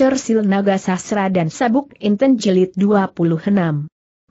Cersil Naga Sasra dan Sabuk Inten Jelit 26.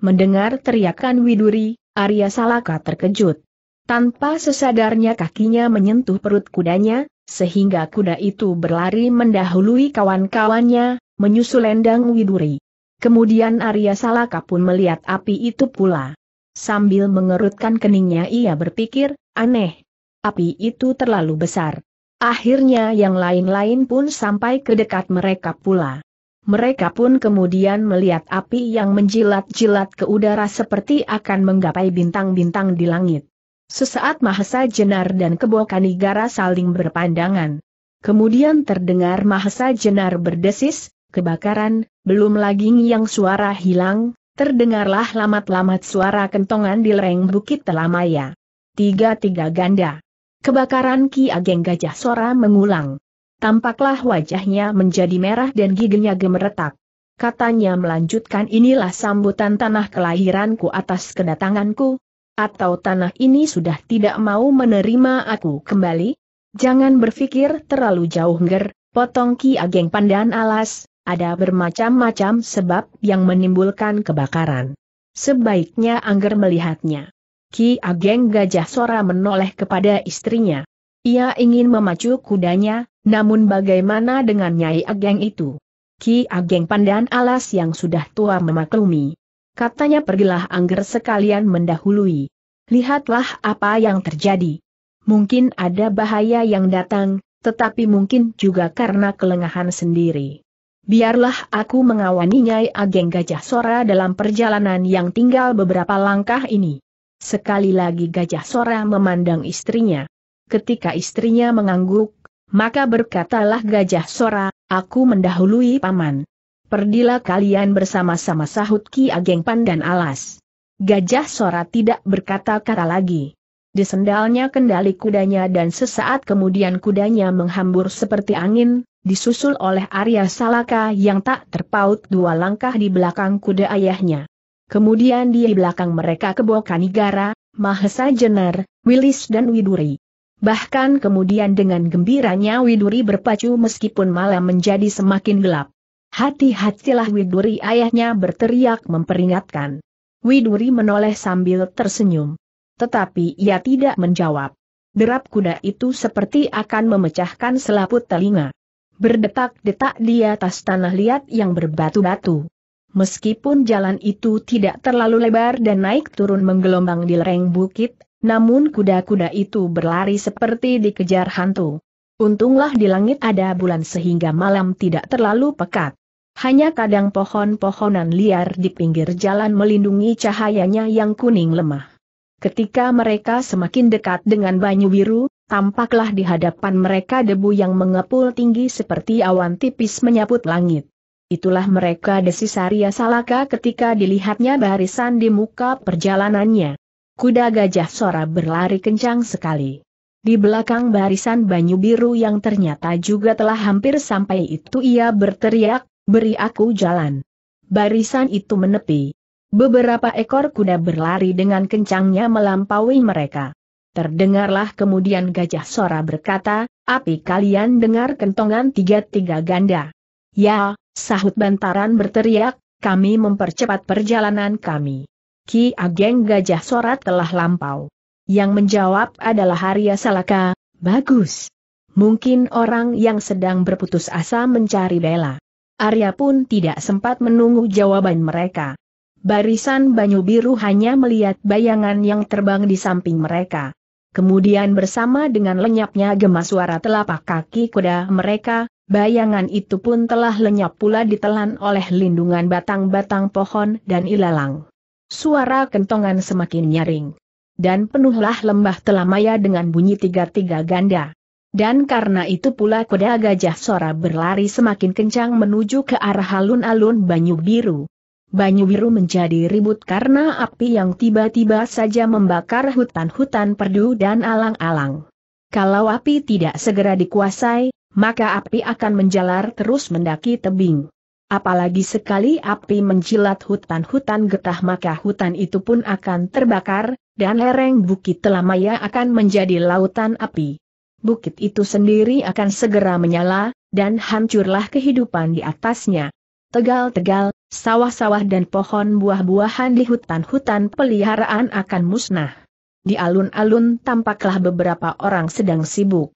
Mendengar teriakan Widuri, Arya Salaka terkejut. Tanpa sesadarnya kakinya menyentuh perut kudanya, sehingga kuda itu berlari mendahului kawan-kawannya, menyusul Endang Widuri. Kemudian Arya Salaka pun melihat api itu pula. Sambil mengerutkan keningnya ia berpikir, aneh. Api itu terlalu besar. Akhirnya yang lain-lain pun sampai ke dekat mereka pula. Mereka pun kemudian melihat api yang menjilat-jilat ke udara seperti akan menggapai bintang-bintang di langit. Sesaat Mahesa Jenar dan Kebo Kanigara saling berpandangan. Kemudian terdengar Mahesa Jenar berdesis, kebakaran, belum lagi yang suara hilang, terdengarlah lamat-lamat suara kentongan di lereng Bukit Telamaya. Tiga-tiga ganda. Kebakaran Ki Ageng Gajah Sora mengulang. Tampaklah wajahnya menjadi merah dan giginya gemeretak. Katanya melanjutkan inilah sambutan tanah kelahiranku atas kedatanganku. Atau tanah ini sudah tidak mau menerima aku kembali? Jangan berpikir terlalu jauh nger, potong Ki Ageng Pandan alas, ada bermacam-macam sebab yang menimbulkan kebakaran. Sebaiknya Angger melihatnya. Ki Ageng Gajah Sora menoleh kepada istrinya. Ia ingin memacu kudanya, namun bagaimana dengan Nyai Ageng itu? Ki Ageng Pandan Alas yang sudah tua memaklumi. Katanya pergilah Angger sekalian mendahului. Lihatlah apa yang terjadi. Mungkin ada bahaya yang datang, tetapi mungkin juga karena kelengahan sendiri. Biarlah aku mengawani Nyai Ageng Gajah Sora dalam perjalanan yang tinggal beberapa langkah ini. Sekali lagi gajah Sora memandang istrinya. Ketika istrinya mengangguk, maka berkatalah gajah Sora, aku mendahului paman. Perdilah kalian bersama-sama sahut Ki Ageng Pan dan Alas. Gajah Sora tidak berkata-kata lagi. Disendalnya kendali kudanya dan sesaat kemudian kudanya menghambur seperti angin, disusul oleh Arya Salaka yang tak terpaut dua langkah di belakang kuda ayahnya. Kemudian di belakang mereka Kebokanigara, Mahesa Jenar, Wilis dan Widuri. Bahkan kemudian dengan gembiranya Widuri berpacu meskipun malam menjadi semakin gelap. Hati-hatilah Widuri ayahnya berteriak memperingatkan. Widuri menoleh sambil tersenyum. Tetapi ia tidak menjawab. Derap kuda itu seperti akan memecahkan selaput telinga. Berdetak-detak di atas tanah liat yang berbatu-batu. Meskipun jalan itu tidak terlalu lebar dan naik turun menggelombang di lereng bukit, namun kuda-kuda itu berlari seperti dikejar hantu. Untunglah di langit ada bulan sehingga malam tidak terlalu pekat. Hanya kadang pohon-pohonan liar di pinggir jalan melindungi cahayanya yang kuning lemah. Ketika mereka semakin dekat dengan Banyu Biru, tampaklah di hadapan mereka debu yang mengepul tinggi seperti awan tipis menyaput langit. Itulah mereka desis Arya Salaka ketika dilihatnya barisan di muka perjalanannya. Kuda gajah Sora berlari kencang sekali. Di belakang barisan Banyu Biru yang ternyata juga telah hampir sampai itu ia berteriak, beri aku jalan. Barisan itu menepi. Beberapa ekor kuda berlari dengan kencangnya melampaui mereka. Terdengarlah kemudian Gajah Sora berkata, api kalian dengar kentongan tiga-tiga ganda. Ya, sahut bantaran berteriak, kami mempercepat perjalanan kami. Ki Ageng Gajah Sorat telah lampau. Yang menjawab adalah Arya Salaka, bagus. Mungkin orang yang sedang berputus asa mencari Bella. Arya pun tidak sempat menunggu jawaban mereka. Barisan Banyu Biru hanya melihat bayangan yang terbang di samping mereka. Kemudian bersama dengan lenyapnya gemas suara telapak kaki kuda mereka, Bayangan itu pun telah lenyap pula ditelan oleh lindungan batang-batang pohon dan ilalang. Suara kentongan semakin nyaring. Dan penuhlah lembah telamaya dengan bunyi tiga-tiga ganda. Dan karena itu pula kuda gajah sora berlari semakin kencang menuju ke arah alun-alun Banyu Biru. Banyu Biru menjadi ribut karena api yang tiba-tiba saja membakar hutan-hutan perdu dan alang-alang. Kalau api tidak segera dikuasai, maka api akan menjalar terus mendaki tebing. Apalagi sekali api menjilat hutan-hutan getah maka hutan itu pun akan terbakar, dan lereng Bukit Telamaya akan menjadi lautan api. Bukit itu sendiri akan segera menyala, dan hancurlah kehidupan di atasnya. Tegal-tegal, sawah-sawah dan pohon buah-buahan di hutan-hutan peliharaan akan musnah. Di alun-alun tampaklah beberapa orang sedang sibuk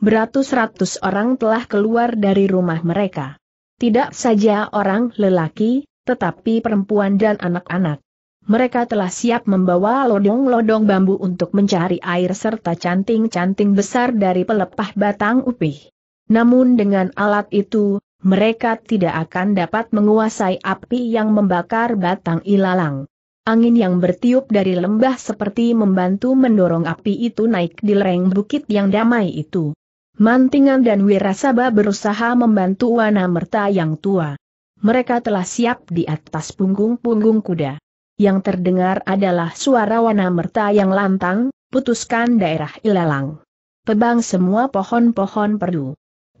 beratus-ratus orang telah keluar dari rumah mereka. Tidak saja orang lelaki, tetapi perempuan dan anak-anak. Mereka telah siap membawa lodong-lodong bambu untuk mencari air serta canting-canting besar dari pelepah batang upih. Namun dengan alat itu, mereka tidak akan dapat menguasai api yang membakar batang ilalang. Angin yang bertiup dari lembah seperti membantu mendorong api itu naik di lereng bukit yang damai itu. Mantingan dan Wirasaba berusaha membantu Wana Merta yang tua. Mereka telah siap di atas punggung-punggung kuda. Yang terdengar adalah suara Wana Merta yang lantang, putuskan daerah ilalang. Pebang semua pohon-pohon perdu.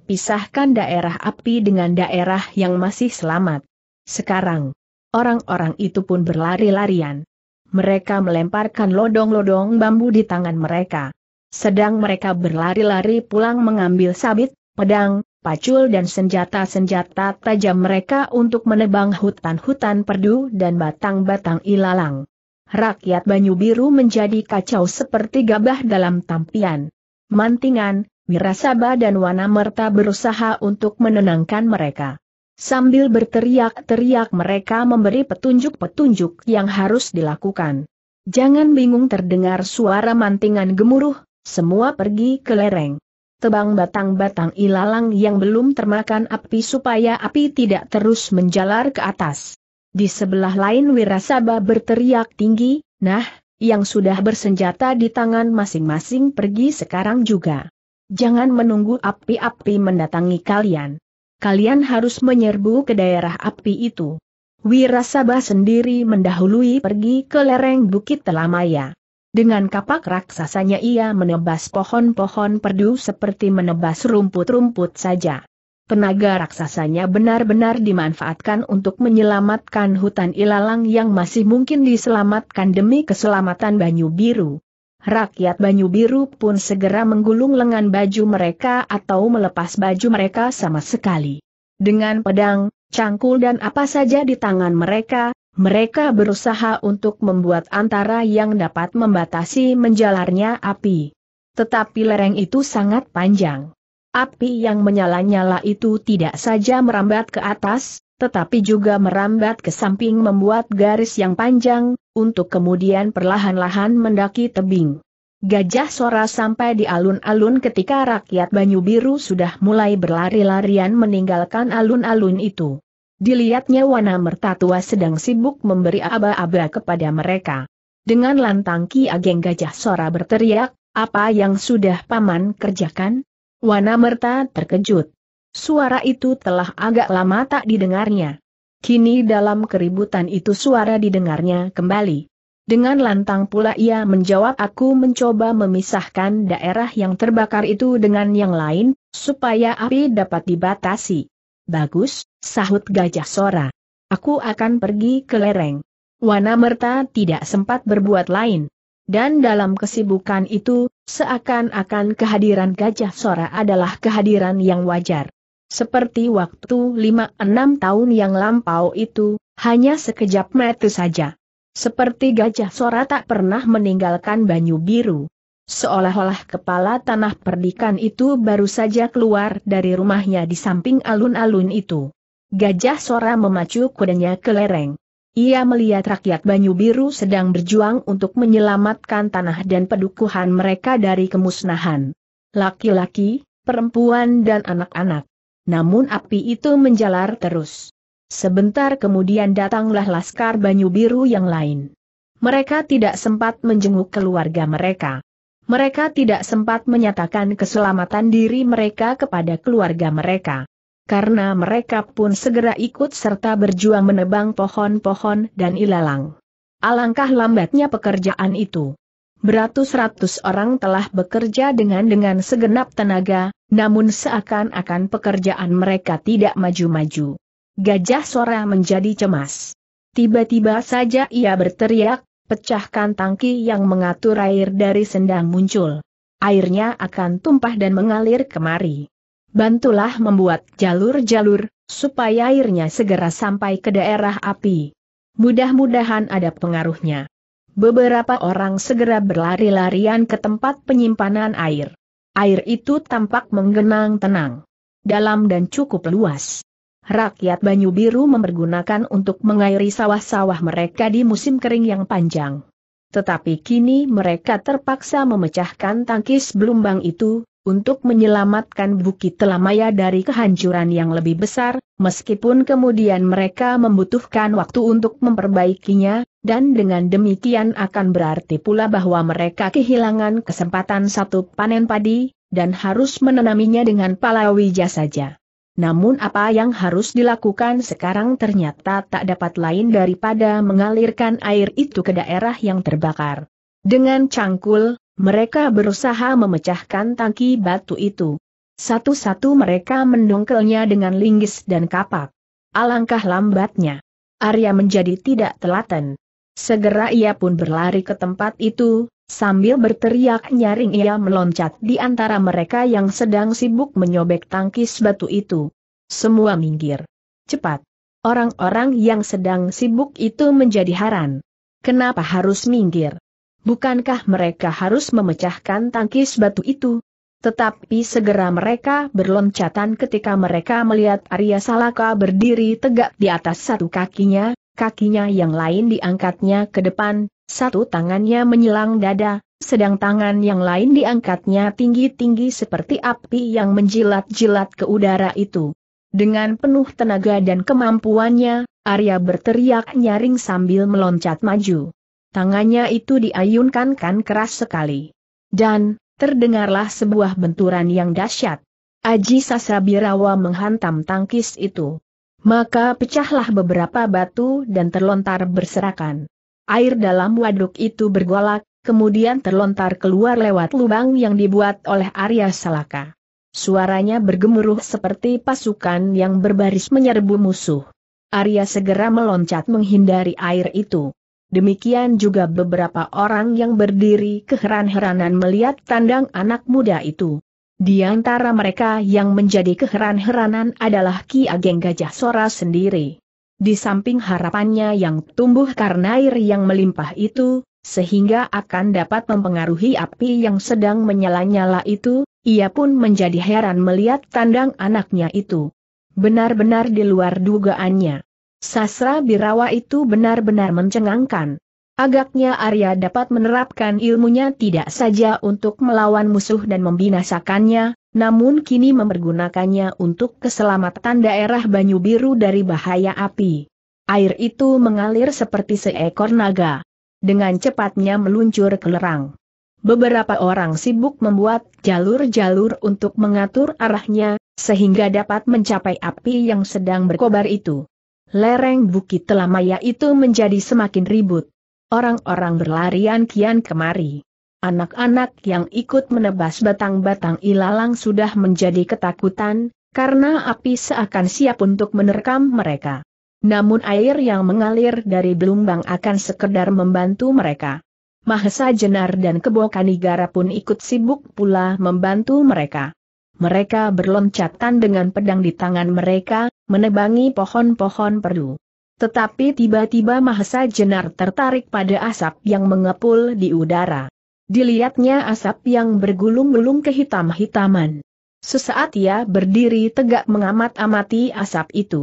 Pisahkan daerah api dengan daerah yang masih selamat. Sekarang, orang-orang itu pun berlari-larian. Mereka melemparkan lodong-lodong bambu di tangan mereka. Sedang mereka berlari-lari pulang mengambil sabit, pedang, pacul dan senjata-senjata tajam mereka untuk menebang hutan-hutan perdu dan batang-batang ilalang. Rakyat Banyu Biru menjadi kacau seperti gabah dalam tampian. Mantingan, Wirasaba dan Wanamerta berusaha untuk menenangkan mereka. Sambil berteriak-teriak mereka memberi petunjuk-petunjuk yang harus dilakukan. Jangan bingung terdengar suara mantingan gemuruh, semua pergi ke lereng. Tebang batang-batang ilalang yang belum termakan api supaya api tidak terus menjalar ke atas. Di sebelah lain Wirasaba berteriak tinggi, nah, yang sudah bersenjata di tangan masing-masing pergi sekarang juga. Jangan menunggu api-api mendatangi kalian. Kalian harus menyerbu ke daerah api itu. Wirasaba sendiri mendahului pergi ke lereng Bukit Telamaya. Dengan kapak raksasanya ia menebas pohon-pohon perdu seperti menebas rumput-rumput saja. Tenaga raksasanya benar-benar dimanfaatkan untuk menyelamatkan hutan ilalang yang masih mungkin diselamatkan demi keselamatan Banyu Biru. Rakyat Banyu Biru pun segera menggulung lengan baju mereka atau melepas baju mereka sama sekali. Dengan pedang, cangkul dan apa saja di tangan mereka, mereka berusaha untuk membuat antara yang dapat membatasi menjalarnya api. Tetapi lereng itu sangat panjang. Api yang menyala-nyala itu tidak saja merambat ke atas, tetapi juga merambat ke samping membuat garis yang panjang, untuk kemudian perlahan-lahan mendaki tebing. Gajah Sora sampai di alun-alun ketika rakyat Banyu Biru sudah mulai berlari-larian meninggalkan alun-alun itu. Dilihatnya Wana Mertatua sedang sibuk memberi aba-aba kepada mereka. Dengan lantang Ki Ageng Gajah Sora berteriak, apa yang sudah paman kerjakan? Wana Merta terkejut. Suara itu telah agak lama tak didengarnya. Kini dalam keributan itu suara didengarnya kembali. Dengan lantang pula ia menjawab aku mencoba memisahkan daerah yang terbakar itu dengan yang lain, supaya api dapat dibatasi. Bagus, Sahut gajah Sora. Aku akan pergi ke lereng. Merta tidak sempat berbuat lain. Dan dalam kesibukan itu, seakan-akan kehadiran Gajah Sora adalah kehadiran yang wajar. Seperti waktu 5-6 tahun yang lampau itu, hanya sekejap mata saja. Seperti Gajah Sora tak pernah meninggalkan Banyu Biru. Seolah-olah kepala tanah perdikan itu baru saja keluar dari rumahnya di samping alun-alun itu. Gajah Sora memacu kudanya ke lereng. Ia melihat rakyat Banyu Biru sedang berjuang untuk menyelamatkan tanah dan pedukuhan mereka dari kemusnahan. Laki-laki, perempuan dan anak-anak. Namun api itu menjalar terus. Sebentar kemudian datanglah laskar Banyu Biru yang lain. Mereka tidak sempat menjenguk keluarga mereka. Mereka tidak sempat menyatakan keselamatan diri mereka kepada keluarga mereka karena mereka pun segera ikut serta berjuang menebang pohon-pohon dan ilalang. Alangkah lambatnya pekerjaan itu. Beratus-ratus orang telah bekerja dengan dengan segenap tenaga, namun seakan-akan pekerjaan mereka tidak maju-maju. Gajah Sora menjadi cemas. Tiba-tiba saja ia berteriak, pecahkan tangki yang mengatur air dari sendang muncul. Airnya akan tumpah dan mengalir kemari bantulah membuat jalur-jalur, supaya airnya segera sampai ke daerah api. Mudah-mudahan ada pengaruhnya. Beberapa orang segera berlari-larian ke tempat penyimpanan air. Air itu tampak menggenang tenang. Dalam dan cukup luas. Rakyat Banyu Biru mempergunakan untuk mengairi sawah-sawah mereka di musim kering yang panjang. Tetapi kini mereka terpaksa memecahkan tangkis belumbang itu, untuk menyelamatkan Bukit Telamaya dari kehancuran yang lebih besar, meskipun kemudian mereka membutuhkan waktu untuk memperbaikinya, dan dengan demikian akan berarti pula bahwa mereka kehilangan kesempatan satu panen padi, dan harus menanaminya dengan palawija saja. Namun apa yang harus dilakukan sekarang ternyata tak dapat lain daripada mengalirkan air itu ke daerah yang terbakar. Dengan cangkul, mereka berusaha memecahkan tangki batu itu. Satu-satu mereka mendongkelnya dengan linggis dan kapak. Alangkah lambatnya. Arya menjadi tidak telaten. Segera ia pun berlari ke tempat itu, sambil berteriak nyaring ia meloncat di antara mereka yang sedang sibuk menyobek tangkis batu itu. Semua minggir. Cepat. Orang-orang yang sedang sibuk itu menjadi haran. Kenapa harus minggir? Bukankah mereka harus memecahkan tangkis batu itu? Tetapi segera mereka berloncatan ketika mereka melihat Arya Salaka berdiri tegak di atas satu kakinya, kakinya yang lain diangkatnya ke depan, satu tangannya menyelang dada, sedang tangan yang lain diangkatnya tinggi-tinggi seperti api yang menjilat-jilat ke udara itu. Dengan penuh tenaga dan kemampuannya, Arya berteriak nyaring sambil meloncat maju tangannya itu diayunkan kan keras sekali. Dan, terdengarlah sebuah benturan yang dahsyat. Aji Sasabirawa menghantam tangkis itu. Maka pecahlah beberapa batu dan terlontar berserakan. Air dalam waduk itu bergolak, kemudian terlontar keluar lewat lubang yang dibuat oleh Arya Salaka. Suaranya bergemuruh seperti pasukan yang berbaris menyerbu musuh. Arya segera meloncat menghindari air itu demikian juga beberapa orang yang berdiri keheran-heranan melihat tandang anak muda itu. Di antara mereka yang menjadi keheran-heranan adalah Ki Ageng Gajah Sora sendiri. Di samping harapannya yang tumbuh karena air yang melimpah itu, sehingga akan dapat mempengaruhi api yang sedang menyala-nyala itu, ia pun menjadi heran melihat tandang anaknya itu. Benar-benar di luar dugaannya. Sasra birawa itu benar-benar mencengangkan. Agaknya Arya dapat menerapkan ilmunya tidak saja untuk melawan musuh dan membinasakannya, namun kini mempergunakannya untuk keselamatan daerah Banyu Biru dari bahaya api. Air itu mengalir seperti seekor naga. Dengan cepatnya meluncur ke lerang. Beberapa orang sibuk membuat jalur-jalur untuk mengatur arahnya, sehingga dapat mencapai api yang sedang berkobar itu lereng Bukit Telamaya itu menjadi semakin ribut. Orang-orang berlarian kian kemari. Anak-anak yang ikut menebas batang-batang ilalang sudah menjadi ketakutan, karena api seakan siap untuk menerkam mereka. Namun air yang mengalir dari gelombang akan sekedar membantu mereka. Mahesa Jenar dan Kebokanigara pun ikut sibuk pula membantu mereka. Mereka berloncatan dengan pedang di tangan mereka, menebangi pohon-pohon perdu. Tetapi tiba-tiba Mahesa Jenar tertarik pada asap yang mengepul di udara. Dilihatnya asap yang bergulung-gulung kehitam-hitaman. Sesaat ia berdiri tegak mengamat-amati asap itu.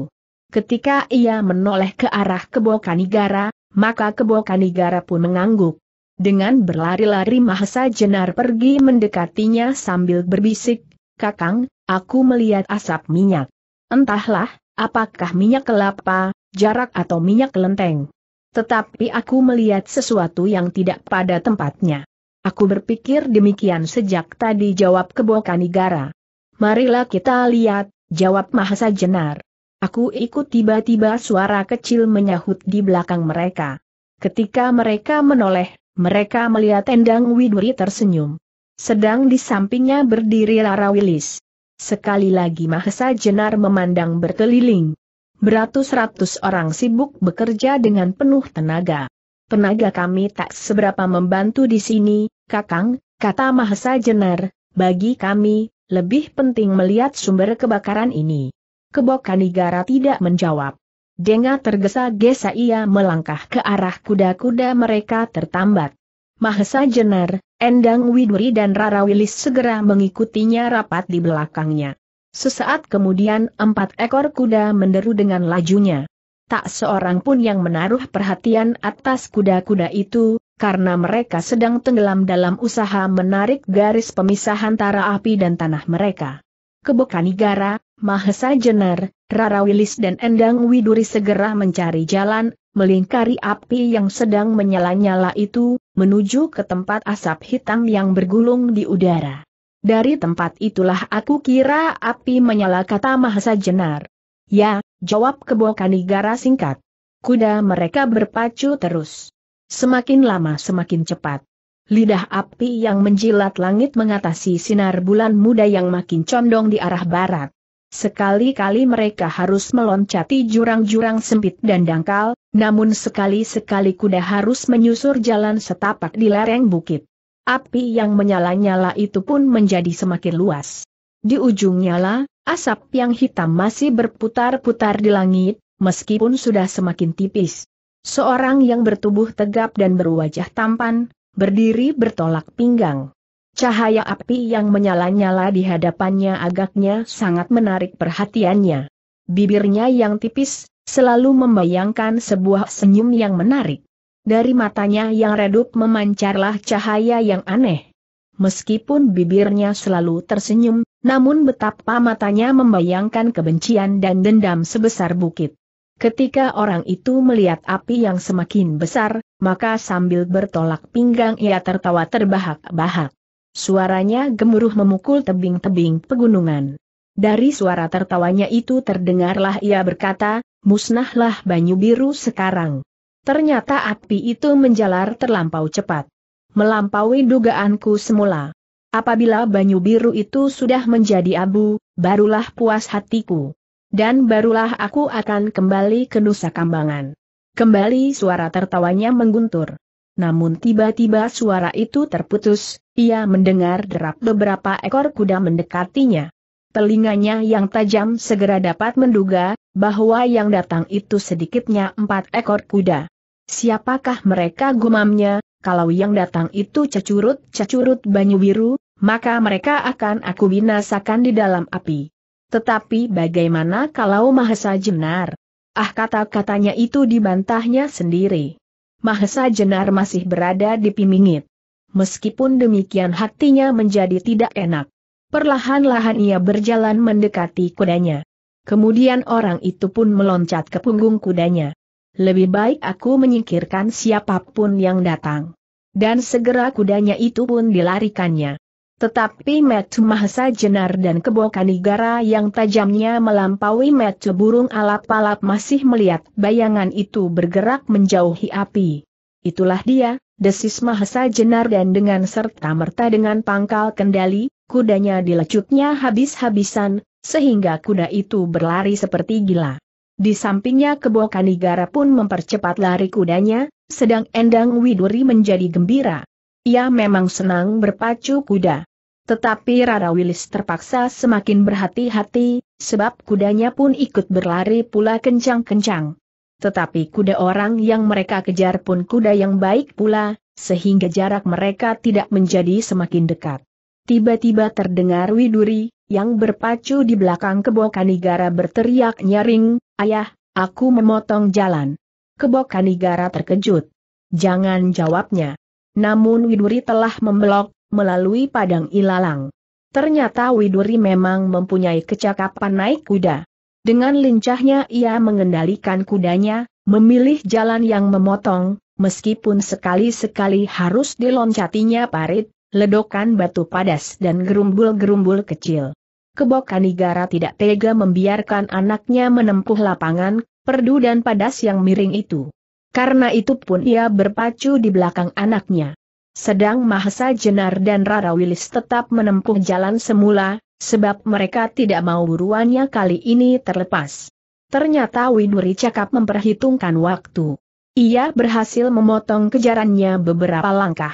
Ketika ia menoleh ke arah kanigara, maka kanigara pun mengangguk. Dengan berlari-lari Mahesa Jenar pergi mendekatinya sambil berbisik, Kakang, aku melihat asap minyak. Entahlah, apakah minyak kelapa, jarak atau minyak lenteng. Tetapi aku melihat sesuatu yang tidak pada tempatnya. Aku berpikir demikian sejak tadi jawab Kebokanigara. Marilah kita lihat, jawab Mahasa Jenar. Aku ikut tiba-tiba suara kecil menyahut di belakang mereka. Ketika mereka menoleh, mereka melihat Endang Widuri tersenyum. Sedang di sampingnya berdiri Lara Willis. Sekali lagi Mahesa Jenar memandang berkeliling. Beratus-ratus orang sibuk bekerja dengan penuh tenaga. Tenaga kami tak seberapa membantu di sini, Kakang, kata Mahesa Jenar, bagi kami, lebih penting melihat sumber kebakaran ini. Kebokanigara tidak menjawab. Denga tergesa-gesa ia melangkah ke arah kuda-kuda mereka tertambat. Mahesa Jenar, Endang Widuri dan Rara Wilis segera mengikutinya rapat di belakangnya. Sesaat kemudian empat ekor kuda menderu dengan lajunya. Tak seorang pun yang menaruh perhatian atas kuda-kuda itu, karena mereka sedang tenggelam dalam usaha menarik garis pemisah antara api dan tanah mereka. Kebokanigara, Mahesa Jenar, Rara Wilis dan Endang Widuri segera mencari jalan, melingkari api yang sedang menyala-nyala itu, menuju ke tempat asap hitam yang bergulung di udara. Dari tempat itulah aku kira api menyala kata Mahesa Jenar. Ya, jawab kebokanigara singkat. Kuda mereka berpacu terus. Semakin lama semakin cepat. Lidah api yang menjilat langit mengatasi sinar bulan muda yang makin condong di arah barat. Sekali-kali mereka harus meloncati jurang-jurang sempit dan dangkal, namun sekali-sekali kuda harus menyusur jalan setapak di lereng bukit. Api yang menyala-nyala itu pun menjadi semakin luas. Di ujungnya lah, asap yang hitam masih berputar-putar di langit, meskipun sudah semakin tipis. Seorang yang bertubuh tegap dan berwajah tampan, berdiri bertolak pinggang. Cahaya api yang menyala-nyala di hadapannya agaknya sangat menarik perhatiannya. Bibirnya yang tipis, selalu membayangkan sebuah senyum yang menarik. Dari matanya yang redup memancarlah cahaya yang aneh. Meskipun bibirnya selalu tersenyum, namun betapa matanya membayangkan kebencian dan dendam sebesar bukit. Ketika orang itu melihat api yang semakin besar, maka sambil bertolak pinggang ia tertawa terbahak-bahak. Suaranya gemuruh memukul tebing-tebing pegunungan. Dari suara tertawanya itu terdengarlah ia berkata, musnahlah banyu biru sekarang. Ternyata api itu menjalar terlampau cepat. Melampaui dugaanku semula. Apabila banyu biru itu sudah menjadi abu, barulah puas hatiku. Dan barulah aku akan kembali ke Nusa Kambangan. Kembali suara tertawanya mengguntur namun tiba-tiba suara itu terputus, ia mendengar derap beberapa ekor kuda mendekatinya. Telinganya yang tajam segera dapat menduga, bahwa yang datang itu sedikitnya empat ekor kuda. Siapakah mereka gumamnya, kalau yang datang itu cecurut-cecurut banyu biru, maka mereka akan aku binasakan di dalam api. Tetapi bagaimana kalau Mahesa jenar? Ah kata-katanya itu dibantahnya sendiri. Mahesa Jenar masih berada di Pimingit. Meskipun demikian hatinya menjadi tidak enak. Perlahan-lahan ia berjalan mendekati kudanya. Kemudian orang itu pun meloncat ke punggung kudanya. Lebih baik aku menyingkirkan siapapun yang datang. Dan segera kudanya itu pun dilarikannya. Tetapi metu mahasa jenar dan kebo Kanigara yang tajamnya melampaui metu burung alap-alap masih melihat bayangan itu bergerak menjauhi api. Itulah dia, desis mahasa jenar dan dengan serta-merta dengan pangkal kendali, kudanya dilecutnya habis-habisan, sehingga kuda itu berlari seperti gila. Di sampingnya kebo Kanigara pun mempercepat lari kudanya, sedang Endang Widuri menjadi gembira. Ia memang senang berpacu kuda. Tetapi Rara Wilis terpaksa semakin berhati-hati, sebab kudanya pun ikut berlari pula kencang-kencang. Tetapi kuda orang yang mereka kejar pun kuda yang baik pula, sehingga jarak mereka tidak menjadi semakin dekat. Tiba-tiba terdengar Widuri, yang berpacu di belakang Kebokanigara berteriak nyaring, Ayah, aku memotong jalan. Kebokanigara terkejut. Jangan jawabnya. Namun Widuri telah membelok, melalui padang ilalang. Ternyata Widuri memang mempunyai kecakapan naik kuda. Dengan lincahnya ia mengendalikan kudanya, memilih jalan yang memotong, meskipun sekali-sekali harus diloncatinya parit, ledokan batu padas dan gerumbul-gerumbul kecil. Kebokanigara tidak tega membiarkan anaknya menempuh lapangan, perdu dan padas yang miring itu. Karena itu pun ia berpacu di belakang anaknya. Sedang Mahesa Jenar dan Rara Wilis tetap menempuh jalan semula, sebab mereka tidak mau buruannya kali ini terlepas. Ternyata Widuri cakap memperhitungkan waktu. Ia berhasil memotong kejarannya beberapa langkah.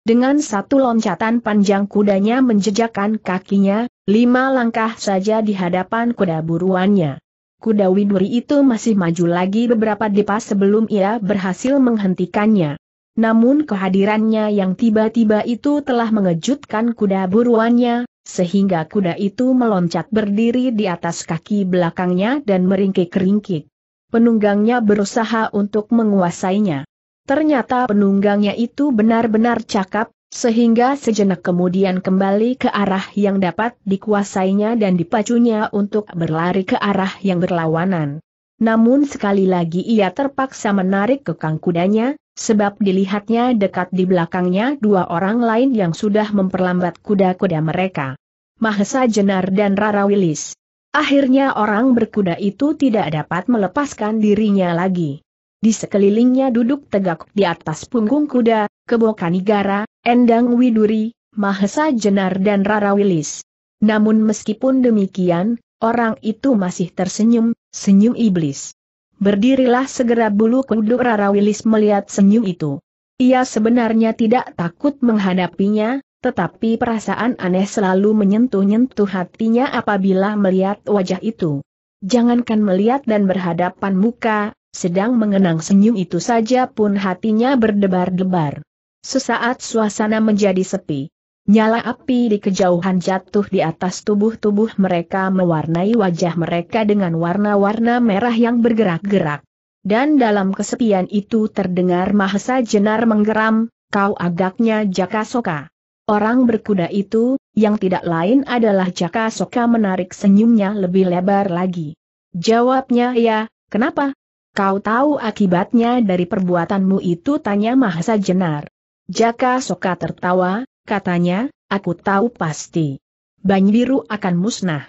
Dengan satu loncatan panjang kudanya menjejakkan kakinya, lima langkah saja di hadapan kuda buruannya kuda Widuri itu masih maju lagi beberapa depa sebelum ia berhasil menghentikannya. Namun kehadirannya yang tiba-tiba itu telah mengejutkan kuda buruannya, sehingga kuda itu meloncat berdiri di atas kaki belakangnya dan meringkik-ringkik. Penunggangnya berusaha untuk menguasainya. Ternyata penunggangnya itu benar-benar cakap, sehingga sejenak kemudian kembali ke arah yang dapat dikuasainya dan dipacunya untuk berlari ke arah yang berlawanan. Namun sekali lagi ia terpaksa menarik kekang kudanya, sebab dilihatnya dekat di belakangnya dua orang lain yang sudah memperlambat kuda-kuda mereka. Mahesa Jenar dan Rara Wilis. Akhirnya orang berkuda itu tidak dapat melepaskan dirinya lagi. Di sekelilingnya duduk tegak di atas punggung kuda, Kebokanigara, Kanigara, Endang Widuri, Mahesa Jenar dan Rara Wilis. Namun meskipun demikian, orang itu masih tersenyum, senyum iblis. Berdirilah segera bulu kuduk Rara Wilis melihat senyum itu. Ia sebenarnya tidak takut menghadapinya, tetapi perasaan aneh selalu menyentuh-nyentuh hatinya apabila melihat wajah itu. Jangankan melihat dan berhadapan muka, sedang mengenang senyum itu saja pun hatinya berdebar-debar. Sesaat suasana menjadi sepi. Nyala api di kejauhan jatuh di atas tubuh-tubuh mereka mewarnai wajah mereka dengan warna-warna merah yang bergerak-gerak. Dan dalam kesepian itu terdengar mahesa jenar menggeram, kau agaknya Jaka Soka. Orang berkuda itu, yang tidak lain adalah Jaka Soka menarik senyumnya lebih lebar lagi. Jawabnya ya, kenapa? Kau tahu akibatnya dari perbuatanmu itu tanya Mahasa Jenar. Jaka Soka tertawa, katanya, aku tahu pasti. Banjiru akan musnah.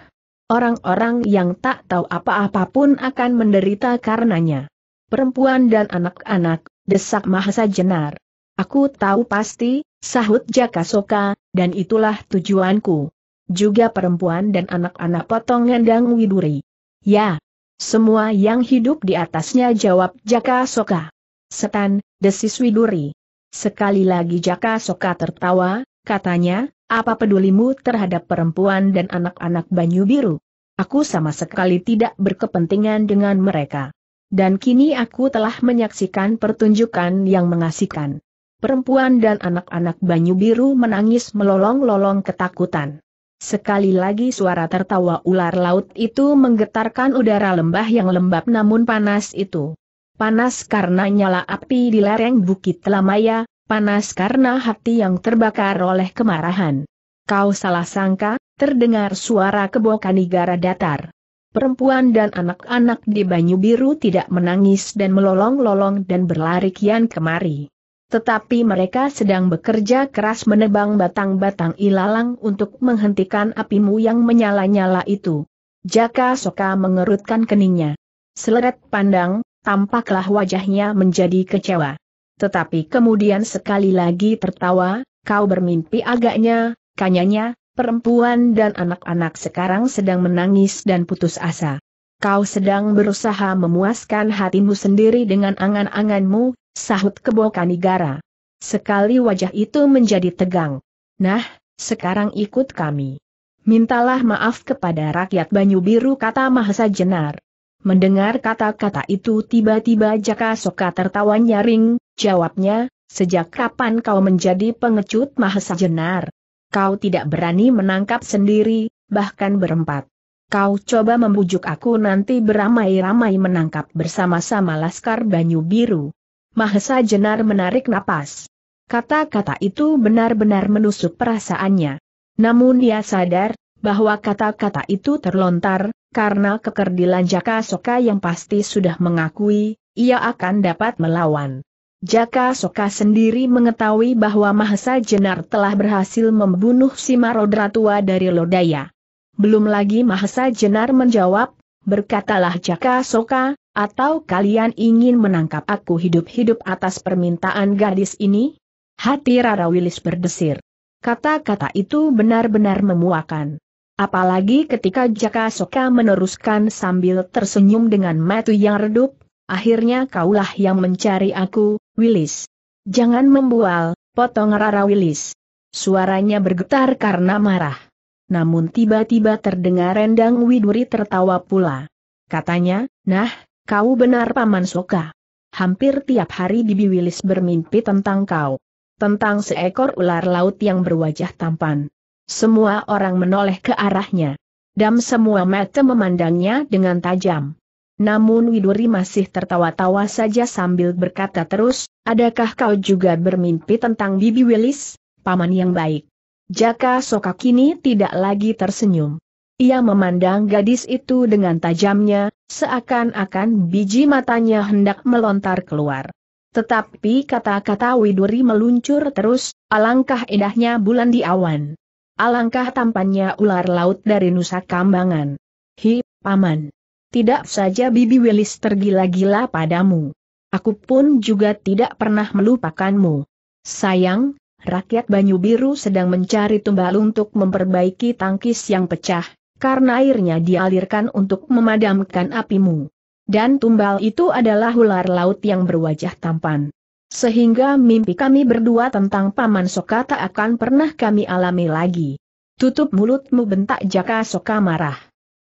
Orang-orang yang tak tahu apa-apa pun akan menderita karenanya. Perempuan dan anak-anak, desak Mahasa Jenar. Aku tahu pasti, sahut Jaka Soka, dan itulah tujuanku. Juga perempuan dan anak-anak potong ngendang widuri. Ya, semua yang hidup di atasnya jawab Jaka Soka. Setan, desis Widuri. Sekali lagi Jaka Soka tertawa, katanya, apa pedulimu terhadap perempuan dan anak-anak Banyu Biru? Aku sama sekali tidak berkepentingan dengan mereka. Dan kini aku telah menyaksikan pertunjukan yang mengasihkan. Perempuan dan anak-anak Banyu Biru menangis melolong-lolong ketakutan. Sekali lagi suara tertawa ular laut itu menggetarkan udara lembah yang lembab namun panas itu. Panas karena nyala api di lereng Bukit Telamaya, panas karena hati yang terbakar oleh kemarahan. Kau salah sangka, terdengar suara kebokan negara datar. Perempuan dan anak-anak di Banyu Biru tidak menangis dan melolong-lolong dan berlari kian kemari. Tetapi mereka sedang bekerja keras menebang batang-batang ilalang untuk menghentikan apimu yang menyala-nyala itu. Jaka Soka mengerutkan keningnya. Seleret pandang, tampaklah wajahnya menjadi kecewa. Tetapi kemudian sekali lagi tertawa, kau bermimpi agaknya, kanyanya, perempuan dan anak-anak sekarang sedang menangis dan putus asa. Kau sedang berusaha memuaskan hatimu sendiri dengan angan-anganmu Sahut kebo Kanigara. Sekali wajah itu menjadi tegang. Nah, sekarang ikut kami. Mintalah maaf kepada rakyat Banyu Biru kata Mahesa Jenar. Mendengar kata-kata itu tiba-tiba Jaka Soka tertawa nyaring, jawabnya, sejak kapan kau menjadi pengecut Mahesa Jenar? Kau tidak berani menangkap sendiri, bahkan berempat. Kau coba membujuk aku nanti beramai-ramai menangkap bersama-sama Laskar Banyu Biru. Mahesa Jenar menarik napas. Kata-kata itu benar-benar menusuk perasaannya. Namun dia sadar, bahwa kata-kata itu terlontar, karena kekerdilan Jaka Soka yang pasti sudah mengakui, ia akan dapat melawan. Jaka Soka sendiri mengetahui bahwa Mahesa Jenar telah berhasil membunuh si Marodra tua dari Lodaya. Belum lagi Mahesa Jenar menjawab, berkatalah Jaka Soka, atau kalian ingin menangkap aku hidup-hidup atas permintaan gadis ini? Hati Rara Wilis berdesir. Kata-kata itu benar-benar memuakan. Apalagi ketika Jaka Soka meneruskan sambil tersenyum dengan mata yang redup, akhirnya kaulah yang mencari aku, Wilis. Jangan membual, potong Rara Wilis. Suaranya bergetar karena marah namun tiba-tiba terdengar Rendang Widuri tertawa pula. Katanya, nah, kau benar Paman Soka. Hampir tiap hari Bibi Wilis bermimpi tentang kau. Tentang seekor ular laut yang berwajah tampan. Semua orang menoleh ke arahnya. Dan semua mata memandangnya dengan tajam. Namun Widuri masih tertawa-tawa saja sambil berkata terus, adakah kau juga bermimpi tentang Bibi Wilis, paman yang baik? Jaka Soka kini tidak lagi tersenyum. Ia memandang gadis itu dengan tajamnya, seakan-akan biji matanya hendak melontar keluar. Tetapi kata-kata Widuri meluncur terus, alangkah indahnya bulan di awan. Alangkah tampannya ular laut dari Nusa Kambangan. Hi, paman. Tidak saja Bibi Willis tergila-gila padamu. Aku pun juga tidak pernah melupakanmu. Sayang, rakyat Banyu Biru sedang mencari tumbal untuk memperbaiki tangkis yang pecah, karena airnya dialirkan untuk memadamkan apimu. Dan tumbal itu adalah ular laut yang berwajah tampan. Sehingga mimpi kami berdua tentang Paman Soka tak akan pernah kami alami lagi. Tutup mulutmu bentak Jaka Soka marah.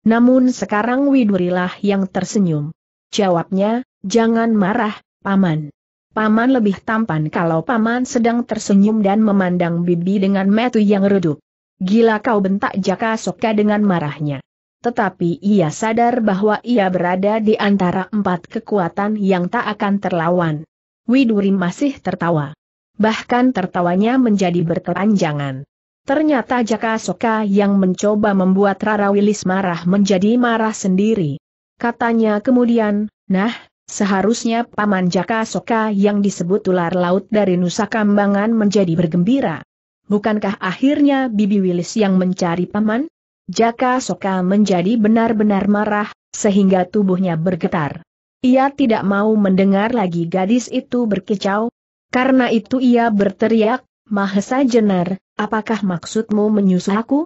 Namun sekarang Widurilah yang tersenyum. Jawabnya, jangan marah, Paman. Paman lebih tampan kalau paman sedang tersenyum dan memandang bibi dengan metu yang redup. Gila kau bentak Jaka Soka dengan marahnya. Tetapi ia sadar bahwa ia berada di antara empat kekuatan yang tak akan terlawan. Widuri masih tertawa. Bahkan tertawanya menjadi berkelanjangan. Ternyata Jaka Soka yang mencoba membuat Rara Wilis marah menjadi marah sendiri. Katanya kemudian, nah, Seharusnya Paman Jaka Soka yang disebut ular laut dari Nusa Kambangan menjadi bergembira. Bukankah akhirnya Bibi Wilis yang mencari Paman? Jaka Soka menjadi benar-benar marah, sehingga tubuhnya bergetar. Ia tidak mau mendengar lagi gadis itu berkicau. Karena itu ia berteriak, Mahesa Jenar, apakah maksudmu menyusul aku?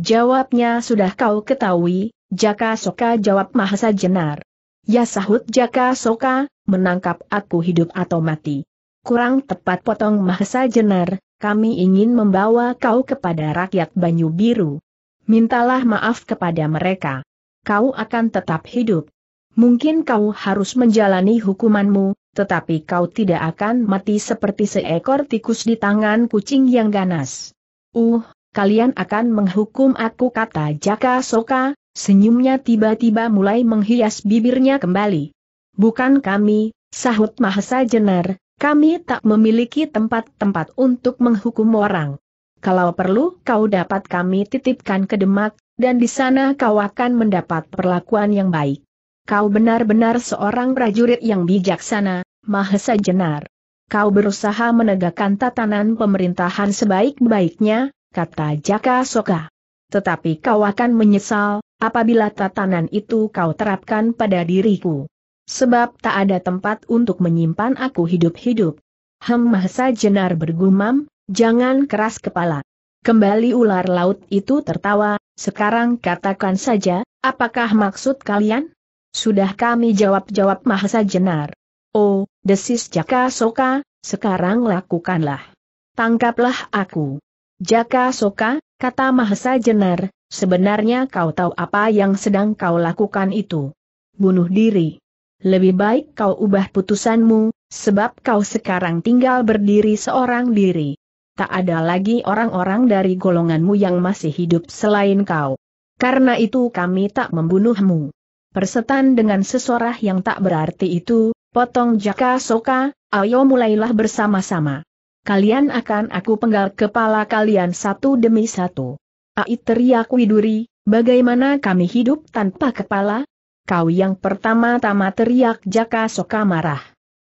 Jawabnya sudah kau ketahui, Jaka Soka jawab Mahesa Jenar. Ya sahut Jaka Soka, menangkap aku hidup atau mati. Kurang tepat potong Mahesa Jenar, kami ingin membawa kau kepada rakyat Banyu Biru. Mintalah maaf kepada mereka. Kau akan tetap hidup. Mungkin kau harus menjalani hukumanmu, tetapi kau tidak akan mati seperti seekor tikus di tangan kucing yang ganas. Uh, kalian akan menghukum aku kata Jaka Soka, Senyumnya tiba-tiba mulai menghias bibirnya kembali. Bukan kami, sahut Mahesa Jenar, kami tak memiliki tempat-tempat untuk menghukum orang. Kalau perlu kau dapat kami titipkan ke Demak, dan di sana kau akan mendapat perlakuan yang baik. Kau benar-benar seorang prajurit yang bijaksana, Mahesa Jenar. Kau berusaha menegakkan tatanan pemerintahan sebaik-baiknya, kata Jaka Soka. Tetapi kau akan menyesal, apabila tatanan itu kau terapkan pada diriku. Sebab tak ada tempat untuk menyimpan aku hidup-hidup. Hem Mahsa Jenar bergumam, jangan keras kepala. Kembali ular laut itu tertawa, sekarang katakan saja, apakah maksud kalian? Sudah kami jawab-jawab Mahsa Jenar. Oh, desis Jaka Soka, sekarang lakukanlah. Tangkaplah aku. Jaka Soka, kata Mahsa Jenar, Sebenarnya kau tahu apa yang sedang kau lakukan itu. Bunuh diri. Lebih baik kau ubah putusanmu, sebab kau sekarang tinggal berdiri seorang diri. Tak ada lagi orang-orang dari golonganmu yang masih hidup selain kau. Karena itu kami tak membunuhmu. Persetan dengan sesorah yang tak berarti itu, potong jaka soka, ayo mulailah bersama-sama. Kalian akan aku penggal kepala kalian satu demi satu. Ai teriak Widuri, bagaimana kami hidup tanpa kepala? Kau yang pertama-tama teriak Jaka Soka marah.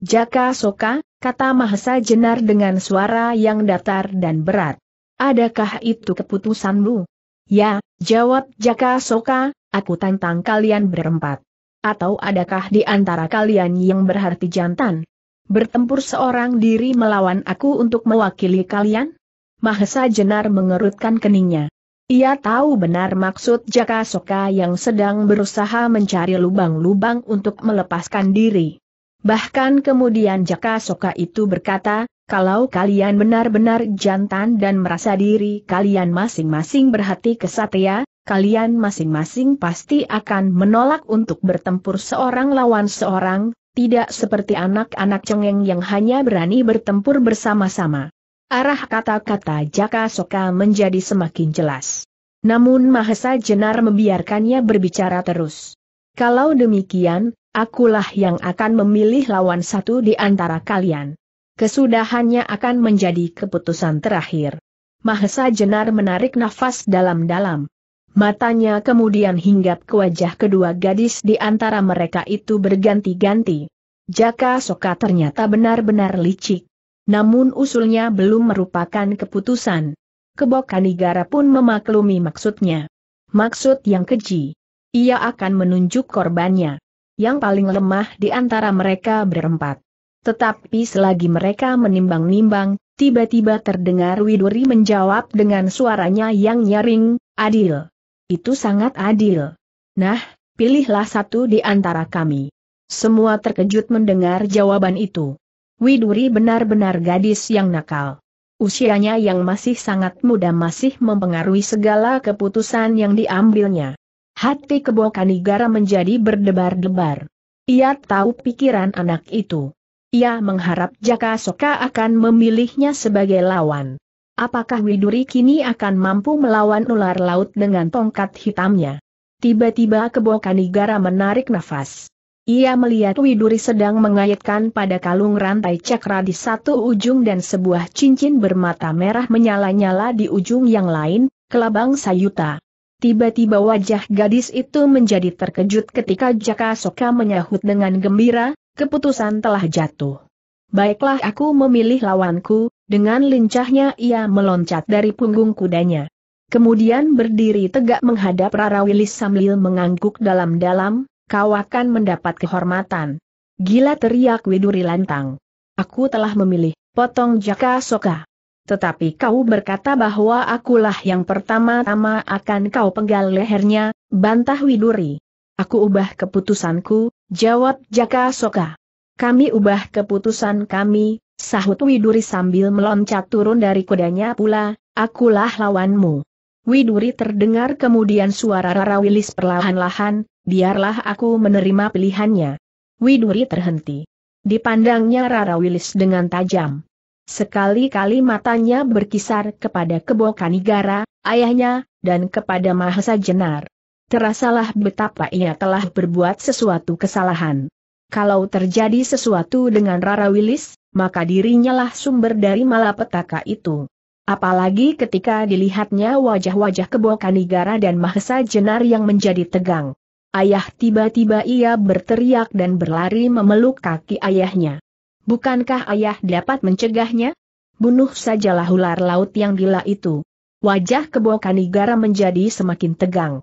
Jaka Soka, kata Mahesa Jenar dengan suara yang datar dan berat. Adakah itu keputusanmu? Ya, jawab Jaka Soka, aku tantang kalian berempat. Atau adakah di antara kalian yang berarti jantan? Bertempur seorang diri melawan aku untuk mewakili kalian? Mahesa Jenar mengerutkan keningnya. Ia tahu benar maksud Jaka Soka yang sedang berusaha mencari lubang-lubang untuk melepaskan diri. Bahkan kemudian Jaka Soka itu berkata, kalau kalian benar-benar jantan dan merasa diri kalian masing-masing berhati kesatria, kalian masing-masing pasti akan menolak untuk bertempur seorang lawan seorang, tidak seperti anak-anak cengeng yang hanya berani bertempur bersama-sama. Arah kata-kata Jaka Soka menjadi semakin jelas. Namun Mahesa Jenar membiarkannya berbicara terus. Kalau demikian, akulah yang akan memilih lawan satu di antara kalian. Kesudahannya akan menjadi keputusan terakhir. Mahesa Jenar menarik nafas dalam-dalam. Matanya kemudian hinggap ke wajah kedua gadis di antara mereka itu berganti-ganti. Jaka Soka ternyata benar-benar licik. Namun usulnya belum merupakan keputusan. Kebok negara pun memaklumi maksudnya. Maksud yang keji. Ia akan menunjuk korbannya. Yang paling lemah di antara mereka berempat. Tetapi selagi mereka menimbang-nimbang, tiba-tiba terdengar Widuri menjawab dengan suaranya yang nyaring, adil. Itu sangat adil. Nah, pilihlah satu di antara kami. Semua terkejut mendengar jawaban itu. Widuri benar-benar gadis yang nakal. Usianya yang masih sangat muda masih mempengaruhi segala keputusan yang diambilnya. Hati Kebo Kanigara menjadi berdebar-debar. Ia tahu pikiran anak itu. Ia mengharap Jaka Soka akan memilihnya sebagai lawan. Apakah Widuri kini akan mampu melawan ular laut dengan tongkat hitamnya? Tiba-tiba Kebo Kanigara menarik nafas. Ia melihat Widuri sedang mengaitkan pada kalung rantai cakra di satu ujung dan sebuah cincin bermata merah menyala-nyala di ujung yang lain, kelabang sayuta. Tiba-tiba wajah gadis itu menjadi terkejut ketika Jaka Soka menyahut dengan gembira, keputusan telah jatuh. Baiklah aku memilih lawanku, dengan lincahnya ia meloncat dari punggung kudanya. Kemudian berdiri tegak menghadap Rara Willis sambil mengangguk dalam-dalam, kau akan mendapat kehormatan. Gila teriak Widuri lantang. Aku telah memilih, potong jaka soka. Tetapi kau berkata bahwa akulah yang pertama-tama akan kau penggal lehernya, bantah Widuri. Aku ubah keputusanku, jawab Jaka Soka. Kami ubah keputusan kami, sahut Widuri sambil meloncat turun dari kudanya pula, akulah lawanmu. Widuri terdengar kemudian suara Rara Wilis perlahan-lahan, biarlah aku menerima pilihannya. Widuri terhenti. Dipandangnya Rara Wilis dengan tajam. Sekali-kali matanya berkisar kepada Kebo Kanigara, ayahnya, dan kepada Mahesa Jenar. Terasalah betapa ia telah berbuat sesuatu kesalahan. Kalau terjadi sesuatu dengan Rara Wilis, maka dirinya lah sumber dari malapetaka itu. Apalagi ketika dilihatnya wajah-wajah Kebo Kanigara dan Mahesa Jenar yang menjadi tegang. Ayah tiba-tiba ia berteriak dan berlari memeluk kaki ayahnya. Bukankah ayah dapat mencegahnya? Bunuh sajalah ular laut yang gila itu. Wajah kebo kanigara menjadi semakin tegang.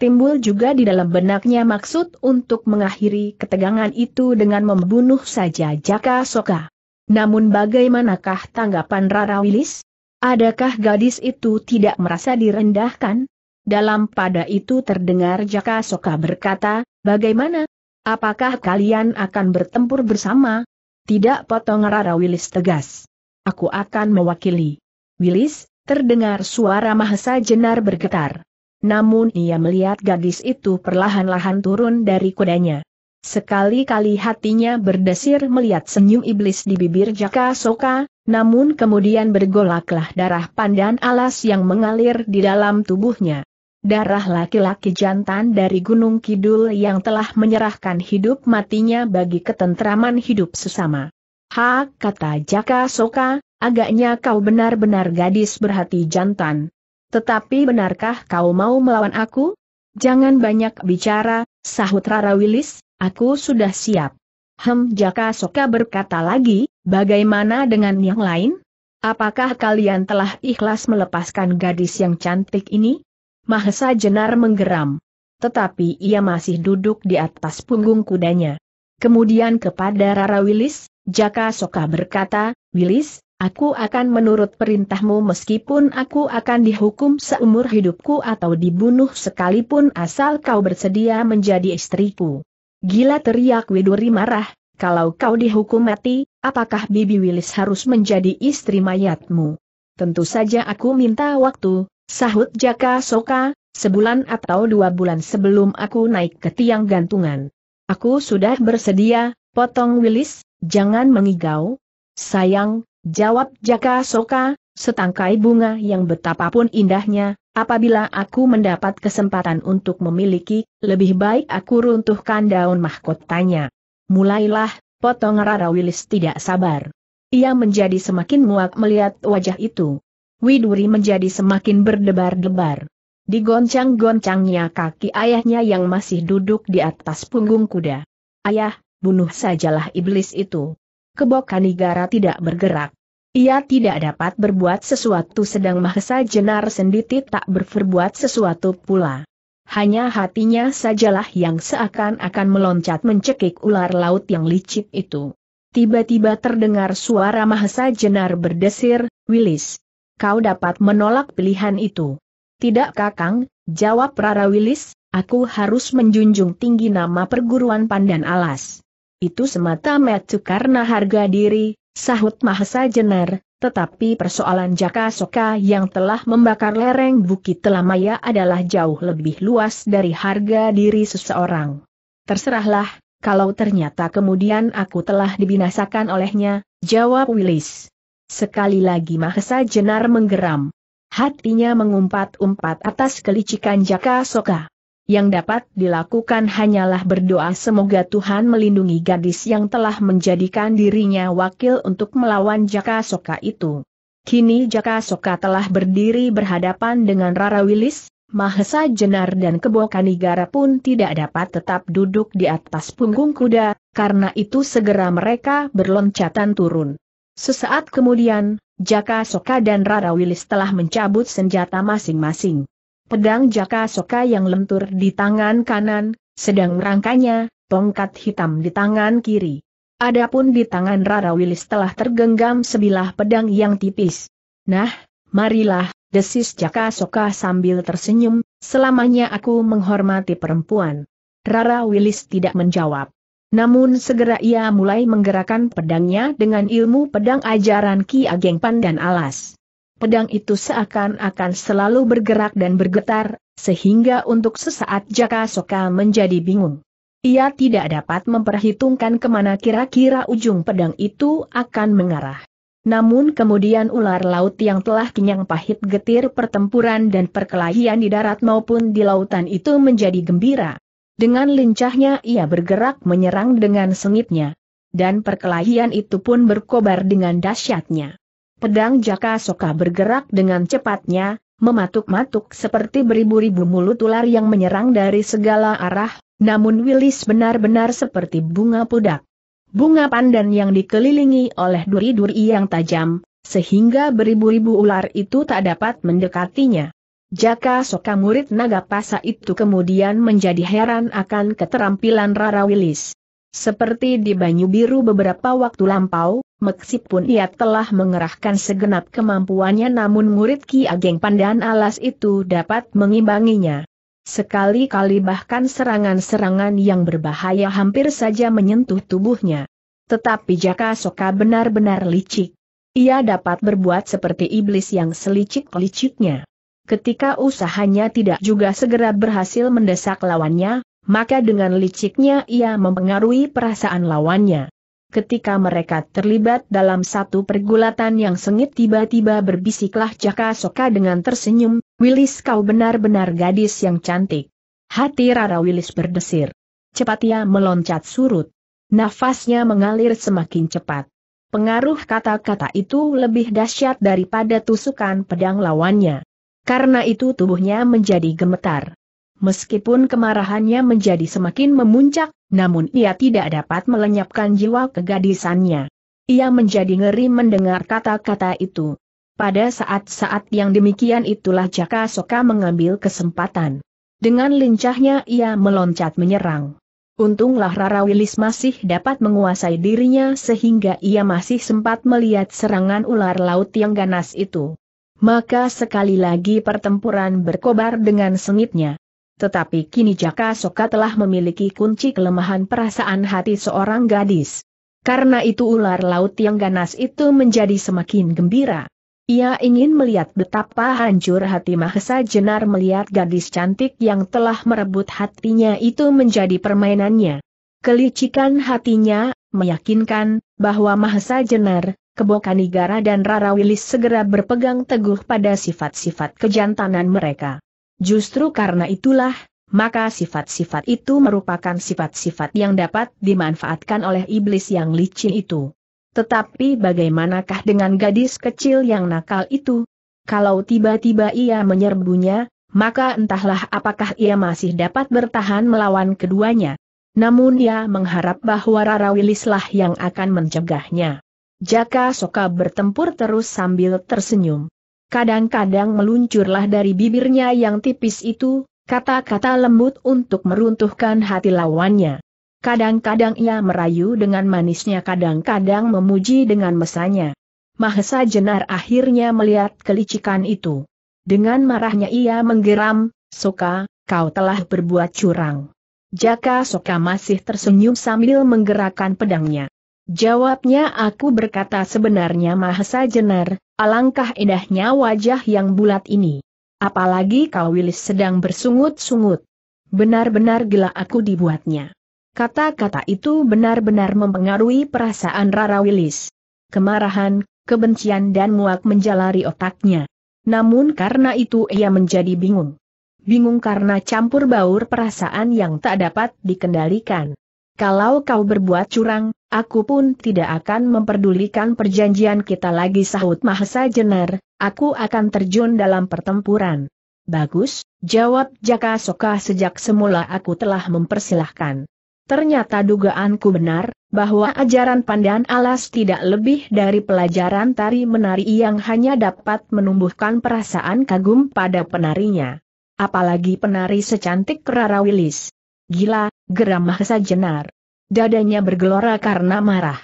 Timbul juga di dalam benaknya maksud untuk mengakhiri ketegangan itu dengan membunuh saja Jaka Soka. Namun bagaimanakah tanggapan Rara Wilis? Adakah gadis itu tidak merasa direndahkan? Dalam pada itu terdengar Jaka Soka berkata, bagaimana? Apakah kalian akan bertempur bersama? Tidak potong Rara Wilis tegas. Aku akan mewakili. Wilis, terdengar suara Mahesa Jenar bergetar. Namun ia melihat gadis itu perlahan-lahan turun dari kudanya. Sekali-kali hatinya berdesir melihat senyum iblis di bibir Jaka Soka, namun kemudian bergolaklah darah pandan alas yang mengalir di dalam tubuhnya darah laki-laki jantan dari Gunung Kidul yang telah menyerahkan hidup matinya bagi ketentraman hidup sesama. Ha, kata Jaka Soka, agaknya kau benar-benar gadis berhati jantan. Tetapi benarkah kau mau melawan aku? Jangan banyak bicara, sahut Rara Wilis, aku sudah siap. Hem Jaka Soka berkata lagi, bagaimana dengan yang lain? Apakah kalian telah ikhlas melepaskan gadis yang cantik ini? Mahesa Jenar menggeram. Tetapi ia masih duduk di atas punggung kudanya. Kemudian kepada Rara Wilis, Jaka Soka berkata, Wilis, aku akan menurut perintahmu meskipun aku akan dihukum seumur hidupku atau dibunuh sekalipun asal kau bersedia menjadi istriku. Gila teriak Widuri marah, kalau kau dihukum mati, apakah Bibi Wilis harus menjadi istri mayatmu? Tentu saja aku minta waktu, Sahut Jaka Soka, sebulan atau dua bulan sebelum aku naik ke tiang gantungan. Aku sudah bersedia, potong Willis, jangan mengigau. Sayang, jawab Jaka Soka, setangkai bunga yang betapapun indahnya, apabila aku mendapat kesempatan untuk memiliki, lebih baik aku runtuhkan daun mahkotanya. Mulailah, potong Rara Willis tidak sabar. Ia menjadi semakin muak melihat wajah itu. Widuri menjadi semakin berdebar-debar. Digoncang-goncangnya kaki ayahnya yang masih duduk di atas punggung kuda. Ayah, bunuh sajalah iblis itu. Kebokanigara tidak bergerak. Ia tidak dapat berbuat sesuatu sedang Mahesa Jenar sendiri tak berperbuat sesuatu pula. Hanya hatinya sajalah yang seakan-akan meloncat mencekik ular laut yang licik itu. Tiba-tiba terdengar suara Mahesa Jenar berdesir, Wilis, kau dapat menolak pilihan itu. Tidak kakang, jawab Rara Wilis, aku harus menjunjung tinggi nama perguruan Pandan Alas. Itu semata-mata karena harga diri, sahut Mahesa Jenar, tetapi persoalan Jaka Soka yang telah membakar lereng Bukit Telamaya adalah jauh lebih luas dari harga diri seseorang. Terserahlah, kalau ternyata kemudian aku telah dibinasakan olehnya, jawab Wilis. Sekali lagi Mahesa Jenar menggeram. Hatinya mengumpat-umpat atas kelicikan Jaka Soka. Yang dapat dilakukan hanyalah berdoa semoga Tuhan melindungi gadis yang telah menjadikan dirinya wakil untuk melawan Jaka Soka itu. Kini Jaka Soka telah berdiri berhadapan dengan Rara Wilis, Mahesa Jenar dan Kebo Kanigara pun tidak dapat tetap duduk di atas punggung kuda, karena itu segera mereka berloncatan turun. Sesaat kemudian, Jaka Soka dan Rara Wilis telah mencabut senjata masing-masing. Pedang Jaka Soka yang lentur di tangan kanan, sedang rangkanya, tongkat hitam di tangan kiri. Adapun di tangan Rara Wilis telah tergenggam sebilah pedang yang tipis. Nah, marilah, desis Jaka Soka sambil tersenyum, selamanya aku menghormati perempuan. Rara Wilis tidak menjawab. Namun segera ia mulai menggerakkan pedangnya dengan ilmu pedang ajaran Ki Ageng dan Alas. Pedang itu seakan-akan selalu bergerak dan bergetar, sehingga untuk sesaat Jaka Soka menjadi bingung. Ia tidak dapat memperhitungkan kemana kira-kira ujung pedang itu akan mengarah. Namun kemudian ular laut yang telah kenyang pahit getir pertempuran dan perkelahian di darat maupun di lautan itu menjadi gembira dengan lincahnya ia bergerak menyerang dengan sengitnya. Dan perkelahian itu pun berkobar dengan dahsyatnya. Pedang Jaka Soka bergerak dengan cepatnya, mematuk-matuk seperti beribu-ribu mulut ular yang menyerang dari segala arah, namun Wilis benar-benar seperti bunga pudak. Bunga pandan yang dikelilingi oleh duri-duri yang tajam, sehingga beribu-ribu ular itu tak dapat mendekatinya. Jaka Soka murid naga pasa itu kemudian menjadi heran akan keterampilan Rara Wilis. Seperti di Banyu Biru beberapa waktu lampau, meskipun ia telah mengerahkan segenap kemampuannya namun murid Ki Ageng Pandan Alas itu dapat mengimbanginya. Sekali-kali bahkan serangan-serangan yang berbahaya hampir saja menyentuh tubuhnya. Tetapi Jaka Soka benar-benar licik. Ia dapat berbuat seperti iblis yang selicik-liciknya. Ketika usahanya tidak juga segera berhasil mendesak lawannya, maka dengan liciknya ia mempengaruhi perasaan lawannya. Ketika mereka terlibat dalam satu pergulatan yang sengit tiba-tiba berbisiklah Jaka Soka dengan tersenyum, Wilis kau benar-benar gadis yang cantik. Hati Rara Wilis berdesir. Cepat ia meloncat surut. Nafasnya mengalir semakin cepat. Pengaruh kata-kata itu lebih dahsyat daripada tusukan pedang lawannya. Karena itu tubuhnya menjadi gemetar. Meskipun kemarahannya menjadi semakin memuncak, namun ia tidak dapat melenyapkan jiwa kegadisannya. Ia menjadi ngeri mendengar kata-kata itu. Pada saat-saat yang demikian itulah Jaka Soka mengambil kesempatan. Dengan lincahnya ia meloncat menyerang. Untunglah Rara Wilis masih dapat menguasai dirinya sehingga ia masih sempat melihat serangan ular laut yang ganas itu maka sekali lagi pertempuran berkobar dengan sengitnya. Tetapi kini Jaka Soka telah memiliki kunci kelemahan perasaan hati seorang gadis. Karena itu ular laut yang ganas itu menjadi semakin gembira. Ia ingin melihat betapa hancur hati Mahesa Jenar melihat gadis cantik yang telah merebut hatinya itu menjadi permainannya. Kelicikan hatinya, meyakinkan, bahwa Mahesa Jenar, Kebokanigara dan Rara Wilis segera berpegang teguh pada sifat-sifat kejantanan mereka. Justru karena itulah, maka sifat-sifat itu merupakan sifat-sifat yang dapat dimanfaatkan oleh iblis yang licin itu. Tetapi bagaimanakah dengan gadis kecil yang nakal itu? Kalau tiba-tiba ia menyerbunya, maka entahlah apakah ia masih dapat bertahan melawan keduanya. Namun ia mengharap bahwa Rara Wilislah yang akan mencegahnya. Jaka Soka bertempur terus sambil tersenyum. Kadang-kadang meluncurlah dari bibirnya yang tipis itu, kata-kata lembut untuk meruntuhkan hati lawannya. Kadang-kadang ia merayu dengan manisnya kadang-kadang memuji dengan mesanya. Mahesa Jenar akhirnya melihat kelicikan itu. Dengan marahnya ia menggeram, Soka, kau telah berbuat curang. Jaka Soka masih tersenyum sambil menggerakkan pedangnya. Jawabnya aku berkata sebenarnya Mahesa Jenar, alangkah indahnya wajah yang bulat ini. Apalagi kau Wilis sedang bersungut-sungut. Benar-benar gila aku dibuatnya. Kata-kata itu benar-benar mempengaruhi perasaan Rara Wilis. Kemarahan, kebencian dan muak menjalari otaknya. Namun karena itu ia menjadi bingung. Bingung karena campur baur perasaan yang tak dapat dikendalikan. Kalau kau berbuat curang, aku pun tidak akan memperdulikan perjanjian kita lagi sahut Mahesa Jenar, aku akan terjun dalam pertempuran. Bagus, jawab Jaka Soka sejak semula aku telah mempersilahkan. Ternyata dugaanku benar, bahwa ajaran pandan alas tidak lebih dari pelajaran tari menari yang hanya dapat menumbuhkan perasaan kagum pada penarinya. Apalagi penari secantik Rara Wilis. Gila, Geram Mahesa Jenar. Dadanya bergelora karena marah.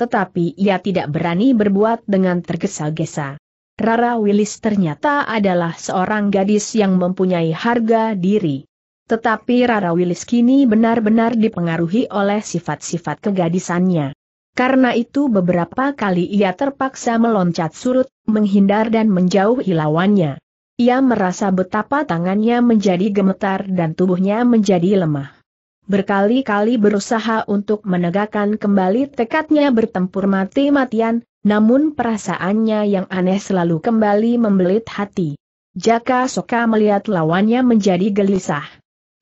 Tetapi ia tidak berani berbuat dengan tergesa-gesa. Rara Willis ternyata adalah seorang gadis yang mempunyai harga diri. Tetapi Rara Willis kini benar-benar dipengaruhi oleh sifat-sifat kegadisannya. Karena itu beberapa kali ia terpaksa meloncat surut, menghindar dan menjauhi lawannya. Ia merasa betapa tangannya menjadi gemetar dan tubuhnya menjadi lemah berkali-kali berusaha untuk menegakkan kembali tekadnya bertempur mati-matian, namun perasaannya yang aneh selalu kembali membelit hati. Jaka Soka melihat lawannya menjadi gelisah.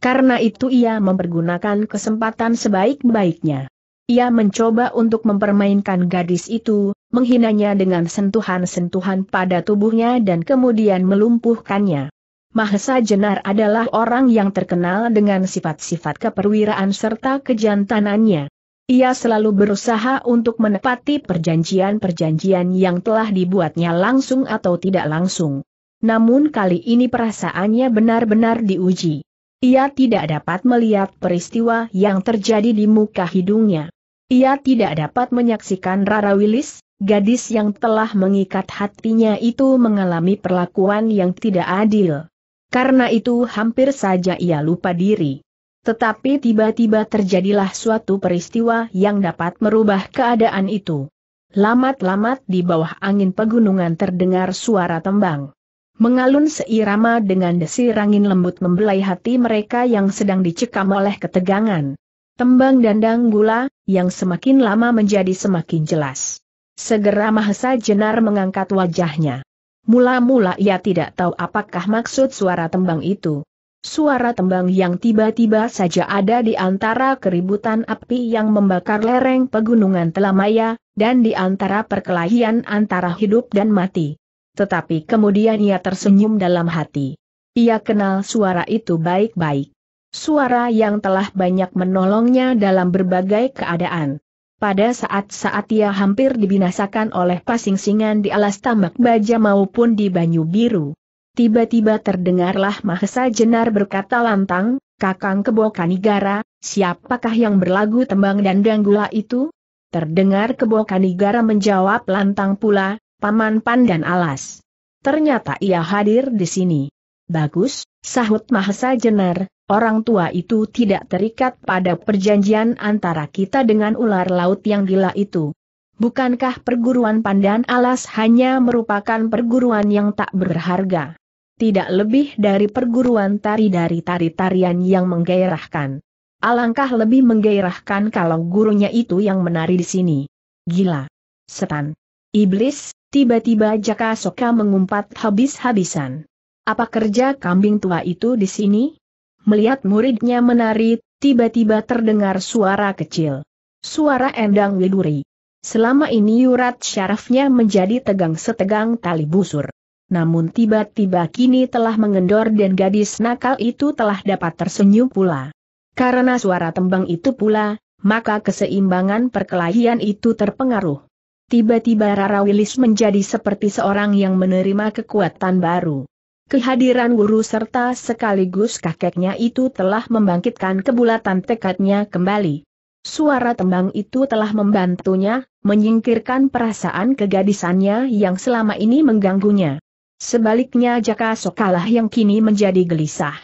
Karena itu ia mempergunakan kesempatan sebaik-baiknya. Ia mencoba untuk mempermainkan gadis itu, menghinanya dengan sentuhan-sentuhan pada tubuhnya dan kemudian melumpuhkannya. Mahesa Jenar adalah orang yang terkenal dengan sifat-sifat keperwiraan serta kejantanannya. Ia selalu berusaha untuk menepati perjanjian-perjanjian yang telah dibuatnya langsung atau tidak langsung. Namun kali ini perasaannya benar-benar diuji. Ia tidak dapat melihat peristiwa yang terjadi di muka hidungnya. Ia tidak dapat menyaksikan Rara Wilis, gadis yang telah mengikat hatinya itu mengalami perlakuan yang tidak adil. Karena itu hampir saja ia lupa diri. Tetapi tiba-tiba terjadilah suatu peristiwa yang dapat merubah keadaan itu. Lamat-lamat di bawah angin pegunungan terdengar suara tembang. Mengalun seirama dengan desir angin lembut membelai hati mereka yang sedang dicekam oleh ketegangan. Tembang dandang gula, yang semakin lama menjadi semakin jelas. Segera Mahesa Jenar mengangkat wajahnya. Mula-mula ia tidak tahu apakah maksud suara tembang itu. Suara tembang yang tiba-tiba saja ada di antara keributan api yang membakar lereng pegunungan Telamaya, dan di antara perkelahian antara hidup dan mati. Tetapi kemudian ia tersenyum dalam hati. Ia kenal suara itu baik-baik. Suara yang telah banyak menolongnya dalam berbagai keadaan. Pada saat-saat ia hampir dibinasakan oleh pasing-singan di alas tambak baja maupun di banyu biru. Tiba-tiba terdengarlah Mahesa Jenar berkata lantang, Kakang Kebo Kanigara, siapakah yang berlagu tembang dan danggula itu? Terdengar Kebo Kanigara menjawab lantang pula, Paman Pandan Alas. Ternyata ia hadir di sini. Bagus, sahut Mahesa Jenar, orang tua itu tidak terikat pada perjanjian antara kita dengan ular laut yang gila itu. Bukankah perguruan pandan alas hanya merupakan perguruan yang tak berharga? Tidak lebih dari perguruan tari dari tari-tarian yang menggairahkan. Alangkah lebih menggairahkan kalau gurunya itu yang menari di sini. Gila. Setan. Iblis, tiba-tiba Jaka Soka mengumpat habis-habisan. Apa kerja kambing tua itu di sini? Melihat muridnya menari, tiba-tiba terdengar suara kecil. Suara Endang Widuri. Selama ini urat syarafnya menjadi tegang setegang tali busur. Namun tiba-tiba kini telah mengendor dan gadis nakal itu telah dapat tersenyum pula. Karena suara tembang itu pula, maka keseimbangan perkelahian itu terpengaruh. Tiba-tiba Rara Wilis menjadi seperti seorang yang menerima kekuatan baru. Kehadiran guru serta sekaligus kakeknya itu telah membangkitkan kebulatan tekadnya kembali. Suara tembang itu telah membantunya, menyingkirkan perasaan kegadisannya yang selama ini mengganggunya. Sebaliknya Jaka Sokalah yang kini menjadi gelisah.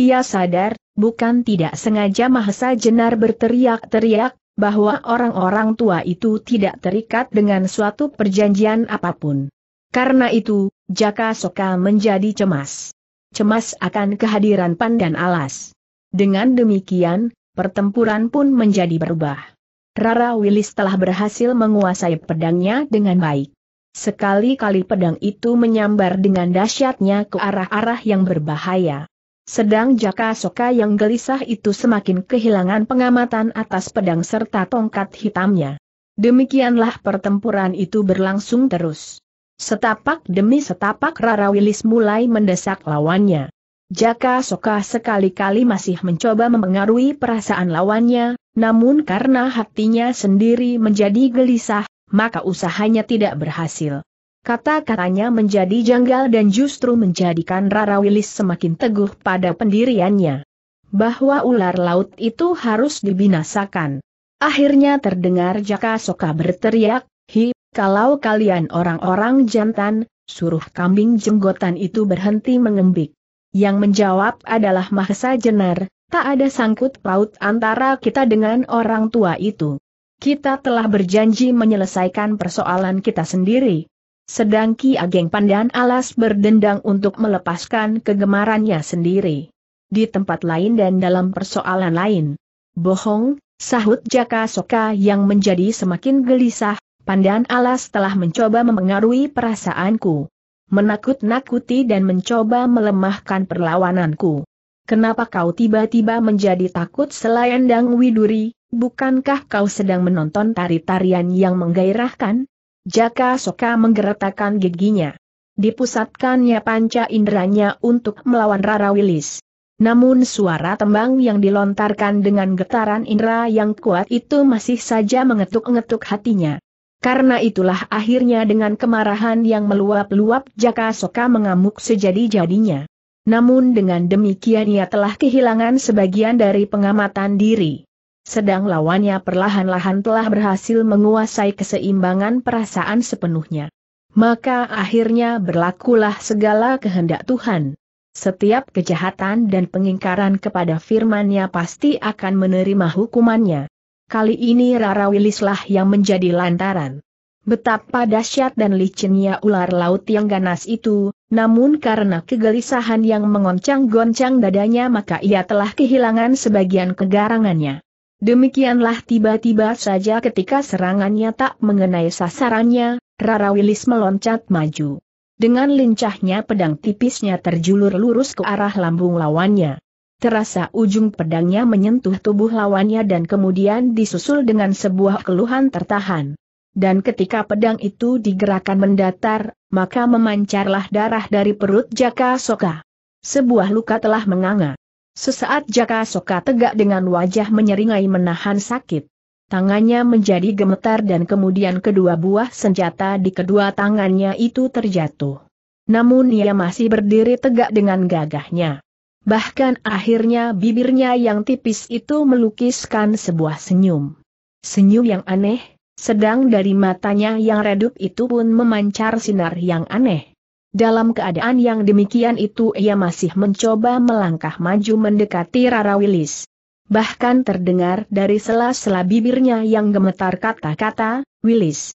Ia sadar, bukan tidak sengaja Mahesa Jenar berteriak-teriak, bahwa orang-orang tua itu tidak terikat dengan suatu perjanjian apapun. Karena itu, Jaka Soka menjadi cemas. Cemas akan kehadiran Pandan Alas. Dengan demikian, pertempuran pun menjadi berubah. Rara Wilis telah berhasil menguasai pedangnya dengan baik. Sekali-kali pedang itu menyambar dengan dahsyatnya ke arah-arah yang berbahaya. Sedang Jaka Soka yang gelisah itu semakin kehilangan pengamatan atas pedang serta tongkat hitamnya. Demikianlah pertempuran itu berlangsung terus. Setapak demi setapak Rara Wilis mulai mendesak lawannya. Jaka Soka sekali-kali masih mencoba memengaruhi perasaan lawannya, namun karena hatinya sendiri menjadi gelisah, maka usahanya tidak berhasil. Kata-katanya menjadi janggal dan justru menjadikan Rara Wilis semakin teguh pada pendiriannya. Bahwa ular laut itu harus dibinasakan. Akhirnya terdengar Jaka Soka berteriak, Hi, kalau kalian orang-orang jantan, suruh kambing jenggotan itu berhenti mengembik. Yang menjawab adalah Mahesa Jenar, tak ada sangkut paut antara kita dengan orang tua itu. Kita telah berjanji menyelesaikan persoalan kita sendiri. Sedang Ki Ageng Pandan Alas berdendang untuk melepaskan kegemarannya sendiri. Di tempat lain dan dalam persoalan lain. Bohong, sahut Jaka Soka yang menjadi semakin gelisah, Pandan alas telah mencoba memengaruhi perasaanku. Menakut-nakuti dan mencoba melemahkan perlawananku. Kenapa kau tiba-tiba menjadi takut selain Dang Widuri, bukankah kau sedang menonton tari-tarian yang menggairahkan? Jaka Soka menggeretakkan giginya. Dipusatkannya panca inderanya untuk melawan Rara Wilis. Namun suara tembang yang dilontarkan dengan getaran indera yang kuat itu masih saja mengetuk-ngetuk hatinya. Karena itulah akhirnya dengan kemarahan yang meluap-luap Jaka Soka mengamuk sejadi-jadinya. Namun dengan demikian ia telah kehilangan sebagian dari pengamatan diri. Sedang lawannya perlahan-lahan telah berhasil menguasai keseimbangan perasaan sepenuhnya. Maka akhirnya berlakulah segala kehendak Tuhan. Setiap kejahatan dan pengingkaran kepada firmannya pasti akan menerima hukumannya. Kali ini Rara Wilislah yang menjadi lantaran. Betapa dahsyat dan licinnya ular laut yang ganas itu, namun karena kegelisahan yang mengoncang-goncang dadanya maka ia telah kehilangan sebagian kegarangannya. Demikianlah tiba-tiba saja ketika serangannya tak mengenai sasarannya, Rara Wilis meloncat maju. Dengan lincahnya pedang tipisnya terjulur lurus ke arah lambung lawannya. Terasa ujung pedangnya menyentuh tubuh lawannya dan kemudian disusul dengan sebuah keluhan tertahan. Dan ketika pedang itu digerakkan mendatar, maka memancarlah darah dari perut Jaka Soka. Sebuah luka telah menganga. Sesaat Jaka Soka tegak dengan wajah menyeringai menahan sakit. Tangannya menjadi gemetar dan kemudian kedua buah senjata di kedua tangannya itu terjatuh. Namun ia masih berdiri tegak dengan gagahnya bahkan akhirnya bibirnya yang tipis itu melukiskan sebuah senyum. Senyum yang aneh, sedang dari matanya yang redup itu pun memancar sinar yang aneh. Dalam keadaan yang demikian itu ia masih mencoba melangkah maju mendekati Rara Willis. Bahkan terdengar dari sela-sela bibirnya yang gemetar kata-kata, Willis,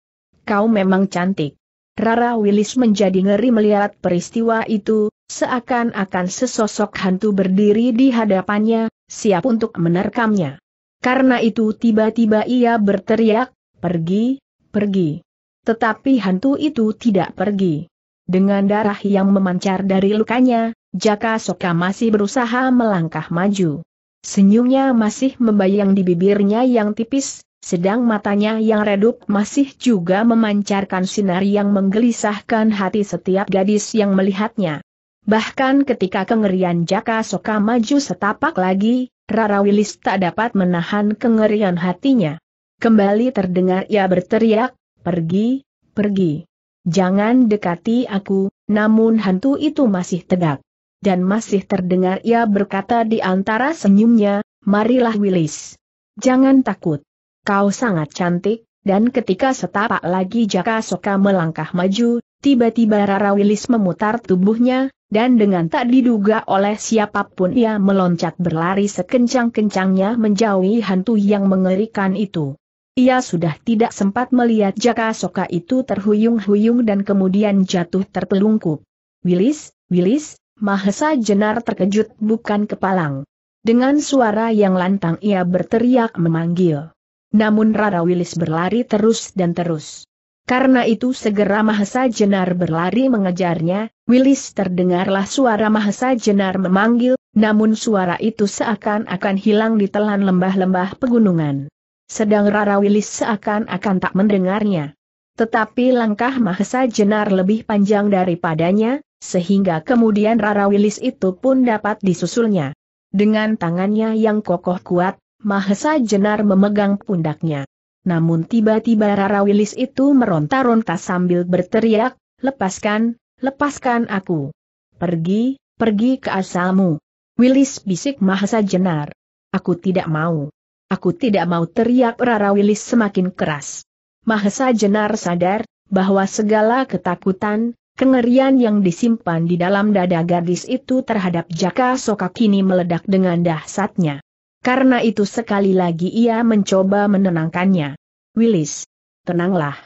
Kau memang cantik. Rara Willis menjadi ngeri melihat peristiwa itu, Seakan-akan sesosok hantu berdiri di hadapannya, siap untuk menerkamnya. Karena itu tiba-tiba ia berteriak, pergi, pergi. Tetapi hantu itu tidak pergi. Dengan darah yang memancar dari lukanya, Jaka Soka masih berusaha melangkah maju. Senyumnya masih membayang di bibirnya yang tipis, sedang matanya yang redup masih juga memancarkan sinar yang menggelisahkan hati setiap gadis yang melihatnya. Bahkan ketika kengerian Jaka Soka maju setapak lagi, Rara Wilis tak dapat menahan kengerian hatinya. Kembali terdengar ia berteriak, pergi, pergi. Jangan dekati aku, namun hantu itu masih tegak. Dan masih terdengar ia berkata di antara senyumnya, marilah Wilis. Jangan takut. Kau sangat cantik, dan ketika setapak lagi Jaka Soka melangkah maju, tiba-tiba Rara Wilis memutar tubuhnya, dan dengan tak diduga oleh siapapun ia meloncat berlari sekencang-kencangnya menjauhi hantu yang mengerikan itu. Ia sudah tidak sempat melihat jaka soka itu terhuyung-huyung dan kemudian jatuh tertelungkup. Wilis, Wilis, Mahesa Jenar terkejut bukan kepalang. Dengan suara yang lantang ia berteriak memanggil. Namun Rara Wilis berlari terus dan terus. Karena itu segera Mahesa Jenar berlari mengejarnya, Willis terdengarlah suara Mahesa Jenar memanggil, namun suara itu seakan-akan hilang di telan lembah-lembah pegunungan. Sedang Rara Willis seakan-akan tak mendengarnya. Tetapi langkah Mahesa Jenar lebih panjang daripadanya, sehingga kemudian Rara Willis itu pun dapat disusulnya. Dengan tangannya yang kokoh kuat, Mahesa Jenar memegang pundaknya. Namun tiba-tiba Rara Wilis itu meronta-ronta sambil berteriak, lepaskan, lepaskan aku. Pergi, pergi ke asalmu. Wilis bisik Mahasa Jenar. Aku tidak mau. Aku tidak mau teriak Rara Wilis semakin keras. Mahasa Jenar sadar, bahwa segala ketakutan, kengerian yang disimpan di dalam dada gadis itu terhadap Jaka Soka kini meledak dengan dahsyatnya. Karena itu sekali lagi ia mencoba menenangkannya. Willis, tenanglah.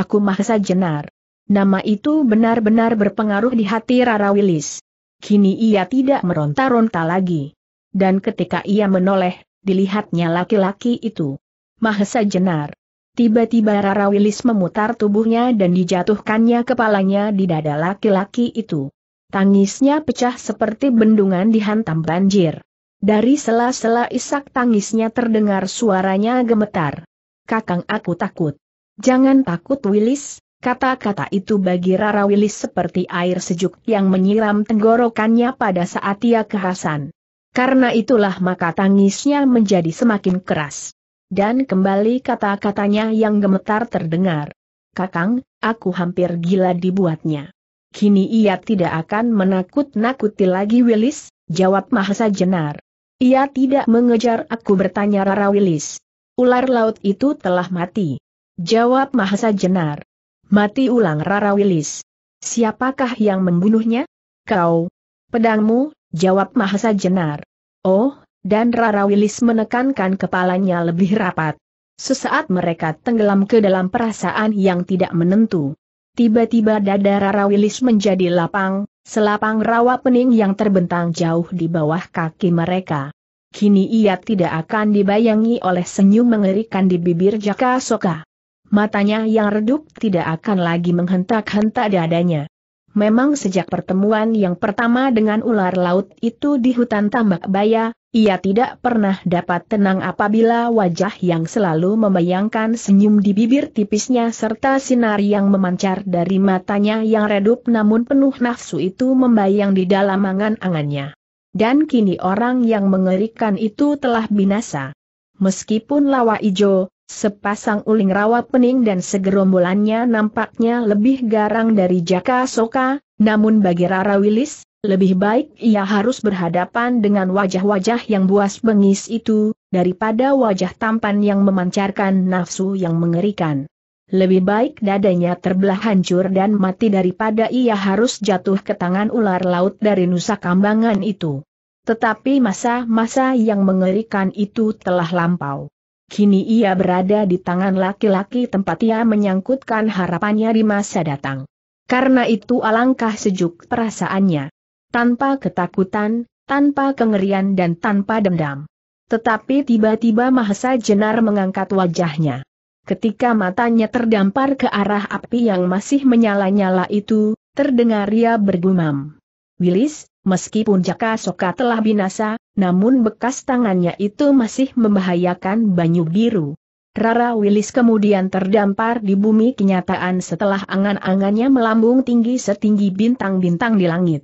Aku Mahesa Jenar. Nama itu benar-benar berpengaruh di hati Rara Willis. Kini ia tidak meronta-ronta lagi. Dan ketika ia menoleh, dilihatnya laki-laki itu. Mahesa Jenar. Tiba-tiba Rara Willis memutar tubuhnya dan dijatuhkannya kepalanya di dada laki-laki itu. Tangisnya pecah seperti bendungan dihantam banjir. Dari sela-sela isak tangisnya terdengar suaranya gemetar. Kakang aku takut. Jangan takut Wilis. kata-kata itu bagi Rara Wilis seperti air sejuk yang menyiram tenggorokannya pada saat ia kehasan. Karena itulah maka tangisnya menjadi semakin keras. Dan kembali kata-katanya yang gemetar terdengar. Kakang, aku hampir gila dibuatnya. Kini ia tidak akan menakut-nakuti lagi Wilis, jawab Mahesa Jenar. Ia tidak mengejar aku bertanya Rara Wilis. Ular laut itu telah mati. Jawab Mahasa Jenar. Mati ulang Rara Wilis. Siapakah yang membunuhnya? Kau. Pedangmu, jawab Mahasa Jenar. Oh, dan Rara Wilis menekankan kepalanya lebih rapat. Sesaat mereka tenggelam ke dalam perasaan yang tidak menentu. Tiba-tiba dada Rara Wilis menjadi lapang, Selapang rawa pening yang terbentang jauh di bawah kaki mereka. Kini ia tidak akan dibayangi oleh senyum mengerikan di bibir Jaka Soka. Matanya yang redup tidak akan lagi menghentak-hentak dadanya. Memang sejak pertemuan yang pertama dengan ular laut itu di hutan tambak baya, ia tidak pernah dapat tenang apabila wajah yang selalu membayangkan senyum di bibir tipisnya serta sinar yang memancar dari matanya yang redup namun penuh nafsu itu membayang di dalam angan-angannya. Dan kini orang yang mengerikan itu telah binasa. Meskipun lawa ijo, sepasang uling rawa pening dan segerombolannya nampaknya lebih garang dari jaka soka, namun bagi Rara Wilis, lebih baik ia harus berhadapan dengan wajah-wajah yang buas bengis itu, daripada wajah tampan yang memancarkan nafsu yang mengerikan. Lebih baik dadanya terbelah hancur dan mati daripada ia harus jatuh ke tangan ular laut dari Nusa Kambangan itu. Tetapi masa-masa yang mengerikan itu telah lampau. Kini ia berada di tangan laki-laki tempat ia menyangkutkan harapannya di masa datang. Karena itu alangkah sejuk perasaannya tanpa ketakutan, tanpa kengerian dan tanpa dendam. Tetapi tiba-tiba Mahesa Jenar mengangkat wajahnya. Ketika matanya terdampar ke arah api yang masih menyala-nyala itu, terdengar ia bergumam. Wilis, meskipun Jaka Soka telah binasa, namun bekas tangannya itu masih membahayakan Banyu Biru. Rara Wilis kemudian terdampar di bumi kenyataan setelah angan-angannya melambung tinggi setinggi bintang-bintang di langit.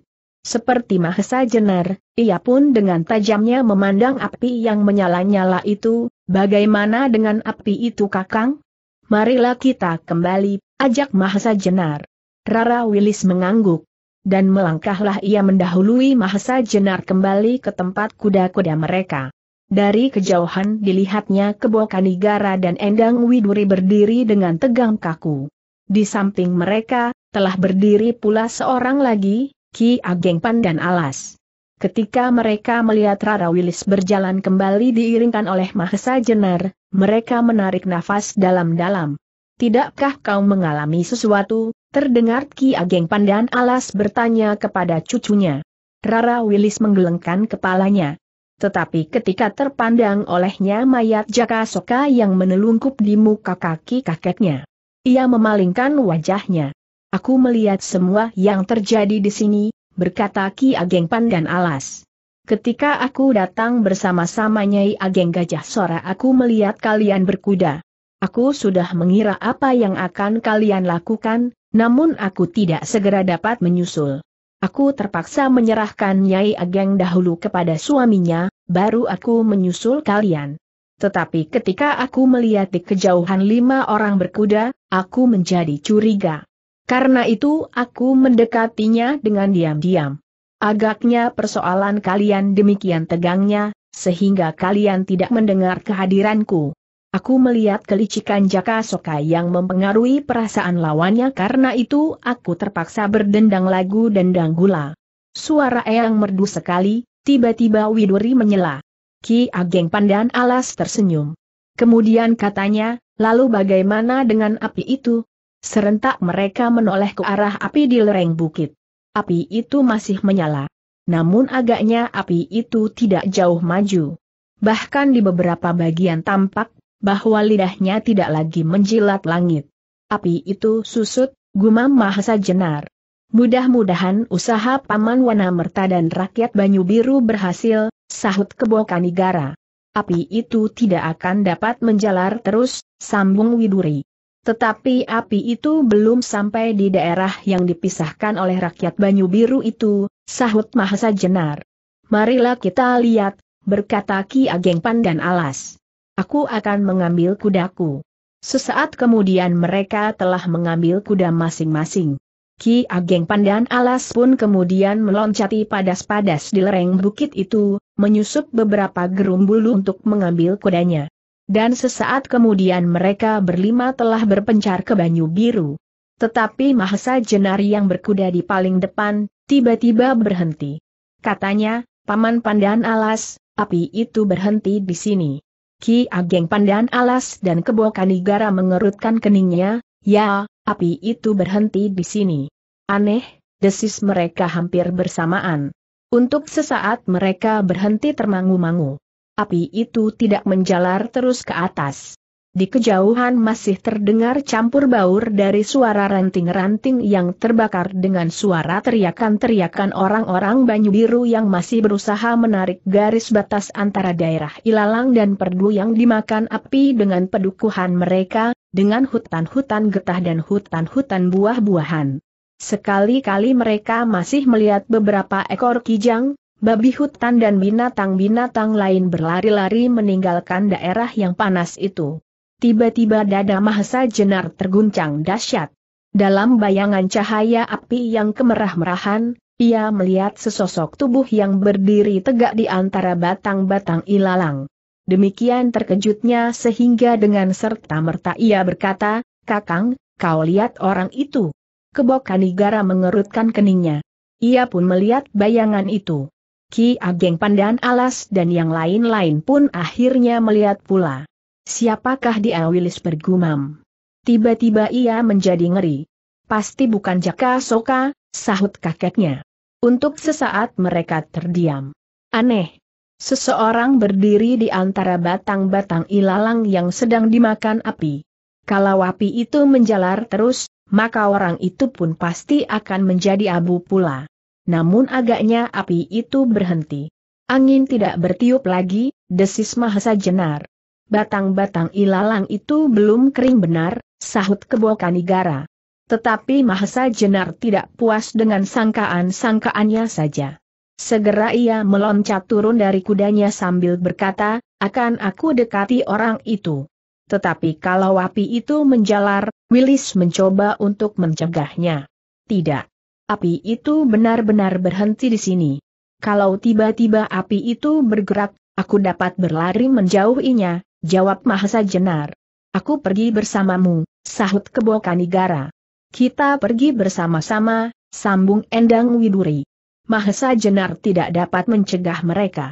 Seperti Mahesa Jenar, ia pun dengan tajamnya memandang api yang menyala-nyala itu, bagaimana dengan api itu kakang? Marilah kita kembali, ajak Mahesa Jenar. Rara Wilis mengangguk. Dan melangkahlah ia mendahului Mahesa Jenar kembali ke tempat kuda-kuda mereka. Dari kejauhan dilihatnya Kanigara dan Endang Widuri berdiri dengan tegang kaku. Di samping mereka, telah berdiri pula seorang lagi, Ki Ageng Pandan Alas. Ketika mereka melihat Rara Wilis berjalan kembali diiringkan oleh Mahesa Jenar, mereka menarik nafas dalam-dalam. Tidakkah kau mengalami sesuatu? Terdengar Ki Ageng Pandan Alas bertanya kepada cucunya. Rara Wilis menggelengkan kepalanya. Tetapi ketika terpandang olehnya mayat Jaka Soka yang menelungkup di muka kaki kakeknya. Ia memalingkan wajahnya. Aku melihat semua yang terjadi di sini, berkata Ki Ageng Pandan Alas. Ketika aku datang bersama-sama Nyai Ageng Gajah Sora aku melihat kalian berkuda. Aku sudah mengira apa yang akan kalian lakukan, namun aku tidak segera dapat menyusul. Aku terpaksa menyerahkan Nyai Ageng dahulu kepada suaminya, baru aku menyusul kalian. Tetapi ketika aku melihat di kejauhan lima orang berkuda, aku menjadi curiga. Karena itu aku mendekatinya dengan diam-diam. Agaknya persoalan kalian demikian tegangnya, sehingga kalian tidak mendengar kehadiranku. Aku melihat kelicikan Jaka Soka yang mempengaruhi perasaan lawannya karena itu aku terpaksa berdendang lagu dendang gula. Suara Eyang merdu sekali, tiba-tiba Widuri menyela. Ki Ageng Pandan Alas tersenyum. Kemudian katanya, lalu bagaimana dengan api itu, Serentak mereka menoleh ke arah api di lereng bukit. Api itu masih menyala. Namun agaknya api itu tidak jauh maju. Bahkan di beberapa bagian tampak, bahwa lidahnya tidak lagi menjilat langit. Api itu susut, gumam Mahasa Jenar. Mudah-mudahan usaha Paman Wana Merta dan rakyat Banyu Biru berhasil, sahut negara. Api itu tidak akan dapat menjalar terus, sambung Widuri. Tetapi api itu belum sampai di daerah yang dipisahkan oleh rakyat Banyu Biru itu, sahut Mahasa Jenar. Marilah kita lihat, berkata Ki Ageng Pandan Alas. Aku akan mengambil kudaku. Sesaat kemudian mereka telah mengambil kuda masing-masing. Ki Ageng Pandan Alas pun kemudian meloncati padas-padas di lereng bukit itu, menyusup beberapa gerumbulu untuk mengambil kudanya. Dan sesaat kemudian mereka berlima telah berpencar ke Banyu Biru. Tetapi Mahesa Jenari yang berkuda di paling depan, tiba-tiba berhenti. Katanya, Paman Pandan Alas, api itu berhenti di sini. Ki Ageng Pandan Alas dan Kebo Kanigara mengerutkan keningnya, ya, api itu berhenti di sini. Aneh, desis mereka hampir bersamaan. Untuk sesaat mereka berhenti termangu-mangu api itu tidak menjalar terus ke atas. Di kejauhan masih terdengar campur baur dari suara ranting-ranting yang terbakar dengan suara teriakan-teriakan orang-orang Banyu Biru yang masih berusaha menarik garis batas antara daerah Ilalang dan Perdu yang dimakan api dengan pedukuhan mereka, dengan hutan-hutan getah dan hutan-hutan buah-buahan. Sekali-kali mereka masih melihat beberapa ekor kijang, babi hutan dan binatang-binatang lain berlari-lari meninggalkan daerah yang panas itu. Tiba-tiba dada Mahesa Jenar terguncang dahsyat. Dalam bayangan cahaya api yang kemerah-merahan, ia melihat sesosok tubuh yang berdiri tegak di antara batang-batang ilalang. Demikian terkejutnya sehingga dengan serta-merta ia berkata, Kakang, kau lihat orang itu. Kebokanigara Kanigara mengerutkan keningnya. Ia pun melihat bayangan itu. Ki Ageng Pandan Alas dan yang lain-lain pun akhirnya melihat pula. Siapakah dia Wilis bergumam? Tiba-tiba ia menjadi ngeri. Pasti bukan Jaka Soka, sahut kakeknya. Untuk sesaat mereka terdiam. Aneh. Seseorang berdiri di antara batang-batang ilalang yang sedang dimakan api. Kalau api itu menjalar terus, maka orang itu pun pasti akan menjadi abu pula namun agaknya api itu berhenti. Angin tidak bertiup lagi, desis Mahesa Jenar. Batang-batang ilalang itu belum kering benar, sahut kebo Kanigara. Tetapi Mahesa Jenar tidak puas dengan sangkaan-sangkaannya saja. Segera ia meloncat turun dari kudanya sambil berkata, akan aku dekati orang itu. Tetapi kalau api itu menjalar, Willis mencoba untuk mencegahnya. Tidak api itu benar-benar berhenti di sini. Kalau tiba-tiba api itu bergerak, aku dapat berlari menjauhinya, jawab Mahasa Jenar. Aku pergi bersamamu, sahut Kebo Kanigara. Kita pergi bersama-sama, sambung Endang Widuri. Mahesa Jenar tidak dapat mencegah mereka.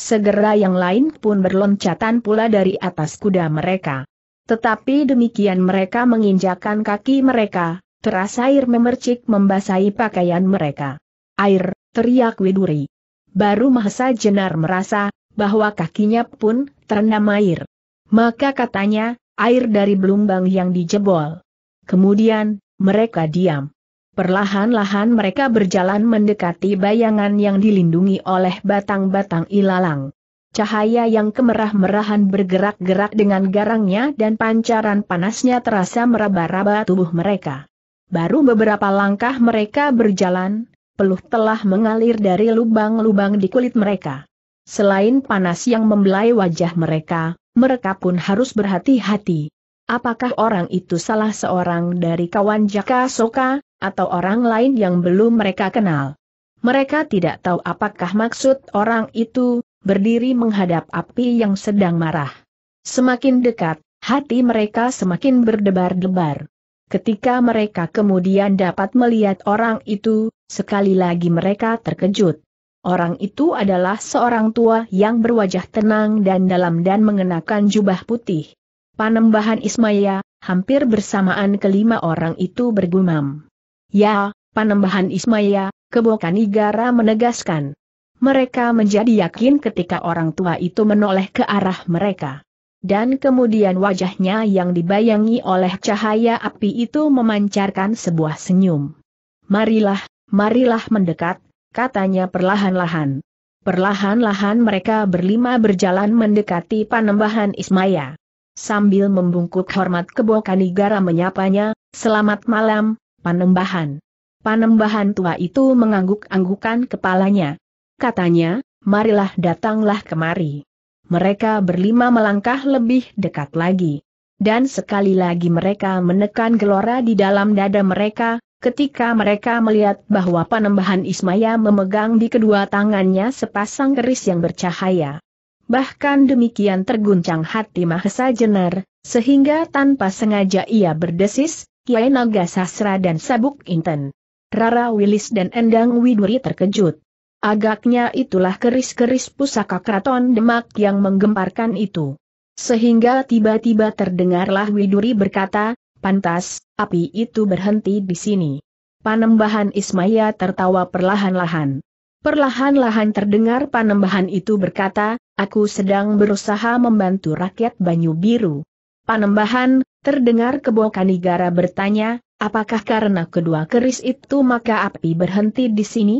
Segera yang lain pun berloncatan pula dari atas kuda mereka. Tetapi demikian mereka menginjakan kaki mereka, Teras air memercik membasahi pakaian mereka. Air, teriak Widuri. Baru Mahesa Jenar merasa, bahwa kakinya pun terendam air. Maka katanya, air dari belumbang yang dijebol. Kemudian, mereka diam. Perlahan-lahan mereka berjalan mendekati bayangan yang dilindungi oleh batang-batang ilalang. Cahaya yang kemerah-merahan bergerak-gerak dengan garangnya dan pancaran panasnya terasa meraba-raba tubuh mereka. Baru beberapa langkah mereka berjalan, peluh telah mengalir dari lubang-lubang di kulit mereka. Selain panas yang membelai wajah mereka, mereka pun harus berhati-hati. Apakah orang itu salah seorang dari kawan Jaka Soka, atau orang lain yang belum mereka kenal? Mereka tidak tahu apakah maksud orang itu, berdiri menghadap api yang sedang marah. Semakin dekat, hati mereka semakin berdebar-debar. Ketika mereka kemudian dapat melihat orang itu, sekali lagi mereka terkejut. Orang itu adalah seorang tua yang berwajah tenang dan dalam dan mengenakan jubah putih. Panembahan Ismaya, hampir bersamaan kelima orang itu bergumam. Ya, Panembahan Ismaya, Kebokan Igara menegaskan. Mereka menjadi yakin ketika orang tua itu menoleh ke arah mereka dan kemudian wajahnya yang dibayangi oleh cahaya api itu memancarkan sebuah senyum. Marilah, marilah mendekat, katanya perlahan-lahan. Perlahan-lahan mereka berlima berjalan mendekati panembahan Ismaya. Sambil membungkuk hormat bokanigara menyapanya, selamat malam, panembahan. Panembahan tua itu mengangguk-anggukan kepalanya. Katanya, marilah datanglah kemari mereka berlima melangkah lebih dekat lagi. Dan sekali lagi mereka menekan gelora di dalam dada mereka, ketika mereka melihat bahwa penembahan Ismaya memegang di kedua tangannya sepasang keris yang bercahaya. Bahkan demikian terguncang hati Mahesa Jenar, sehingga tanpa sengaja ia berdesis, Kiai Naga Sasra dan Sabuk Inten. Rara Wilis dan Endang Widuri terkejut. Agaknya itulah keris-keris pusaka keraton Demak yang menggemparkan itu. Sehingga tiba-tiba terdengarlah Widuri berkata, pantas, api itu berhenti di sini. Panembahan Ismaya tertawa perlahan-lahan. Perlahan-lahan terdengar panembahan itu berkata, aku sedang berusaha membantu rakyat Banyu Biru. Panembahan, terdengar Kebokanigara bertanya, apakah karena kedua keris itu maka api berhenti di sini?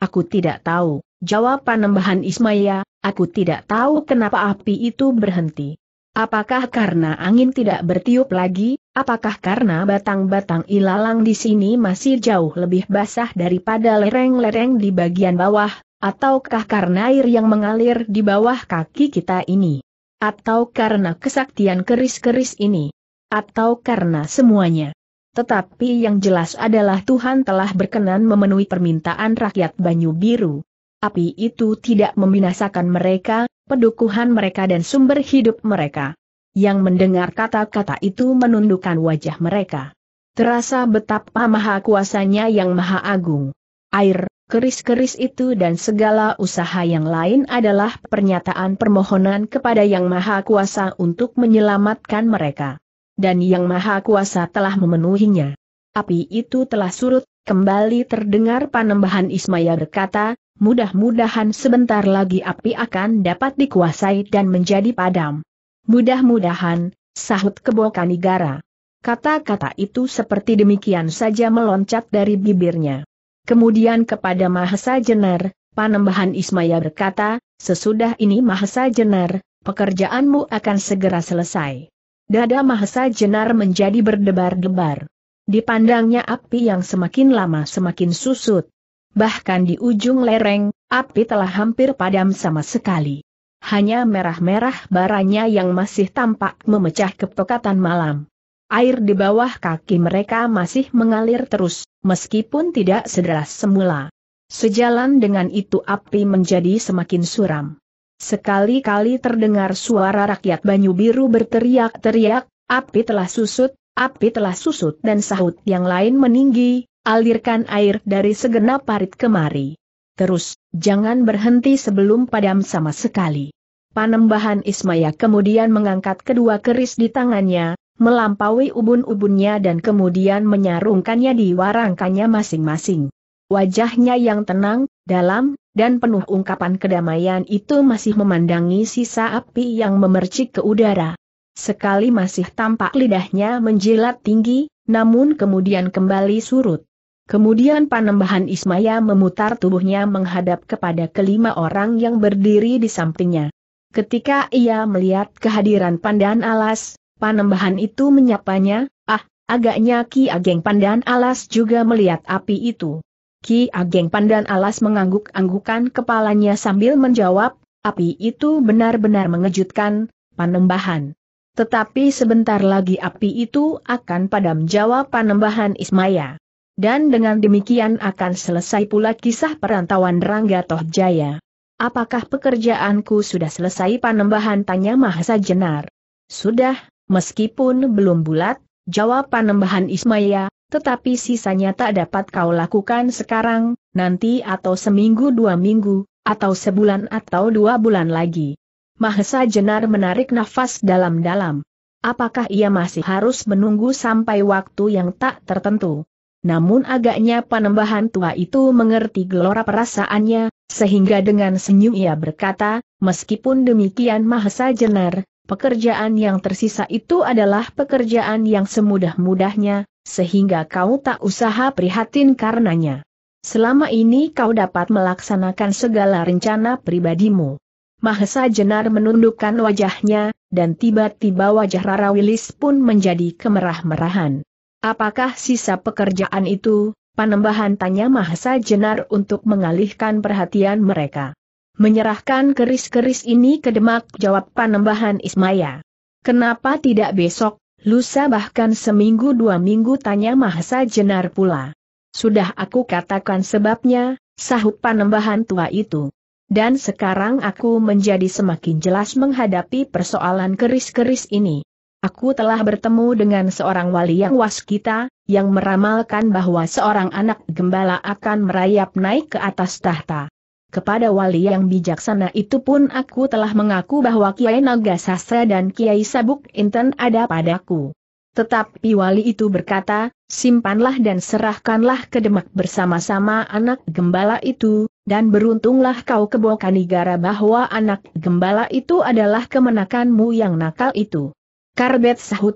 Aku tidak tahu, jawab Panembahan Ismaya, aku tidak tahu kenapa api itu berhenti. Apakah karena angin tidak bertiup lagi, apakah karena batang-batang ilalang di sini masih jauh lebih basah daripada lereng-lereng di bagian bawah, ataukah karena air yang mengalir di bawah kaki kita ini? Atau karena kesaktian keris-keris ini? Atau karena semuanya? Tetapi yang jelas adalah Tuhan telah berkenan memenuhi permintaan rakyat Banyu Biru. Api itu tidak membinasakan mereka, pedukuhan mereka dan sumber hidup mereka. Yang mendengar kata-kata itu menundukkan wajah mereka. Terasa betapa maha kuasanya yang maha agung. Air, keris-keris itu dan segala usaha yang lain adalah pernyataan permohonan kepada yang maha kuasa untuk menyelamatkan mereka dan Yang Maha Kuasa telah memenuhinya. Api itu telah surut, kembali terdengar panembahan Ismaya berkata, mudah-mudahan sebentar lagi api akan dapat dikuasai dan menjadi padam. Mudah-mudahan, sahut Kebokanigara. Kata-kata itu seperti demikian saja meloncat dari bibirnya. Kemudian kepada Mahasa Jenar, Panembahan Ismaya berkata, sesudah ini Mahasa Jenar, pekerjaanmu akan segera selesai. Dada Mahesa Jenar menjadi berdebar-debar. Dipandangnya api yang semakin lama semakin susut. Bahkan di ujung lereng, api telah hampir padam sama sekali. Hanya merah-merah baranya yang masih tampak memecah kepekatan malam. Air di bawah kaki mereka masih mengalir terus, meskipun tidak sederas semula. Sejalan dengan itu api menjadi semakin suram. Sekali-kali terdengar suara rakyat Banyu Biru berteriak-teriak, api telah susut, api telah susut dan sahut yang lain meninggi, alirkan air dari segenap parit kemari. Terus, jangan berhenti sebelum padam sama sekali. Panembahan Ismaya kemudian mengangkat kedua keris di tangannya, melampaui ubun-ubunnya dan kemudian menyarungkannya di warangkanya masing-masing. Wajahnya yang tenang, dalam, dan penuh ungkapan kedamaian itu masih memandangi sisa api yang memercik ke udara. Sekali masih tampak lidahnya menjilat tinggi, namun kemudian kembali surut. Kemudian Panembahan Ismaya memutar tubuhnya menghadap kepada kelima orang yang berdiri di sampingnya. Ketika ia melihat kehadiran Pandan Alas, Panembahan itu menyapanya, ah, agaknya Ki Ageng Pandan Alas juga melihat api itu. Ki Ageng Pandan Alas mengangguk-anggukan kepalanya sambil menjawab, api itu benar-benar mengejutkan, panembahan. Tetapi sebentar lagi api itu akan padam jawab panembahan Ismaya. Dan dengan demikian akan selesai pula kisah perantauan Rangga Tohjaya. Apakah pekerjaanku sudah selesai panembahan tanya Mahasa Jenar? Sudah, meskipun belum bulat, jawab panembahan Ismaya, tetapi sisanya tak dapat kau lakukan sekarang, nanti atau seminggu dua minggu, atau sebulan atau dua bulan lagi. Mahesa Jenar menarik nafas dalam-dalam. Apakah ia masih harus menunggu sampai waktu yang tak tertentu? Namun agaknya panembahan tua itu mengerti gelora perasaannya, sehingga dengan senyum ia berkata, meskipun demikian Mahesa Jenar, pekerjaan yang tersisa itu adalah pekerjaan yang semudah-mudahnya, sehingga kau tak usah prihatin karenanya. Selama ini kau dapat melaksanakan segala rencana pribadimu. Mahesa Jenar menundukkan wajahnya, dan tiba-tiba wajah Rara Wilis pun menjadi kemerah-merahan. Apakah sisa pekerjaan itu, panembahan tanya Mahesa Jenar untuk mengalihkan perhatian mereka. Menyerahkan keris-keris ini ke Demak jawab panembahan Ismaya. Kenapa tidak besok, Lusa bahkan seminggu dua minggu tanya Mahesa Jenar pula. Sudah aku katakan sebabnya, sahut panembahan tua itu. Dan sekarang aku menjadi semakin jelas menghadapi persoalan keris-keris ini. Aku telah bertemu dengan seorang wali yang waskita, yang meramalkan bahwa seorang anak gembala akan merayap naik ke atas tahta kepada wali yang bijaksana itu pun aku telah mengaku bahwa Kiai Naga Sastra dan Kiai Sabuk Inten ada padaku. Tetapi wali itu berkata, simpanlah dan serahkanlah ke Demak bersama-sama anak gembala itu, dan beruntunglah kau negara bahwa anak gembala itu adalah kemenakanmu yang nakal itu. Karbet sahut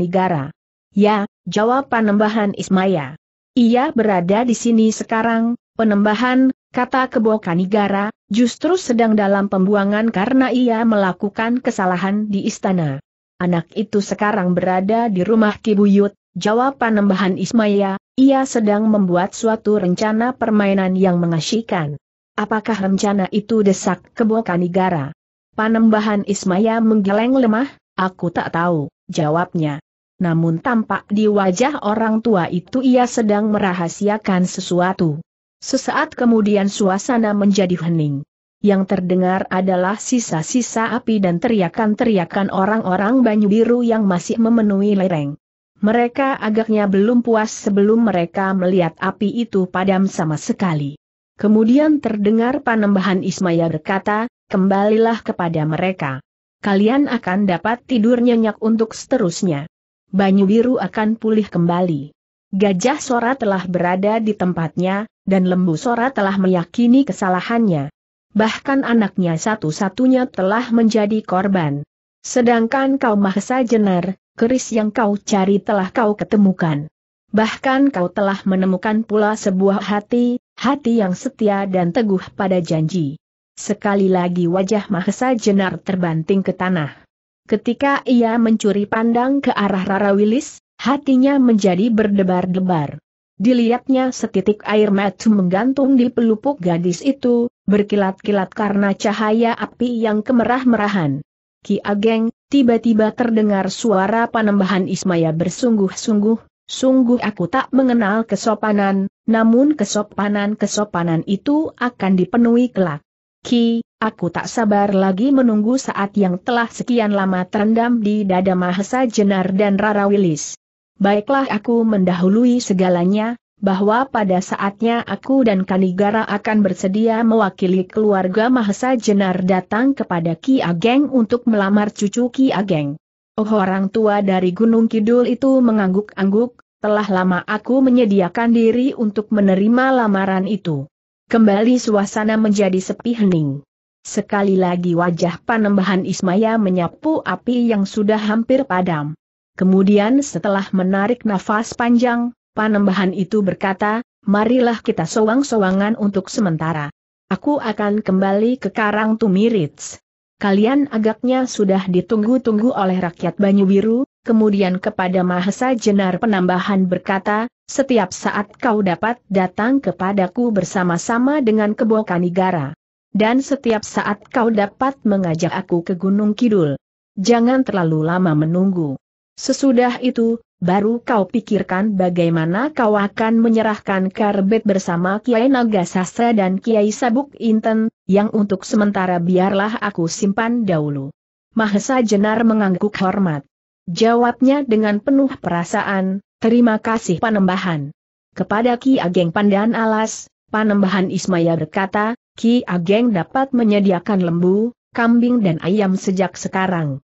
negara. Ya, jawab penembahan Ismaya. Ia berada di sini sekarang, penembahan, Kata Kebo Kanigara, justru sedang dalam pembuangan karena ia melakukan kesalahan di istana. Anak itu sekarang berada di rumah Kibuyut, jawab panembahan Ismaya, ia sedang membuat suatu rencana permainan yang mengasyikan. Apakah rencana itu desak Kebo Kanigara? Panembahan Ismaya menggeleng lemah, aku tak tahu, jawabnya. Namun tampak di wajah orang tua itu ia sedang merahasiakan sesuatu. Sesaat kemudian suasana menjadi hening. Yang terdengar adalah sisa-sisa api dan teriakan-teriakan orang-orang banyu biru yang masih memenuhi lereng. Mereka agaknya belum puas sebelum mereka melihat api itu padam sama sekali. Kemudian terdengar panembahan Ismaya berkata, kembalilah kepada mereka. Kalian akan dapat tidur nyenyak untuk seterusnya. Banyu biru akan pulih kembali. Gajah Sora telah berada di tempatnya, dan Lembu Sora telah meyakini kesalahannya. Bahkan anaknya satu-satunya telah menjadi korban. Sedangkan kau Mahesa Jenar, keris yang kau cari telah kau ketemukan. Bahkan kau telah menemukan pula sebuah hati, hati yang setia dan teguh pada janji. Sekali lagi wajah Mahesa Jenar terbanting ke tanah. Ketika ia mencuri pandang ke arah Rara Wilis, hatinya menjadi berdebar-debar. Dilihatnya setitik air mata menggantung di pelupuk gadis itu, berkilat-kilat karena cahaya api yang kemerah-merahan. Ki Ageng, tiba-tiba terdengar suara panembahan Ismaya bersungguh-sungguh, sungguh aku tak mengenal kesopanan, namun kesopanan-kesopanan itu akan dipenuhi kelak. Ki, aku tak sabar lagi menunggu saat yang telah sekian lama terendam di dada Mahesa Jenar dan Rara Wilis baiklah aku mendahului segalanya, bahwa pada saatnya aku dan Kanigara akan bersedia mewakili keluarga Mahesa Jenar datang kepada Ki Ageng untuk melamar cucu Ki Ageng. Oh orang tua dari Gunung Kidul itu mengangguk-angguk, telah lama aku menyediakan diri untuk menerima lamaran itu. Kembali suasana menjadi sepi hening. Sekali lagi wajah panembahan Ismaya menyapu api yang sudah hampir padam. Kemudian setelah menarik nafas panjang, Panembahan itu berkata, marilah kita sowang-sowangan untuk sementara. Aku akan kembali ke Karang Tumirits. Kalian agaknya sudah ditunggu-tunggu oleh rakyat Banyu Biru, kemudian kepada Mahesa Jenar penambahan berkata, setiap saat kau dapat datang kepadaku bersama-sama dengan Kebo Kanigara. Dan setiap saat kau dapat mengajak aku ke Gunung Kidul. Jangan terlalu lama menunggu. Sesudah itu, baru kau pikirkan bagaimana kau akan menyerahkan karbet bersama Kiai Naga Sastra dan Kiai Sabuk Inten, yang untuk sementara biarlah aku simpan dahulu. Mahesa Jenar mengangguk hormat. Jawabnya dengan penuh perasaan, terima kasih panembahan. Kepada Ki Ageng Pandan Alas, Panembahan Ismaya berkata, Ki Ageng dapat menyediakan lembu, kambing dan ayam sejak sekarang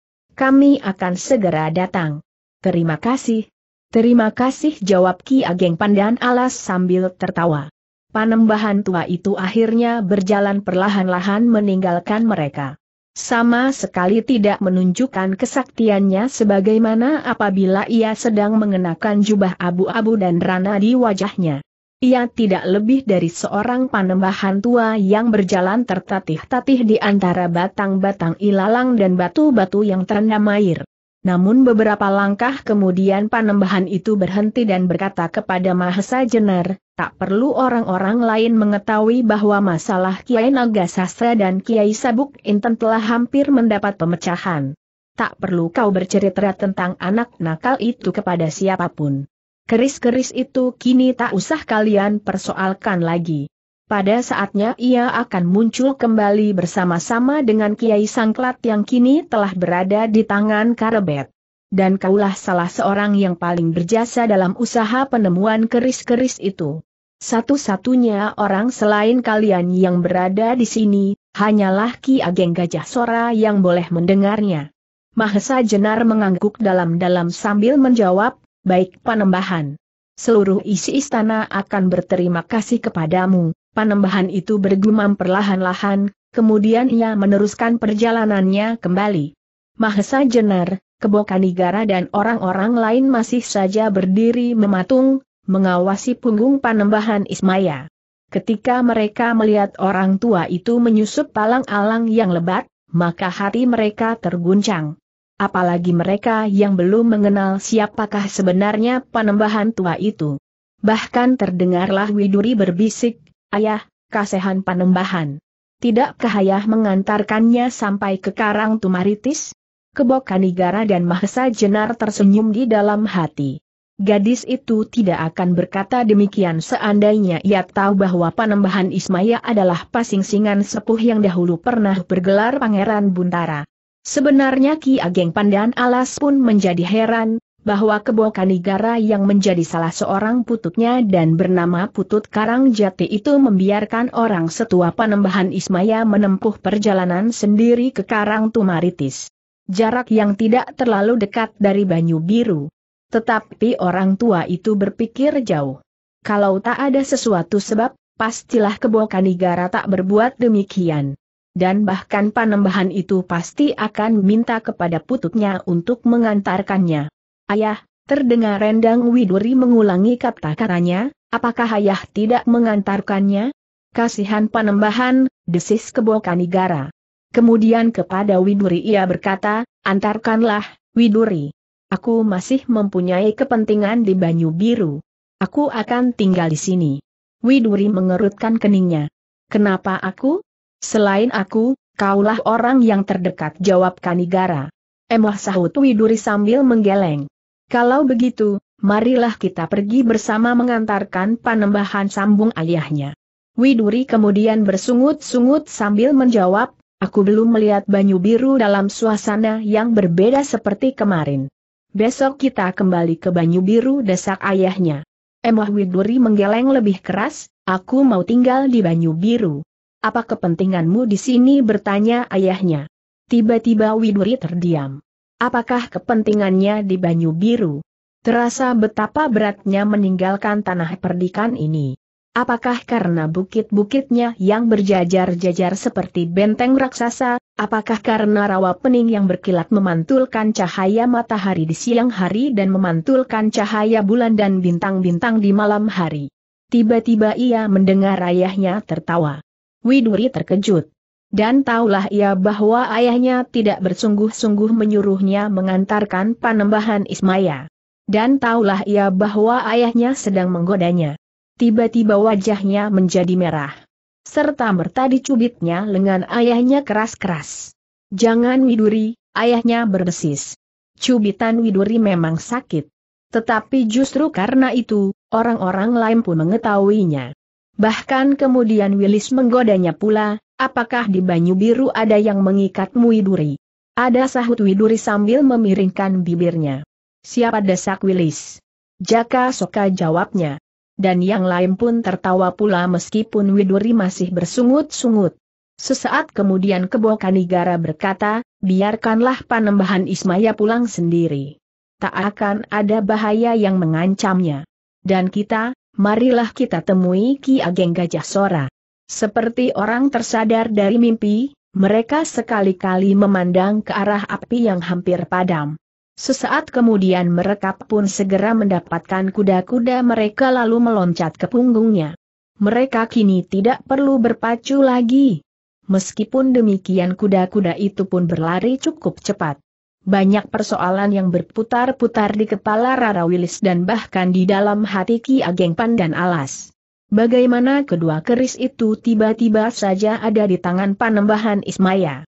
kami akan segera datang. Terima kasih. Terima kasih jawab Ki Ageng Pandan Alas sambil tertawa. Panembahan tua itu akhirnya berjalan perlahan-lahan meninggalkan mereka. Sama sekali tidak menunjukkan kesaktiannya sebagaimana apabila ia sedang mengenakan jubah abu-abu dan rana di wajahnya. Ia tidak lebih dari seorang panembahan tua yang berjalan tertatih-tatih di antara batang-batang ilalang dan batu-batu yang terendam air. Namun beberapa langkah kemudian panembahan itu berhenti dan berkata kepada Mahesa Jenar, tak perlu orang-orang lain mengetahui bahwa masalah Kiai Naga Sastra dan Kiai Sabuk Inten telah hampir mendapat pemecahan. Tak perlu kau bercerita tentang anak nakal itu kepada siapapun. Keris-keris itu kini tak usah kalian persoalkan lagi. Pada saatnya ia akan muncul kembali bersama-sama dengan Kiai Sangklat yang kini telah berada di tangan Karebet. Dan kaulah salah seorang yang paling berjasa dalam usaha penemuan keris-keris itu. Satu-satunya orang selain kalian yang berada di sini, hanyalah Ki Ageng Gajah Sora yang boleh mendengarnya. Mahesa Jenar mengangguk dalam-dalam sambil menjawab, baik panembahan. Seluruh isi istana akan berterima kasih kepadamu. Panembahan itu bergumam perlahan-lahan, kemudian ia meneruskan perjalanannya kembali. Mahesa Jenar, Kebokanigara dan orang-orang lain masih saja berdiri mematung, mengawasi punggung panembahan Ismaya. Ketika mereka melihat orang tua itu menyusup palang alang yang lebat, maka hati mereka terguncang apalagi mereka yang belum mengenal siapakah sebenarnya panembahan tua itu. Bahkan terdengarlah Widuri berbisik, Ayah, kasehan panembahan. Tidakkah ayah mengantarkannya sampai ke Karang Tumaritis? Kebokanigara dan Mahesa Jenar tersenyum di dalam hati. Gadis itu tidak akan berkata demikian seandainya ia tahu bahwa Panembahan Ismaya adalah pasingsingan singan sepuh yang dahulu pernah bergelar Pangeran Buntara. Sebenarnya Ki Ageng Pandan Alas pun menjadi heran, bahwa kanigara yang menjadi salah seorang pututnya dan bernama Putut Karang Jati itu membiarkan orang setua Panembahan Ismaya menempuh perjalanan sendiri ke Karang Tumaritis. Jarak yang tidak terlalu dekat dari Banyu Biru. Tetapi orang tua itu berpikir jauh. Kalau tak ada sesuatu sebab, pastilah kanigara tak berbuat demikian dan bahkan panembahan itu pasti akan minta kepada putuknya untuk mengantarkannya. Ayah, terdengar rendang Widuri mengulangi kata-katanya, apakah ayah tidak mengantarkannya? Kasihan panembahan, desis kebokanigara. Kemudian kepada Widuri ia berkata, antarkanlah, Widuri. Aku masih mempunyai kepentingan di Banyu Biru. Aku akan tinggal di sini. Widuri mengerutkan keningnya. Kenapa aku? Selain aku, kaulah orang yang terdekat jawab Kanigara. Emoh sahut Widuri sambil menggeleng. Kalau begitu, marilah kita pergi bersama mengantarkan panembahan sambung ayahnya. Widuri kemudian bersungut-sungut sambil menjawab, aku belum melihat banyu biru dalam suasana yang berbeda seperti kemarin. Besok kita kembali ke banyu biru desak ayahnya. Emoh Widuri menggeleng lebih keras, aku mau tinggal di banyu biru. Apa kepentinganmu di sini bertanya ayahnya. Tiba-tiba Widuri terdiam. Apakah kepentingannya di Banyu Biru? Terasa betapa beratnya meninggalkan tanah perdikan ini. Apakah karena bukit-bukitnya yang berjajar-jajar seperti benteng raksasa, apakah karena rawa pening yang berkilat memantulkan cahaya matahari di siang hari dan memantulkan cahaya bulan dan bintang-bintang di malam hari? Tiba-tiba ia mendengar ayahnya tertawa. Widuri terkejut. Dan taulah ia bahwa ayahnya tidak bersungguh-sungguh menyuruhnya mengantarkan panembahan Ismaya. Dan taulah ia bahwa ayahnya sedang menggodanya. Tiba-tiba wajahnya menjadi merah. Serta merta dicubitnya lengan ayahnya keras-keras. Jangan Widuri, ayahnya berdesis. Cubitan Widuri memang sakit. Tetapi justru karena itu, orang-orang lain pun mengetahuinya. Bahkan kemudian Willis menggodanya pula, apakah di Banyu Biru ada yang mengikat Widuri? Ada sahut Widuri sambil memiringkan bibirnya. Siapa desak Willis? Jaka Soka jawabnya. Dan yang lain pun tertawa pula meskipun Widuri masih bersungut-sungut. Sesaat kemudian Kebo Kanigara berkata, biarkanlah panembahan Ismaya pulang sendiri. Tak akan ada bahaya yang mengancamnya. Dan kita, marilah kita temui Ki Ageng Gajah Sora. Seperti orang tersadar dari mimpi, mereka sekali-kali memandang ke arah api yang hampir padam. Sesaat kemudian mereka pun segera mendapatkan kuda-kuda mereka lalu meloncat ke punggungnya. Mereka kini tidak perlu berpacu lagi. Meskipun demikian kuda-kuda itu pun berlari cukup cepat banyak persoalan yang berputar-putar di kepala Rara Wilis dan bahkan di dalam hati Ki Ageng Pandan Alas. Bagaimana kedua keris itu tiba-tiba saja ada di tangan panembahan Ismaya.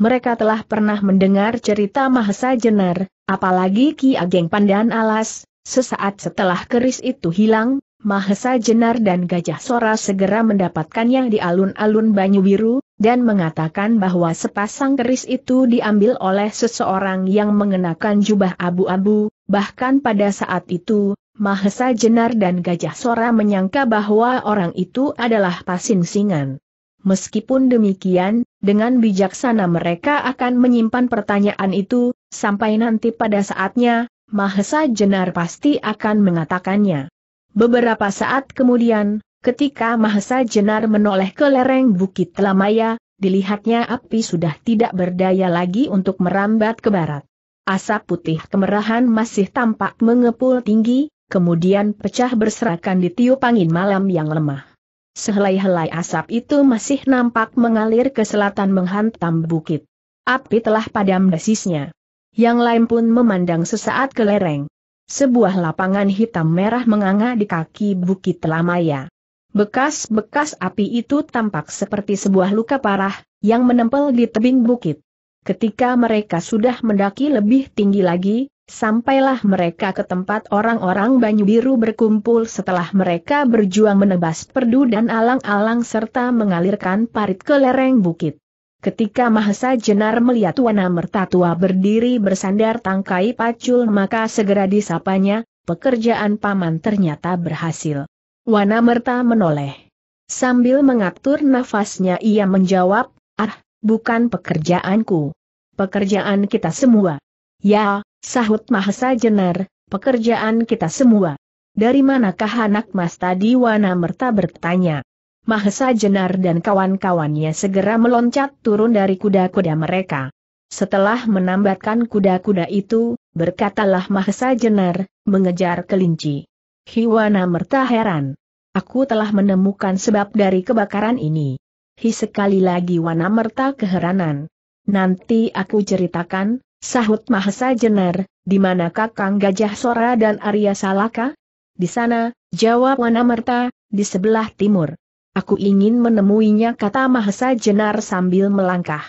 Mereka telah pernah mendengar cerita Mahesa Jenar, apalagi Ki Ageng Pandan Alas, sesaat setelah keris itu hilang, Mahesa Jenar dan Gajah Sora segera mendapatkannya di alun-alun Banyu Biru, dan mengatakan bahwa sepasang keris itu diambil oleh seseorang yang mengenakan jubah abu-abu, bahkan pada saat itu, Mahesa Jenar dan Gajah Sora menyangka bahwa orang itu adalah Pasin Singan. Meskipun demikian, dengan bijaksana mereka akan menyimpan pertanyaan itu, sampai nanti pada saatnya, Mahesa Jenar pasti akan mengatakannya. Beberapa saat kemudian, Ketika Mahesa Jenar menoleh ke lereng Bukit Telamaya, dilihatnya api sudah tidak berdaya lagi untuk merambat ke barat. Asap putih kemerahan masih tampak mengepul tinggi, kemudian pecah berserakan di tiup angin malam yang lemah. Sehelai-helai asap itu masih nampak mengalir ke selatan menghantam bukit. Api telah padam desisnya. Yang lain pun memandang sesaat ke lereng. Sebuah lapangan hitam merah menganga di kaki bukit Telamaya. Bekas-bekas api itu tampak seperti sebuah luka parah, yang menempel di tebing bukit. Ketika mereka sudah mendaki lebih tinggi lagi, sampailah mereka ke tempat orang-orang Banyu Biru berkumpul setelah mereka berjuang menebas perdu dan alang-alang serta mengalirkan parit ke lereng bukit. Ketika Mahesa Jenar melihat Wana Mertatua berdiri bersandar tangkai pacul maka segera disapanya, pekerjaan paman ternyata berhasil. Wana Merta menoleh. Sambil mengatur nafasnya ia menjawab, ah, bukan pekerjaanku. Pekerjaan kita semua. Ya, sahut Mahesa Jenar, pekerjaan kita semua. Dari manakah anak mas tadi Wana Merta bertanya. Mahesa Jenar dan kawan-kawannya segera meloncat turun dari kuda-kuda mereka. Setelah menambatkan kuda-kuda itu, berkatalah Mahesa Jenar, mengejar kelinci. Hiwana Merta heran. Aku telah menemukan sebab dari kebakaran ini. Hi sekali lagi Wana Merta keheranan. Nanti aku ceritakan, sahut Mahesa Jenar, di mana Kakang Gajah Sora dan Arya Salaka? Di sana, jawab Wana Merta, di sebelah timur. Aku ingin menemuinya kata Mahesa Jenar sambil melangkah.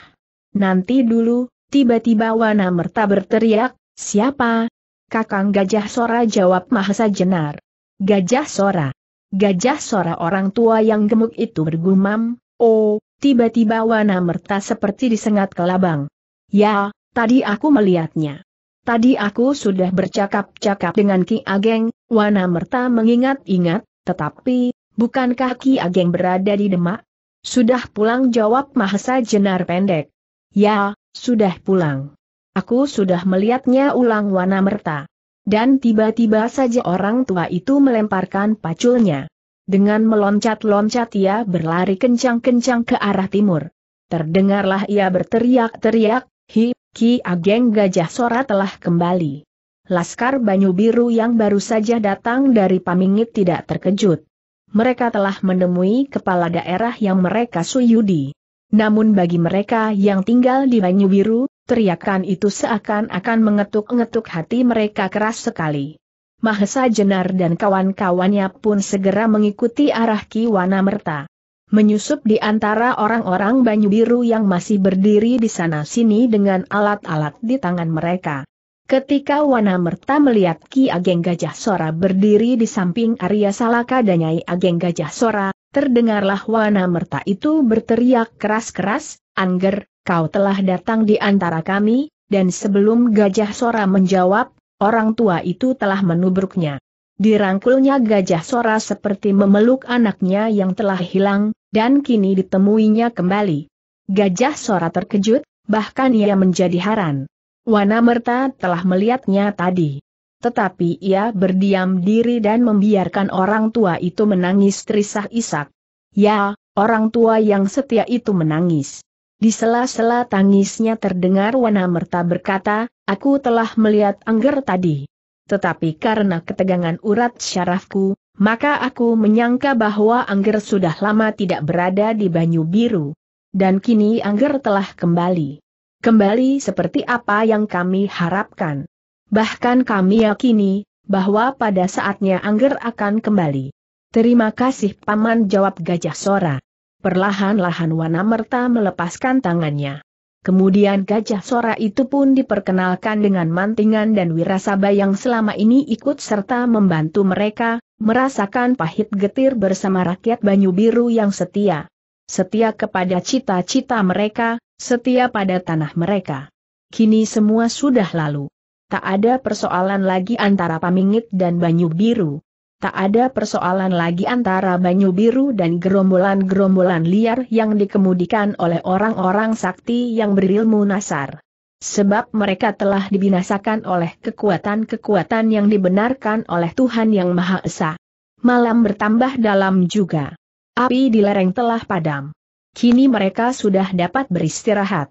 Nanti dulu, tiba-tiba Wana Merta berteriak, siapa? Kakang Gajah Sora jawab Mahesa Jenar. Gajah Sora. Gajah suara orang tua yang gemuk itu bergumam, Oh, tiba-tiba Wana Merta seperti disengat ke labang. Ya, tadi aku melihatnya. Tadi aku sudah bercakap-cakap dengan Ki Ageng, Wana Merta mengingat-ingat, tetapi, bukankah Ki Ageng berada di Demak? Sudah pulang jawab Mahesa Jenar pendek. Ya, sudah pulang. Aku sudah melihatnya ulang Wana Merta. Dan tiba-tiba saja orang tua itu melemparkan paculnya. Dengan meloncat-loncat ia berlari kencang-kencang ke arah timur. Terdengarlah ia berteriak-teriak, Hi, Ki Ageng Gajah Sora telah kembali. Laskar Banyu Biru yang baru saja datang dari Pamingit tidak terkejut. Mereka telah menemui kepala daerah yang mereka suyudi. Namun bagi mereka yang tinggal di Banyu Biru, Teriakan itu seakan-akan mengetuk-ngetuk hati mereka keras sekali. Mahesa Jenar dan kawan-kawannya pun segera mengikuti arah Kiwana Merta. Menyusup di antara orang-orang Banyu Biru yang masih berdiri di sana-sini dengan alat-alat di tangan mereka. Ketika Wana Merta melihat Ki Ageng Gajah Sora berdiri di samping Arya Salaka dan Nyai Ageng Gajah Sora, terdengarlah Wana Merta itu berteriak keras-keras, Angger, kau telah datang di antara kami, dan sebelum Gajah Sora menjawab, orang tua itu telah menubruknya. Dirangkulnya Gajah Sora seperti memeluk anaknya yang telah hilang, dan kini ditemuinya kembali. Gajah Sora terkejut, bahkan ia menjadi haran. Wana Merta telah melihatnya tadi. Tetapi ia berdiam diri dan membiarkan orang tua itu menangis trisah isak. Ya, orang tua yang setia itu menangis. Di sela-sela tangisnya terdengar Wana Merta berkata, aku telah melihat Angger tadi. Tetapi karena ketegangan urat syarafku, maka aku menyangka bahwa Angger sudah lama tidak berada di Banyu Biru. Dan kini Angger telah kembali. Kembali seperti apa yang kami harapkan. Bahkan kami yakini, bahwa pada saatnya Angger akan kembali. Terima kasih Paman jawab Gajah Sora. Perlahan-lahan Merta melepaskan tangannya. Kemudian gajah sora itu pun diperkenalkan dengan mantingan dan wirasaba yang selama ini ikut serta membantu mereka, merasakan pahit getir bersama rakyat Banyu Biru yang setia. Setia kepada cita-cita mereka, setia pada tanah mereka. Kini semua sudah lalu. Tak ada persoalan lagi antara Pamingit dan Banyu Biru tak ada persoalan lagi antara Banyu Biru dan gerombolan-gerombolan liar yang dikemudikan oleh orang-orang sakti yang berilmu nasar. Sebab mereka telah dibinasakan oleh kekuatan-kekuatan yang dibenarkan oleh Tuhan Yang Maha Esa. Malam bertambah dalam juga. Api di lereng telah padam. Kini mereka sudah dapat beristirahat.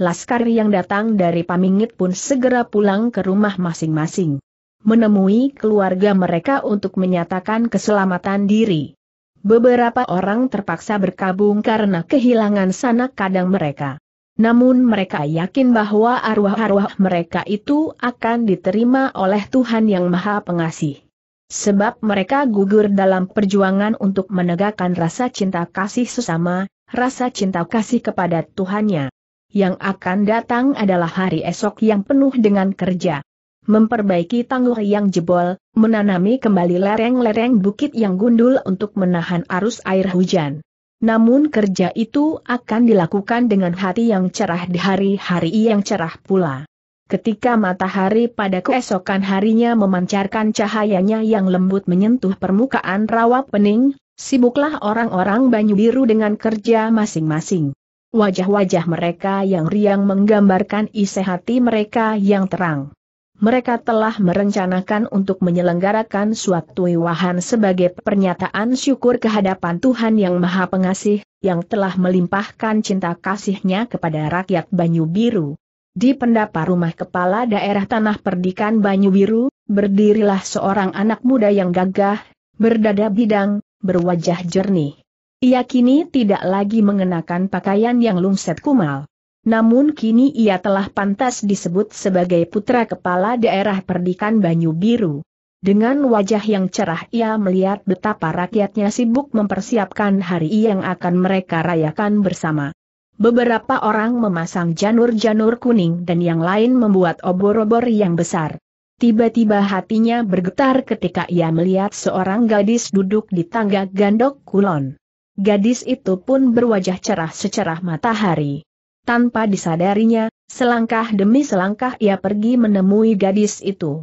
Laskar yang datang dari Pamingit pun segera pulang ke rumah masing-masing menemui keluarga mereka untuk menyatakan keselamatan diri. Beberapa orang terpaksa berkabung karena kehilangan sanak kadang mereka. Namun mereka yakin bahwa arwah-arwah mereka itu akan diterima oleh Tuhan Yang Maha Pengasih. Sebab mereka gugur dalam perjuangan untuk menegakkan rasa cinta kasih sesama, rasa cinta kasih kepada Tuhannya. Yang akan datang adalah hari esok yang penuh dengan kerja memperbaiki tangguh yang jebol, menanami kembali lereng-lereng bukit yang gundul untuk menahan arus air hujan. Namun kerja itu akan dilakukan dengan hati yang cerah di hari-hari yang cerah pula. Ketika matahari pada keesokan harinya memancarkan cahayanya yang lembut menyentuh permukaan rawa pening, sibuklah orang-orang Banyu Biru dengan kerja masing-masing. Wajah-wajah mereka yang riang menggambarkan isi hati mereka yang terang mereka telah merencanakan untuk menyelenggarakan suatu iwahan sebagai pernyataan syukur kehadapan Tuhan Yang Maha Pengasih, yang telah melimpahkan cinta kasihnya kepada rakyat Banyu Biru. Di pendapa rumah kepala daerah Tanah Perdikan Banyu Biru, berdirilah seorang anak muda yang gagah, berdada bidang, berwajah jernih. Ia kini tidak lagi mengenakan pakaian yang lungset kumal namun kini ia telah pantas disebut sebagai putra kepala daerah perdikan Banyu Biru. Dengan wajah yang cerah ia melihat betapa rakyatnya sibuk mempersiapkan hari yang akan mereka rayakan bersama. Beberapa orang memasang janur-janur kuning dan yang lain membuat obor-obor yang besar. Tiba-tiba hatinya bergetar ketika ia melihat seorang gadis duduk di tangga gandok kulon. Gadis itu pun berwajah cerah secerah matahari tanpa disadarinya, selangkah demi selangkah ia pergi menemui gadis itu.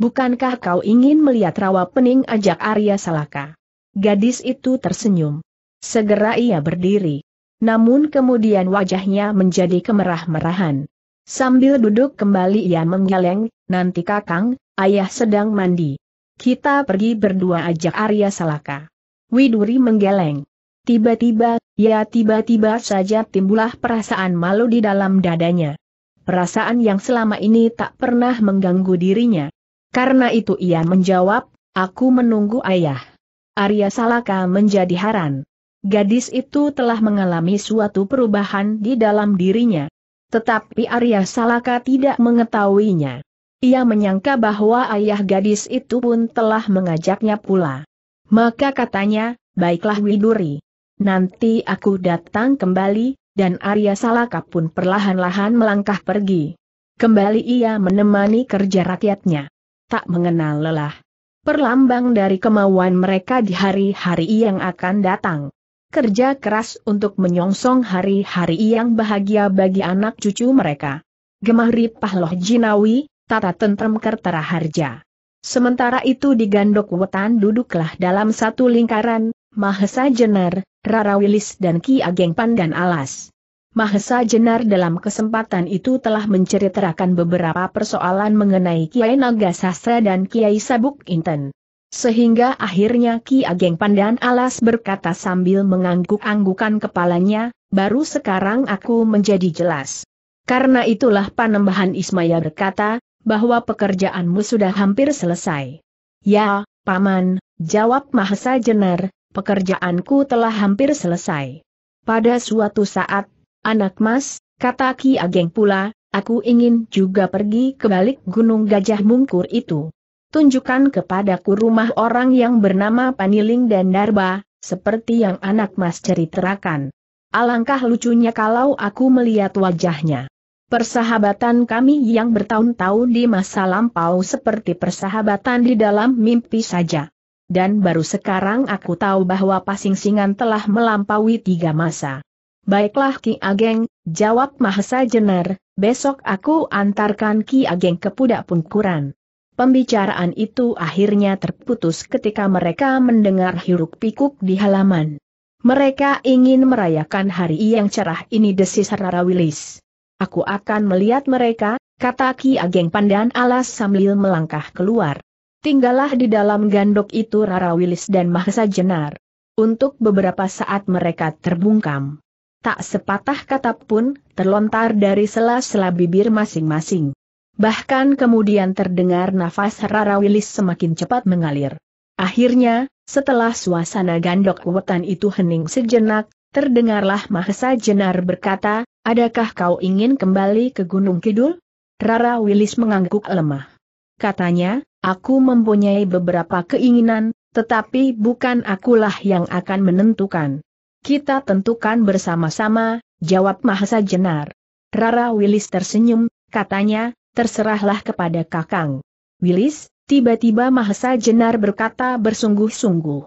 Bukankah kau ingin melihat rawa pening ajak Arya Salaka? Gadis itu tersenyum. Segera ia berdiri. Namun kemudian wajahnya menjadi kemerah-merahan. Sambil duduk kembali ia menggeleng, nanti kakang, ayah sedang mandi. Kita pergi berdua ajak Arya Salaka. Widuri menggeleng. Tiba-tiba, ya tiba-tiba saja timbullah perasaan malu di dalam dadanya. Perasaan yang selama ini tak pernah mengganggu dirinya. Karena itu ia menjawab, aku menunggu ayah. Arya Salaka menjadi haran. Gadis itu telah mengalami suatu perubahan di dalam dirinya. Tetapi Arya Salaka tidak mengetahuinya. Ia menyangka bahwa ayah gadis itu pun telah mengajaknya pula. Maka katanya, baiklah Widuri Nanti aku datang kembali, dan Arya Salaka pun perlahan-lahan melangkah pergi. Kembali ia menemani kerja rakyatnya. Tak mengenal lelah. Perlambang dari kemauan mereka di hari-hari yang akan datang. Kerja keras untuk menyongsong hari-hari yang bahagia bagi anak cucu mereka. Gemahri Pahloh Jinawi, Tata Tentrem Kertera Harja. Sementara itu di Gandok Wetan duduklah dalam satu lingkaran, Mahesa Jenar, Rara Wilis dan Ki Ageng Pandan Alas. Mahesa Jenar dalam kesempatan itu telah menceritakan beberapa persoalan mengenai Kiai Naga Sastra dan Kiai Sabuk Inten. Sehingga akhirnya Ki Ageng Pandan Alas berkata sambil mengangguk-anggukan kepalanya, baru sekarang aku menjadi jelas. Karena itulah Panembahan Ismaya berkata, bahwa pekerjaanmu sudah hampir selesai. Ya, Paman, jawab Mahesa Jenar, pekerjaanku telah hampir selesai. Pada suatu saat, anak mas, kata Ki Ageng pula, aku ingin juga pergi ke balik gunung gajah mungkur itu. Tunjukkan kepadaku rumah orang yang bernama Paniling dan Darba, seperti yang anak mas ceritakan. Alangkah lucunya kalau aku melihat wajahnya. Persahabatan kami yang bertahun-tahun di masa lampau seperti persahabatan di dalam mimpi saja dan baru sekarang aku tahu bahwa pasing-singan telah melampaui tiga masa. Baiklah Ki Ageng, jawab Mahesa Jenar, besok aku antarkan Ki Ageng ke Pudak Pungkuran. Pembicaraan itu akhirnya terputus ketika mereka mendengar hiruk pikuk di halaman. Mereka ingin merayakan hari yang cerah ini desis Wilis. Aku akan melihat mereka, kata Ki Ageng Pandan Alas sambil melangkah keluar. Tinggallah di dalam gandok itu Rara Wilis dan Mahesa Jenar. Untuk beberapa saat mereka terbungkam. Tak sepatah kata pun terlontar dari sela-sela bibir masing-masing. Bahkan kemudian terdengar nafas Rara Wilis semakin cepat mengalir. Akhirnya, setelah suasana gandok wetan itu hening sejenak, terdengarlah Mahesa Jenar berkata, Adakah kau ingin kembali ke Gunung Kidul? Rara Wilis mengangguk lemah. Katanya, Aku mempunyai beberapa keinginan, tetapi bukan akulah yang akan menentukan. Kita tentukan bersama-sama, jawab Mahasa Jenar. Rara Willis tersenyum, katanya, terserahlah kepada Kakang. Willis, tiba-tiba Mahasa Jenar berkata bersungguh-sungguh.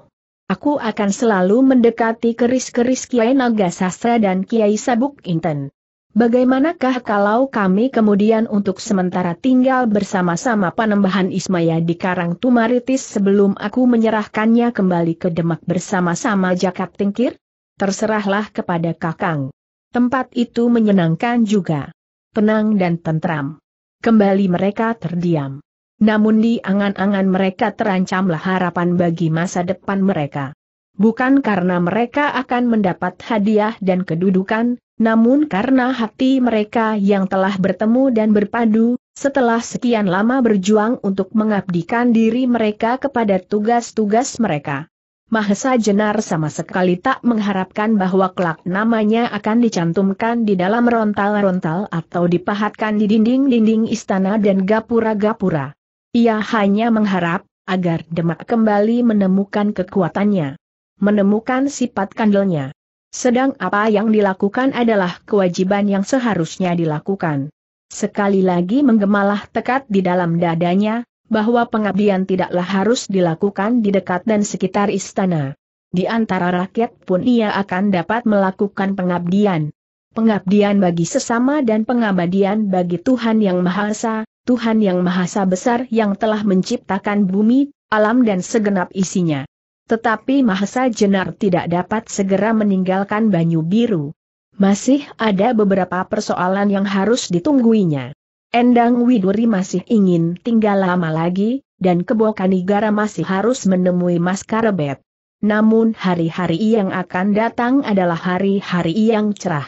Aku akan selalu mendekati keris-keris Kiai Naga Sastra dan Kiai Sabuk Inten. Bagaimanakah kalau kami kemudian untuk sementara tinggal bersama-sama panembahan Ismaya di Karang Tumaritis sebelum aku menyerahkannya kembali ke Demak bersama-sama Jakat Tingkir? Terserahlah kepada Kakang. Tempat itu menyenangkan juga. Tenang dan tentram. Kembali mereka terdiam. Namun di angan-angan mereka terancamlah harapan bagi masa depan mereka. Bukan karena mereka akan mendapat hadiah dan kedudukan, namun karena hati mereka yang telah bertemu dan berpadu, setelah sekian lama berjuang untuk mengabdikan diri mereka kepada tugas-tugas mereka. Mahesa Jenar sama sekali tak mengharapkan bahwa kelak namanya akan dicantumkan di dalam rontal-rontal atau dipahatkan di dinding-dinding istana dan gapura-gapura. Ia hanya mengharap, agar Demak kembali menemukan kekuatannya. Menemukan sifat kandelnya. Sedang apa yang dilakukan adalah kewajiban yang seharusnya dilakukan. Sekali lagi menggemalah tekat di dalam dadanya, bahwa pengabdian tidaklah harus dilakukan di dekat dan sekitar istana. Di antara rakyat pun ia akan dapat melakukan pengabdian. Pengabdian bagi sesama dan pengabdian bagi Tuhan Yang Maha Esa, Tuhan Yang Maha Esa Besar yang telah menciptakan bumi, alam dan segenap isinya. Tetapi Mahesa Jenar tidak dapat segera meninggalkan Banyu Biru. Masih ada beberapa persoalan yang harus ditungguinya. Endang Widuri masih ingin tinggal lama lagi, dan Kebokanigara masih harus menemui Mas Karebet. Namun hari-hari yang akan datang adalah hari-hari yang cerah.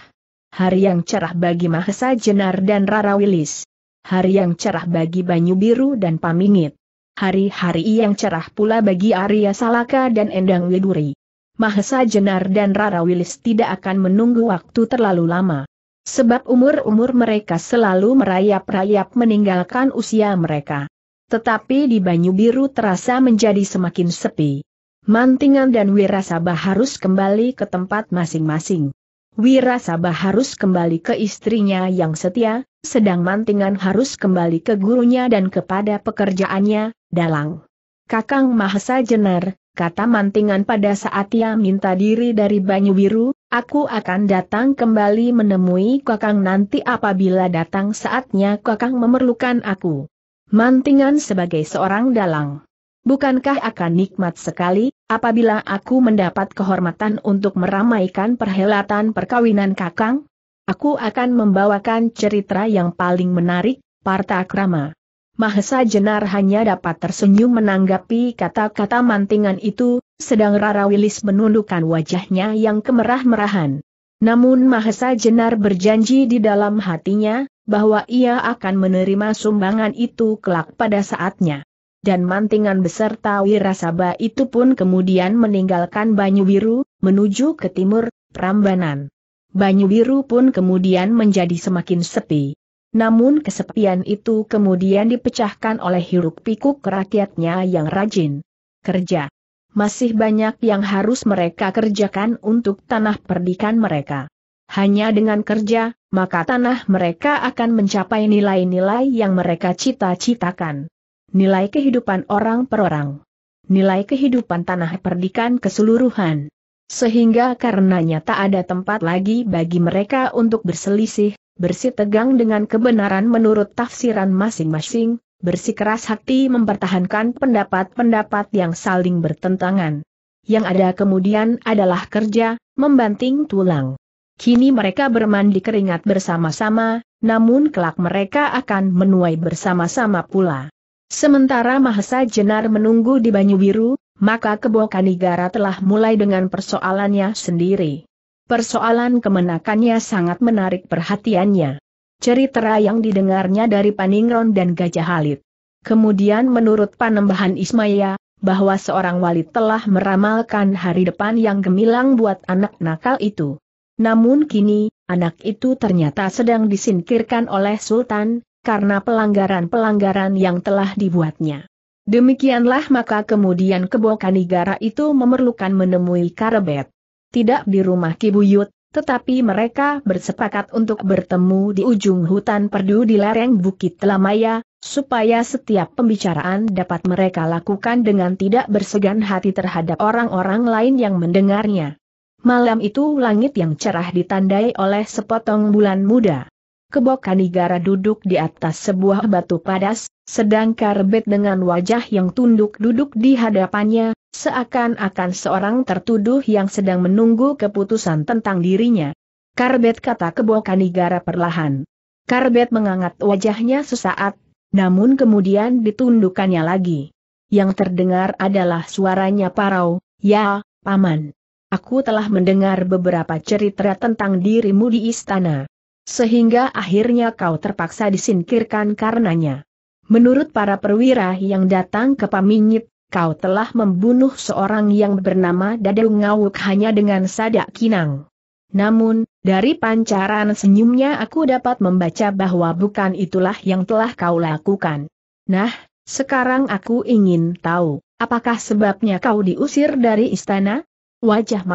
Hari yang cerah bagi Mahesa Jenar dan Rara Wilis. Hari yang cerah bagi Banyu Biru dan Pamingit. Hari-hari yang cerah pula bagi Arya Salaka dan Endang Widuri. Mahesa Jenar dan Rara Wilis tidak akan menunggu waktu terlalu lama. Sebab umur-umur mereka selalu merayap-rayap meninggalkan usia mereka. Tetapi di Banyu Biru terasa menjadi semakin sepi. Mantingan dan Wirasaba harus kembali ke tempat masing-masing. Wirasaba harus kembali ke istrinya yang setia, sedang Mantingan harus kembali ke gurunya dan kepada pekerjaannya, dalang. Kakang Mahesa Jenar, kata Mantingan pada saat ia minta diri dari Banyu Banyuwiru, aku akan datang kembali menemui Kakang nanti apabila datang saatnya Kakang memerlukan aku. Mantingan sebagai seorang dalang. Bukankah akan nikmat sekali, Apabila aku mendapat kehormatan untuk meramaikan perhelatan perkawinan Kakang, aku akan membawakan cerita yang paling menarik, Parta Krama. Mahesa Jenar hanya dapat tersenyum menanggapi kata-kata mantingan itu, sedang Rara Wilis menundukkan wajahnya yang kemerah-merahan. Namun Mahesa Jenar berjanji di dalam hatinya, bahwa ia akan menerima sumbangan itu kelak pada saatnya dan mantingan beserta Wirasaba itu pun kemudian meninggalkan Banyu Biru, menuju ke timur, Prambanan. Banyu Biru pun kemudian menjadi semakin sepi. Namun kesepian itu kemudian dipecahkan oleh hiruk pikuk rakyatnya yang rajin. Kerja. Masih banyak yang harus mereka kerjakan untuk tanah perdikan mereka. Hanya dengan kerja, maka tanah mereka akan mencapai nilai-nilai yang mereka cita-citakan nilai kehidupan orang per orang, nilai kehidupan tanah perdikan keseluruhan. Sehingga karenanya tak ada tempat lagi bagi mereka untuk berselisih, bersitegang dengan kebenaran menurut tafsiran masing-masing, bersikeras hati mempertahankan pendapat-pendapat yang saling bertentangan. Yang ada kemudian adalah kerja, membanting tulang. Kini mereka bermandi keringat bersama-sama, namun kelak mereka akan menuai bersama-sama pula. Sementara Mahesa Jenar menunggu di Banyu Biru, maka Kanigara telah mulai dengan persoalannya sendiri. Persoalan kemenakannya sangat menarik perhatiannya. Cerita yang didengarnya dari Paningron dan Gajah Halit. Kemudian menurut panembahan Ismaya, bahwa seorang wali telah meramalkan hari depan yang gemilang buat anak nakal itu. Namun kini, anak itu ternyata sedang disingkirkan oleh Sultan, karena pelanggaran-pelanggaran yang telah dibuatnya. Demikianlah maka kemudian Kebokanigara itu memerlukan menemui Karebet. Tidak di rumah Kibuyut, tetapi mereka bersepakat untuk bertemu di ujung hutan perdu di lereng Bukit Telamaya, supaya setiap pembicaraan dapat mereka lakukan dengan tidak bersegan hati terhadap orang-orang lain yang mendengarnya. Malam itu langit yang cerah ditandai oleh sepotong bulan muda. Kebokanigara duduk di atas sebuah batu padas, sedang Karbet dengan wajah yang tunduk duduk di hadapannya, seakan-akan seorang tertuduh yang sedang menunggu keputusan tentang dirinya. Karbet kata Kebokanigara perlahan. Karbet mengangat wajahnya sesaat, namun kemudian ditundukkannya lagi. Yang terdengar adalah suaranya parau, ya, paman. Aku telah mendengar beberapa cerita tentang dirimu di istana. Sehingga akhirnya kau terpaksa disingkirkan karenanya. Menurut para perwira yang datang ke Pamingit, kau telah membunuh seorang yang bernama Dadung Ngawuk hanya dengan sadak kinang. Namun, dari pancaran senyumnya aku dapat membaca bahwa bukan itulah yang telah kau lakukan. Nah, sekarang aku ingin tahu, apakah sebabnya kau diusir dari istana? Wajah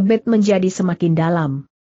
bet menjadi semakin dalam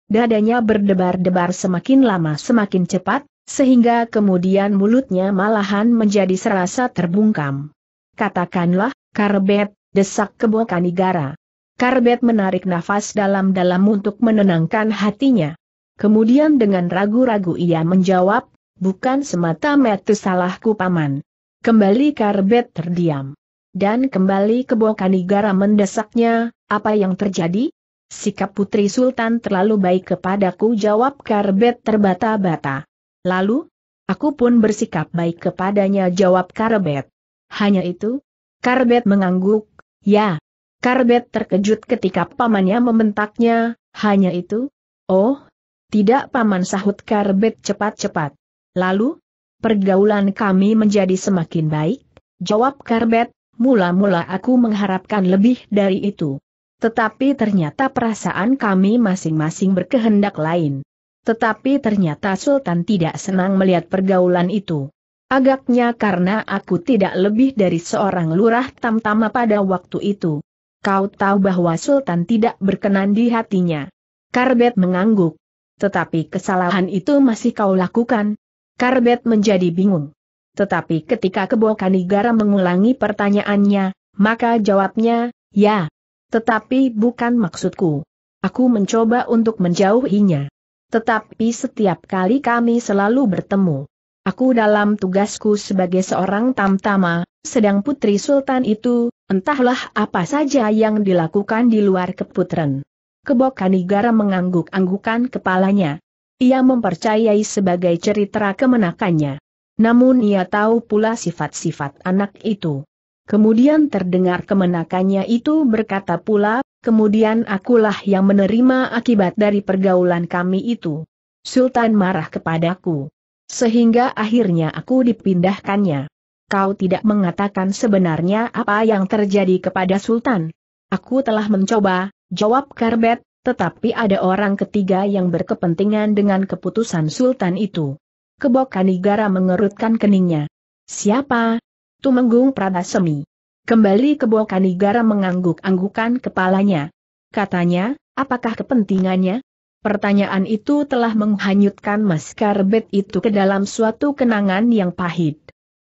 dadanya berdebar-debar semakin lama semakin cepat, sehingga kemudian mulutnya malahan menjadi serasa terbungkam. Katakanlah, karbet, desak kebo kanigara. Karbet menarik nafas dalam-dalam untuk menenangkan hatinya. Kemudian dengan ragu-ragu ia menjawab, bukan semata metusalahku salahku paman. Kembali Karbet terdiam. Dan kembali kebo kanigara mendesaknya, apa yang terjadi? Sikap Putri Sultan terlalu baik kepadaku jawab Karbet terbata-bata. Lalu? Aku pun bersikap baik kepadanya jawab Karbet. Hanya itu? Karbet mengangguk, ya. Karbet terkejut ketika pamannya membentaknya, hanya itu? Oh, tidak paman sahut Karbet cepat-cepat. Lalu? Pergaulan kami menjadi semakin baik, jawab Karbet, mula-mula aku mengharapkan lebih dari itu. Tetapi ternyata perasaan kami masing-masing berkehendak lain. Tetapi ternyata Sultan tidak senang melihat pergaulan itu. Agaknya karena aku tidak lebih dari seorang lurah tamtama pada waktu itu. Kau tahu bahwa Sultan tidak berkenan di hatinya. Karbet mengangguk. Tetapi kesalahan itu masih kau lakukan. Karbet menjadi bingung. Tetapi ketika Kebokani mengulangi pertanyaannya, maka jawabnya, ya. Tetapi bukan maksudku. Aku mencoba untuk menjauhinya. Tetapi setiap kali kami selalu bertemu. Aku dalam tugasku sebagai seorang tamtama, sedang putri sultan itu, entahlah apa saja yang dilakukan di luar keputren. Kebokanigara Kanigara mengangguk-anggukan kepalanya. Ia mempercayai sebagai cerita kemenakannya. Namun ia tahu pula sifat-sifat anak itu. Kemudian terdengar kemenakannya itu berkata pula, kemudian akulah yang menerima akibat dari pergaulan kami itu. Sultan marah kepadaku. Sehingga akhirnya aku dipindahkannya. Kau tidak mengatakan sebenarnya apa yang terjadi kepada Sultan. Aku telah mencoba, jawab Karbet, tetapi ada orang ketiga yang berkepentingan dengan keputusan Sultan itu. Kebokani Gara mengerutkan keningnya. Siapa, Tumenggung Pranasemi Kembali ke bokanigara mengangguk-anggukan kepalanya. Katanya, apakah kepentingannya? Pertanyaan itu telah menghanyutkan Mas Karbet itu ke dalam suatu kenangan yang pahit.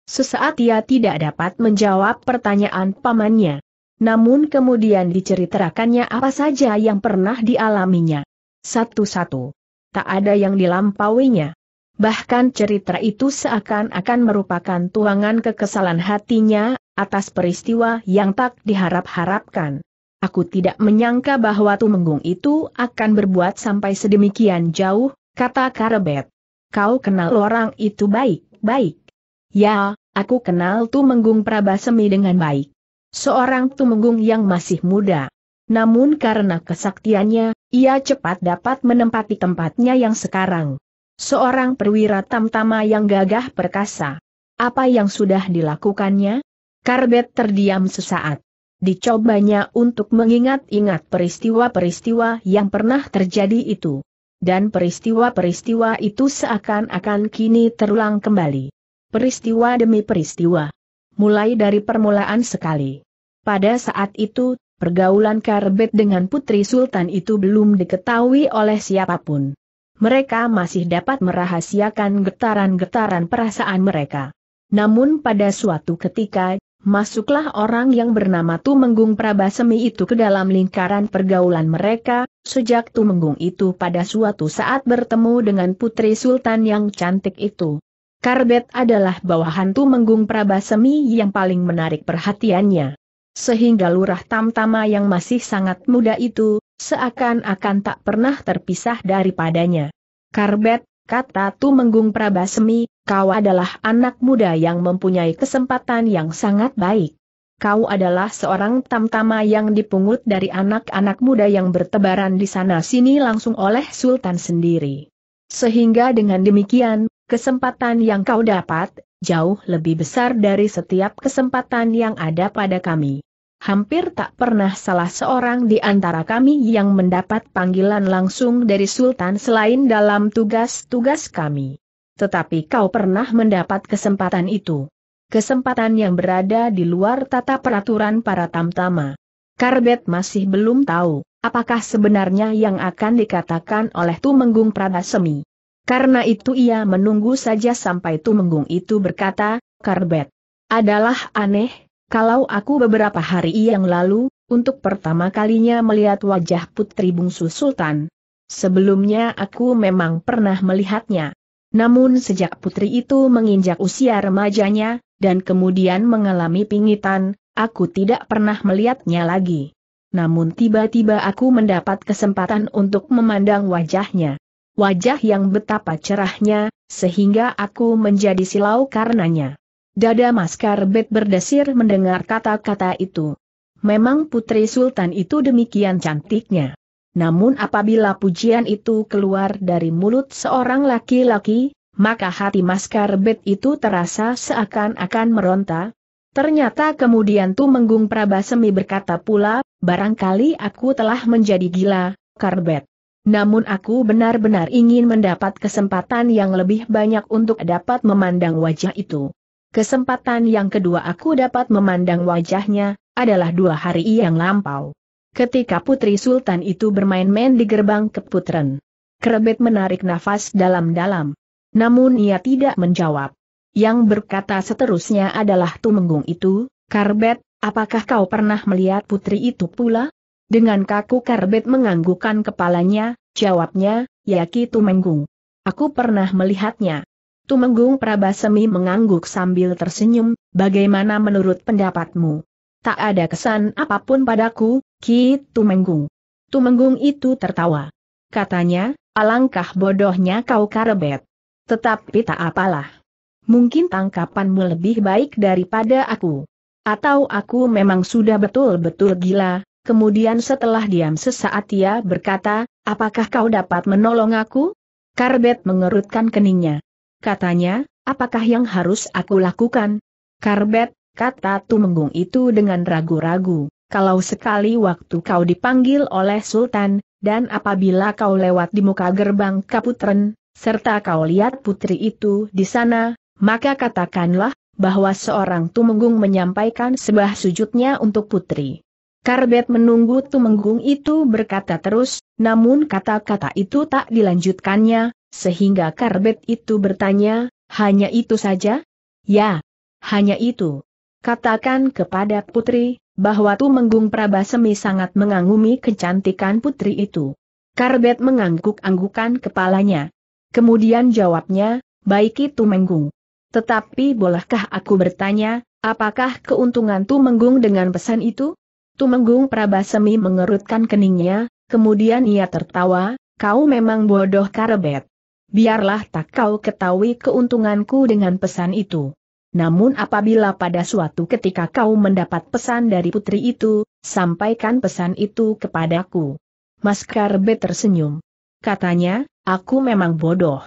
Sesaat ia tidak dapat menjawab pertanyaan pamannya. Namun kemudian diceritakannya apa saja yang pernah dialaminya. Satu-satu. Tak ada yang dilampauinya. Bahkan cerita itu seakan-akan merupakan tuangan kekesalan hatinya, atas peristiwa yang tak diharap-harapkan. Aku tidak menyangka bahwa Tumenggung itu akan berbuat sampai sedemikian jauh, kata Karebet. Kau kenal orang itu baik-baik. Ya, aku kenal Tumenggung Prabasemi dengan baik. Seorang Tumenggung yang masih muda. Namun karena kesaktiannya, ia cepat dapat menempati tempatnya yang sekarang. Seorang perwira tamtama yang gagah perkasa. Apa yang sudah dilakukannya? Karbet terdiam sesaat. Dicobanya untuk mengingat-ingat peristiwa-peristiwa yang pernah terjadi itu. Dan peristiwa-peristiwa itu seakan-akan kini terulang kembali. Peristiwa demi peristiwa. Mulai dari permulaan sekali. Pada saat itu, pergaulan Karbet dengan Putri Sultan itu belum diketahui oleh siapapun mereka masih dapat merahasiakan getaran-getaran perasaan mereka. Namun pada suatu ketika, masuklah orang yang bernama Tumenggung Prabasemi itu ke dalam lingkaran pergaulan mereka, sejak Tumenggung itu pada suatu saat bertemu dengan putri sultan yang cantik itu. Karbet adalah bawahan Tumenggung Prabasemi yang paling menarik perhatiannya. Sehingga Lurah Tamtama yang masih sangat muda itu, seakan-akan tak pernah terpisah daripadanya. Karbet, kata Tu Menggung Prabasemi, kau adalah anak muda yang mempunyai kesempatan yang sangat baik. Kau adalah seorang tamtama yang dipungut dari anak-anak muda yang bertebaran di sana-sini langsung oleh Sultan sendiri. Sehingga dengan demikian, kesempatan yang kau dapat, jauh lebih besar dari setiap kesempatan yang ada pada kami hampir tak pernah salah seorang di antara kami yang mendapat panggilan langsung dari Sultan selain dalam tugas-tugas kami. Tetapi kau pernah mendapat kesempatan itu. Kesempatan yang berada di luar tata peraturan para tamtama. Karbet masih belum tahu, apakah sebenarnya yang akan dikatakan oleh Tumenggung Pradasemi. Karena itu ia menunggu saja sampai Tumenggung itu berkata, Karbet, adalah aneh, kalau aku beberapa hari yang lalu, untuk pertama kalinya melihat wajah putri bungsu Sultan. Sebelumnya aku memang pernah melihatnya. Namun sejak putri itu menginjak usia remajanya, dan kemudian mengalami pingitan, aku tidak pernah melihatnya lagi. Namun tiba-tiba aku mendapat kesempatan untuk memandang wajahnya. Wajah yang betapa cerahnya, sehingga aku menjadi silau karenanya. Dada Maskar Bet berdesir mendengar kata-kata itu. Memang putri sultan itu demikian cantiknya. Namun apabila pujian itu keluar dari mulut seorang laki-laki, maka hati Maskar Bet itu terasa seakan-akan meronta. Ternyata kemudian Tumenggung Prabasemi berkata pula, barangkali aku telah menjadi gila, Karbet. Namun aku benar-benar ingin mendapat kesempatan yang lebih banyak untuk dapat memandang wajah itu. Kesempatan yang kedua aku dapat memandang wajahnya, adalah dua hari yang lampau. Ketika Putri Sultan itu bermain-main di gerbang keputren. Kerebet menarik nafas dalam-dalam. Namun ia tidak menjawab. Yang berkata seterusnya adalah Tumenggung itu, Karbet, apakah kau pernah melihat putri itu pula? Dengan kaku Karbet menganggukkan kepalanya, jawabnya, ya Ki Tumenggung. Aku pernah melihatnya. Tumenggung Prabasemi mengangguk sambil tersenyum, bagaimana menurut pendapatmu? Tak ada kesan apapun padaku, Ki Tumenggung. Tumenggung itu tertawa. Katanya, alangkah bodohnya kau karebet. Tetapi tak apalah. Mungkin tangkapanmu lebih baik daripada aku. Atau aku memang sudah betul-betul gila, kemudian setelah diam sesaat ia berkata, apakah kau dapat menolong aku? Karbet mengerutkan keningnya. Katanya, apakah yang harus aku lakukan? Karbet, kata Tumenggung itu dengan ragu-ragu, kalau sekali waktu kau dipanggil oleh Sultan, dan apabila kau lewat di muka gerbang Kaputren, serta kau lihat putri itu di sana, maka katakanlah, bahwa seorang Tumenggung menyampaikan sebah sujudnya untuk putri. Karbet menunggu Tumenggung itu berkata terus, namun kata-kata itu tak dilanjutkannya, sehingga karbet itu bertanya, hanya itu saja? Ya, hanya itu. Katakan kepada putri, bahwa Tumenggung Prabasemi sangat mengagumi kecantikan putri itu. Karbet mengangguk-anggukan kepalanya. Kemudian jawabnya, baik itu Menggung. Tetapi bolehkah aku bertanya, apakah keuntungan Tumenggung dengan pesan itu? Tumenggung Prabasemi mengerutkan keningnya, kemudian ia tertawa, kau memang bodoh Karbet biarlah tak kau ketahui keuntunganku dengan pesan itu. Namun apabila pada suatu ketika kau mendapat pesan dari putri itu, sampaikan pesan itu kepadaku. Maskar B tersenyum. Katanya, aku memang bodoh.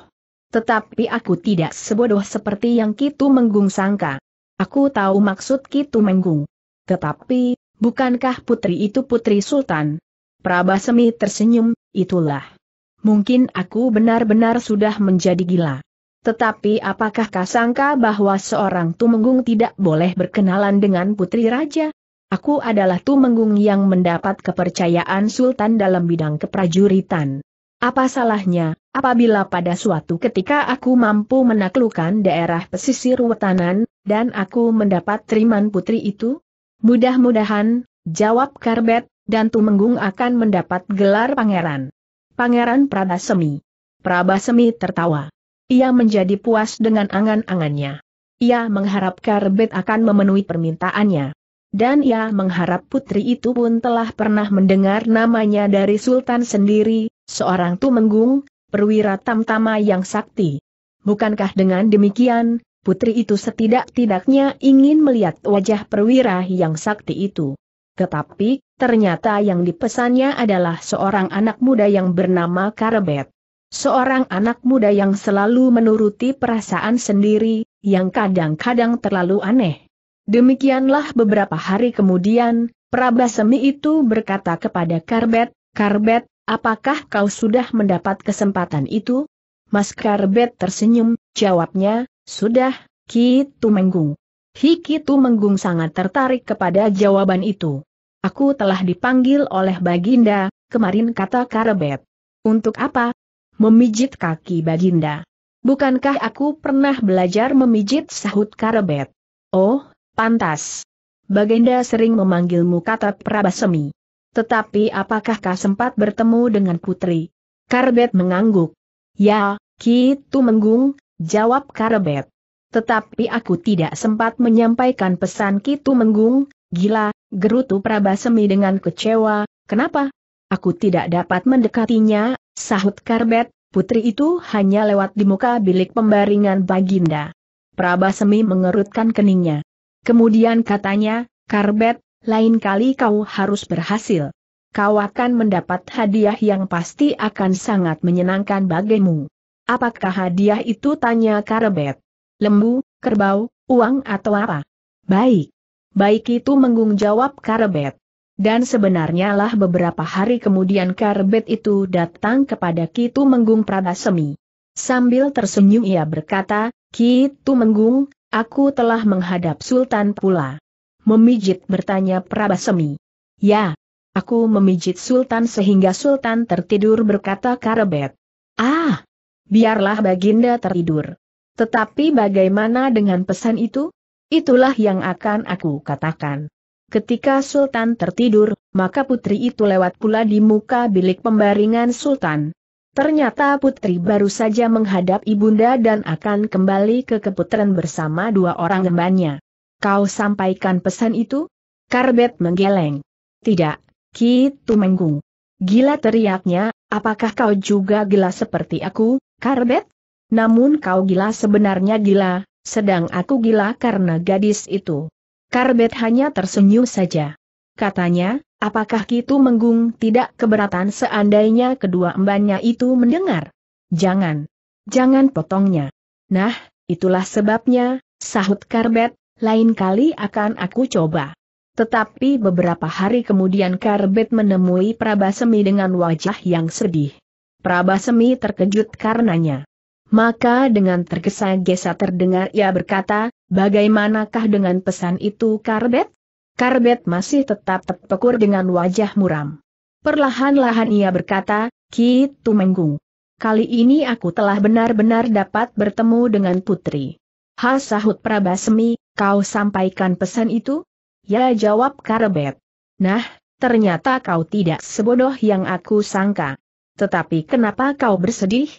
Tetapi aku tidak sebodoh seperti yang Kitu Menggung sangka. Aku tahu maksud Kitu Menggung. Tetapi, bukankah putri itu putri Sultan? Prabasemi tersenyum, itulah mungkin aku benar-benar sudah menjadi gila. Tetapi apakah kau sangka bahwa seorang Tumenggung tidak boleh berkenalan dengan putri raja? Aku adalah Tumenggung yang mendapat kepercayaan sultan dalam bidang keprajuritan. Apa salahnya, apabila pada suatu ketika aku mampu menaklukkan daerah pesisir wetanan, dan aku mendapat terimaan putri itu? Mudah-mudahan, jawab Karbet, dan Tumenggung akan mendapat gelar pangeran. Pangeran Prabasemi. Prabasemi tertawa. Ia menjadi puas dengan angan-angannya. Ia mengharap Karbet akan memenuhi permintaannya. Dan ia mengharap putri itu pun telah pernah mendengar namanya dari Sultan sendiri, seorang tumenggung, perwira tamtama yang sakti. Bukankah dengan demikian, putri itu setidak-tidaknya ingin melihat wajah perwira yang sakti itu. Tetapi, Ternyata yang dipesannya adalah seorang anak muda yang bernama Karebet. Seorang anak muda yang selalu menuruti perasaan sendiri, yang kadang-kadang terlalu aneh. Demikianlah beberapa hari kemudian, Prabasemi itu berkata kepada Karbet, Karbet, apakah kau sudah mendapat kesempatan itu? Mas Karbet tersenyum, jawabnya, sudah, Ki Tumenggung. Hiki Ki Tumenggung sangat tertarik kepada jawaban itu. Aku telah dipanggil oleh Baginda, kemarin kata Karebet. Untuk apa? Memijit kaki Baginda. Bukankah aku pernah belajar memijit sahut Karebet? Oh, pantas. Baginda sering memanggilmu kata Prabasemi. Tetapi apakah kau sempat bertemu dengan putri? Karebet mengangguk. Ya, Kitu Menggung, jawab Karebet. Tetapi aku tidak sempat menyampaikan pesan Kitu Menggung, Gila, gerutu Prabasemi dengan kecewa, kenapa? Aku tidak dapat mendekatinya, sahut Karbet, putri itu hanya lewat di muka bilik pembaringan Baginda. Prabasemi mengerutkan keningnya. Kemudian katanya, Karbet, lain kali kau harus berhasil. Kau akan mendapat hadiah yang pasti akan sangat menyenangkan bagimu. Apakah hadiah itu tanya Karbet? Lembu, kerbau, uang atau apa? Baik. Baik itu menggung jawab Karebet. Dan sebenarnya lah beberapa hari kemudian Karebet itu datang kepada Kitu Menggung Pradasemi. Sambil tersenyum ia berkata, Kitu Menggung, aku telah menghadap Sultan pula. Memijit bertanya Prabasemi. Ya, aku memijit Sultan sehingga Sultan tertidur berkata Karebet. Ah, biarlah Baginda tertidur. Tetapi bagaimana dengan pesan itu? Itulah yang akan aku katakan. Ketika Sultan tertidur, maka putri itu lewat pula di muka bilik pembaringan Sultan. Ternyata putri baru saja menghadap ibunda dan akan kembali ke keputaran bersama dua orang gembannya. Kau sampaikan pesan itu? Karbet menggeleng. Tidak, Kitu Tumenggung. Gila teriaknya, apakah kau juga gila seperti aku, Karbet? Namun kau gila sebenarnya gila, sedang aku gila karena gadis itu. Karbet hanya tersenyum saja. Katanya, apakah Kitu Menggung tidak keberatan seandainya kedua embannya itu mendengar? Jangan. Jangan potongnya. Nah, itulah sebabnya, sahut Karbet, lain kali akan aku coba. Tetapi beberapa hari kemudian Karbet menemui Prabasemi dengan wajah yang sedih. Prabasemi terkejut karenanya. Maka dengan tergesa-gesa terdengar ia berkata, bagaimanakah dengan pesan itu Karbet? Karbet masih tetap terpekur dengan wajah muram. Perlahan-lahan ia berkata, Kitu Menggung. Kali ini aku telah benar-benar dapat bertemu dengan putri. Ha sahut Prabasemi, kau sampaikan pesan itu? Ya jawab Karbet. Nah, ternyata kau tidak sebodoh yang aku sangka. Tetapi kenapa kau bersedih?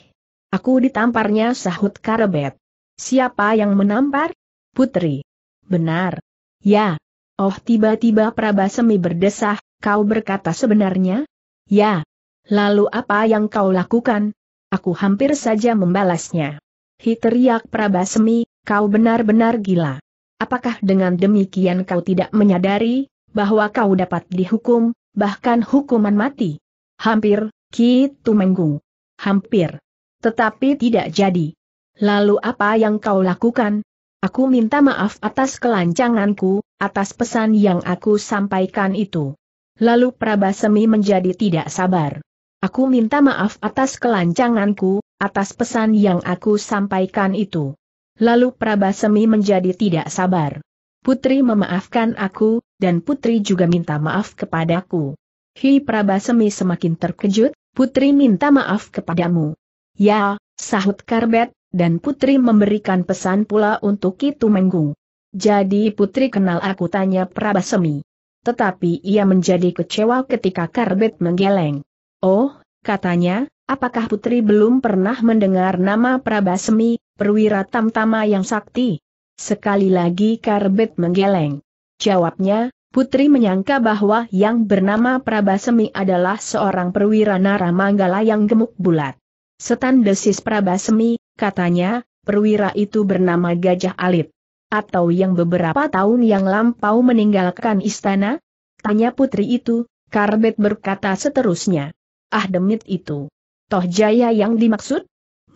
Aku ditamparnya sahut Karebet. Siapa yang menampar? Putri. Benar. Ya. Oh tiba-tiba Prabasemi berdesah, kau berkata sebenarnya? Ya. Lalu apa yang kau lakukan? Aku hampir saja membalasnya. Hi teriak Prabasemi, kau benar-benar gila. Apakah dengan demikian kau tidak menyadari, bahwa kau dapat dihukum, bahkan hukuman mati? Hampir, Ki Tumenggung. Hampir. Tetapi tidak jadi. Lalu apa yang kau lakukan? Aku minta maaf atas kelancanganku, atas pesan yang aku sampaikan itu. Lalu Prabasemi menjadi tidak sabar. Aku minta maaf atas kelancanganku, atas pesan yang aku sampaikan itu. Lalu Prabasemi menjadi tidak sabar. Putri memaafkan aku, dan Putri juga minta maaf kepadaku. Hi Prabasemi semakin terkejut, Putri minta maaf kepadamu. Ya, sahut Karbet, dan putri memberikan pesan pula untuk itu Menggung. Jadi putri kenal aku tanya Prabasemi. Tetapi ia menjadi kecewa ketika Karbet menggeleng. Oh, katanya, apakah putri belum pernah mendengar nama Prabasemi, perwira tamtama yang sakti? Sekali lagi Karbet menggeleng. Jawabnya, Putri menyangka bahwa yang bernama Prabasemi adalah seorang perwira Nara yang gemuk bulat. Setan desis Prabasmi, katanya, perwira itu bernama Gajah Alit. Atau yang beberapa tahun yang lampau meninggalkan istana? Tanya putri itu, Karbet berkata seterusnya. Ah demit itu. Toh jaya yang dimaksud?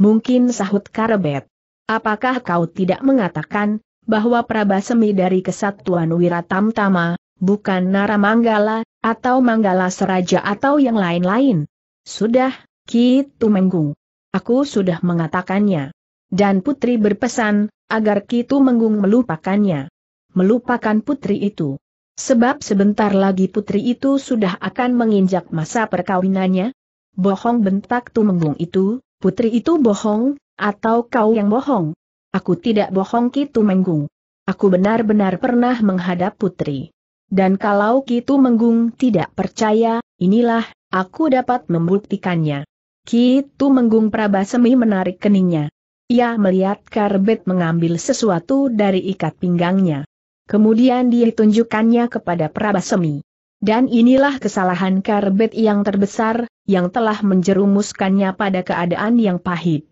Mungkin sahut Karbet. Apakah kau tidak mengatakan, bahwa Prabasemi dari kesatuan Wiratam Tama, bukan Nara Manggala, atau Manggala Seraja atau yang lain-lain? Sudah, Ki Tumenggung. Aku sudah mengatakannya. Dan putri berpesan, agar Ki Tumenggung melupakannya. Melupakan putri itu. Sebab sebentar lagi putri itu sudah akan menginjak masa perkawinannya. Bohong bentak Tumenggung itu, putri itu bohong, atau kau yang bohong? Aku tidak bohong Ki Tumenggung. Aku benar-benar pernah menghadap putri. Dan kalau Ki Tumenggung tidak percaya, inilah, aku dapat membuktikannya. Kitu menggung Prabasemi menarik keningnya. Ia melihat Karbet mengambil sesuatu dari ikat pinggangnya. Kemudian dia tunjukkannya kepada Prabasemi. Dan inilah kesalahan Karbet yang terbesar, yang telah menjerumuskannya pada keadaan yang pahit.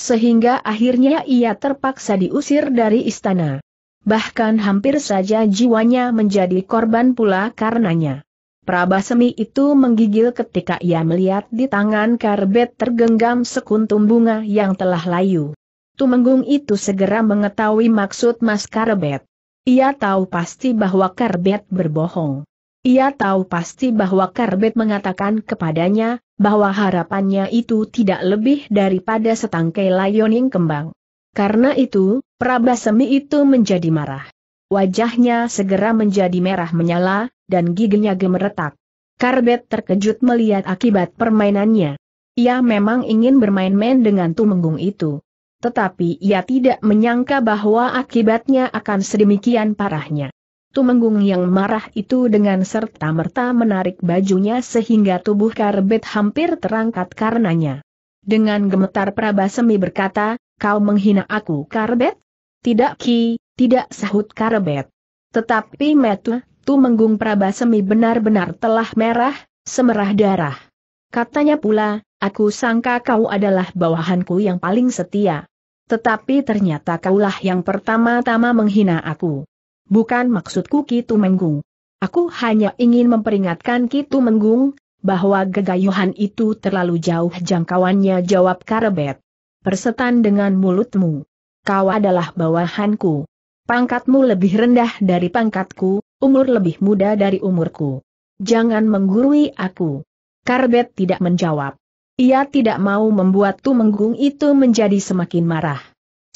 Sehingga akhirnya ia terpaksa diusir dari istana. Bahkan hampir saja jiwanya menjadi korban pula karenanya. Prabasemi itu menggigil ketika ia melihat di tangan Karbet tergenggam sekuntum bunga yang telah layu. Tumenggung itu segera mengetahui maksud Mas Karbet. Ia tahu pasti bahwa Karbet berbohong. Ia tahu pasti bahwa Karbet mengatakan kepadanya, bahwa harapannya itu tidak lebih daripada setangkai layoning kembang. Karena itu, Prabasemi itu menjadi marah. Wajahnya segera menjadi merah menyala, dan giginya gemeretak. Karbet terkejut melihat akibat permainannya. Ia memang ingin bermain-main dengan tumenggung itu. Tetapi ia tidak menyangka bahwa akibatnya akan sedemikian parahnya. Tumenggung yang marah itu dengan serta-merta menarik bajunya sehingga tubuh karbet hampir terangkat karenanya. Dengan gemetar Prabasemi berkata, kau menghina aku karbet? Tidak ki, tidak sahut karbet. Tetapi metu, menggung Prabasemi benar-benar telah merah, semerah darah. Katanya pula, aku sangka kau adalah bawahanku yang paling setia. Tetapi ternyata kaulah yang pertama-tama menghina aku. Bukan maksudku Kitu Menggung. Aku hanya ingin memperingatkan Kitu Menggung, bahwa gegayuhan itu terlalu jauh jangkauannya jawab Karebet. Persetan dengan mulutmu. Kau adalah bawahanku. Pangkatmu lebih rendah dari pangkatku, umur lebih muda dari umurku. Jangan menggurui aku. Karbet tidak menjawab. Ia tidak mau membuat Tumenggung itu menjadi semakin marah.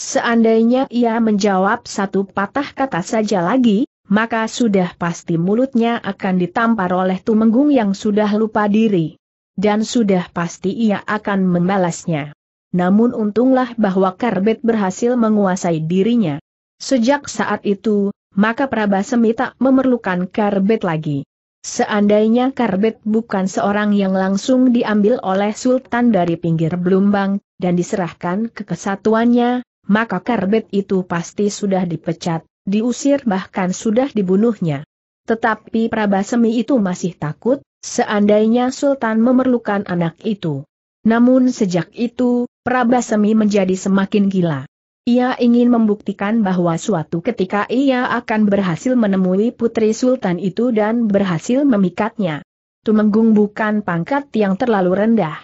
Seandainya ia menjawab satu patah kata saja lagi, maka sudah pasti mulutnya akan ditampar oleh Tumenggung yang sudah lupa diri. Dan sudah pasti ia akan membalasnya. Namun untunglah bahwa Karbet berhasil menguasai dirinya. Sejak saat itu, maka Prabasemi tak memerlukan karbet lagi. Seandainya Karbet bukan seorang yang langsung diambil oleh Sultan dari pinggir Blumbang, dan diserahkan ke kesatuannya, maka Karbet itu pasti sudah dipecat, diusir bahkan sudah dibunuhnya. Tetapi Prabasemi itu masih takut, seandainya Sultan memerlukan anak itu. Namun sejak itu, Prabasemi menjadi semakin gila. Ia ingin membuktikan bahwa suatu ketika ia akan berhasil menemui putri sultan itu dan berhasil memikatnya. Tumenggung bukan pangkat yang terlalu rendah.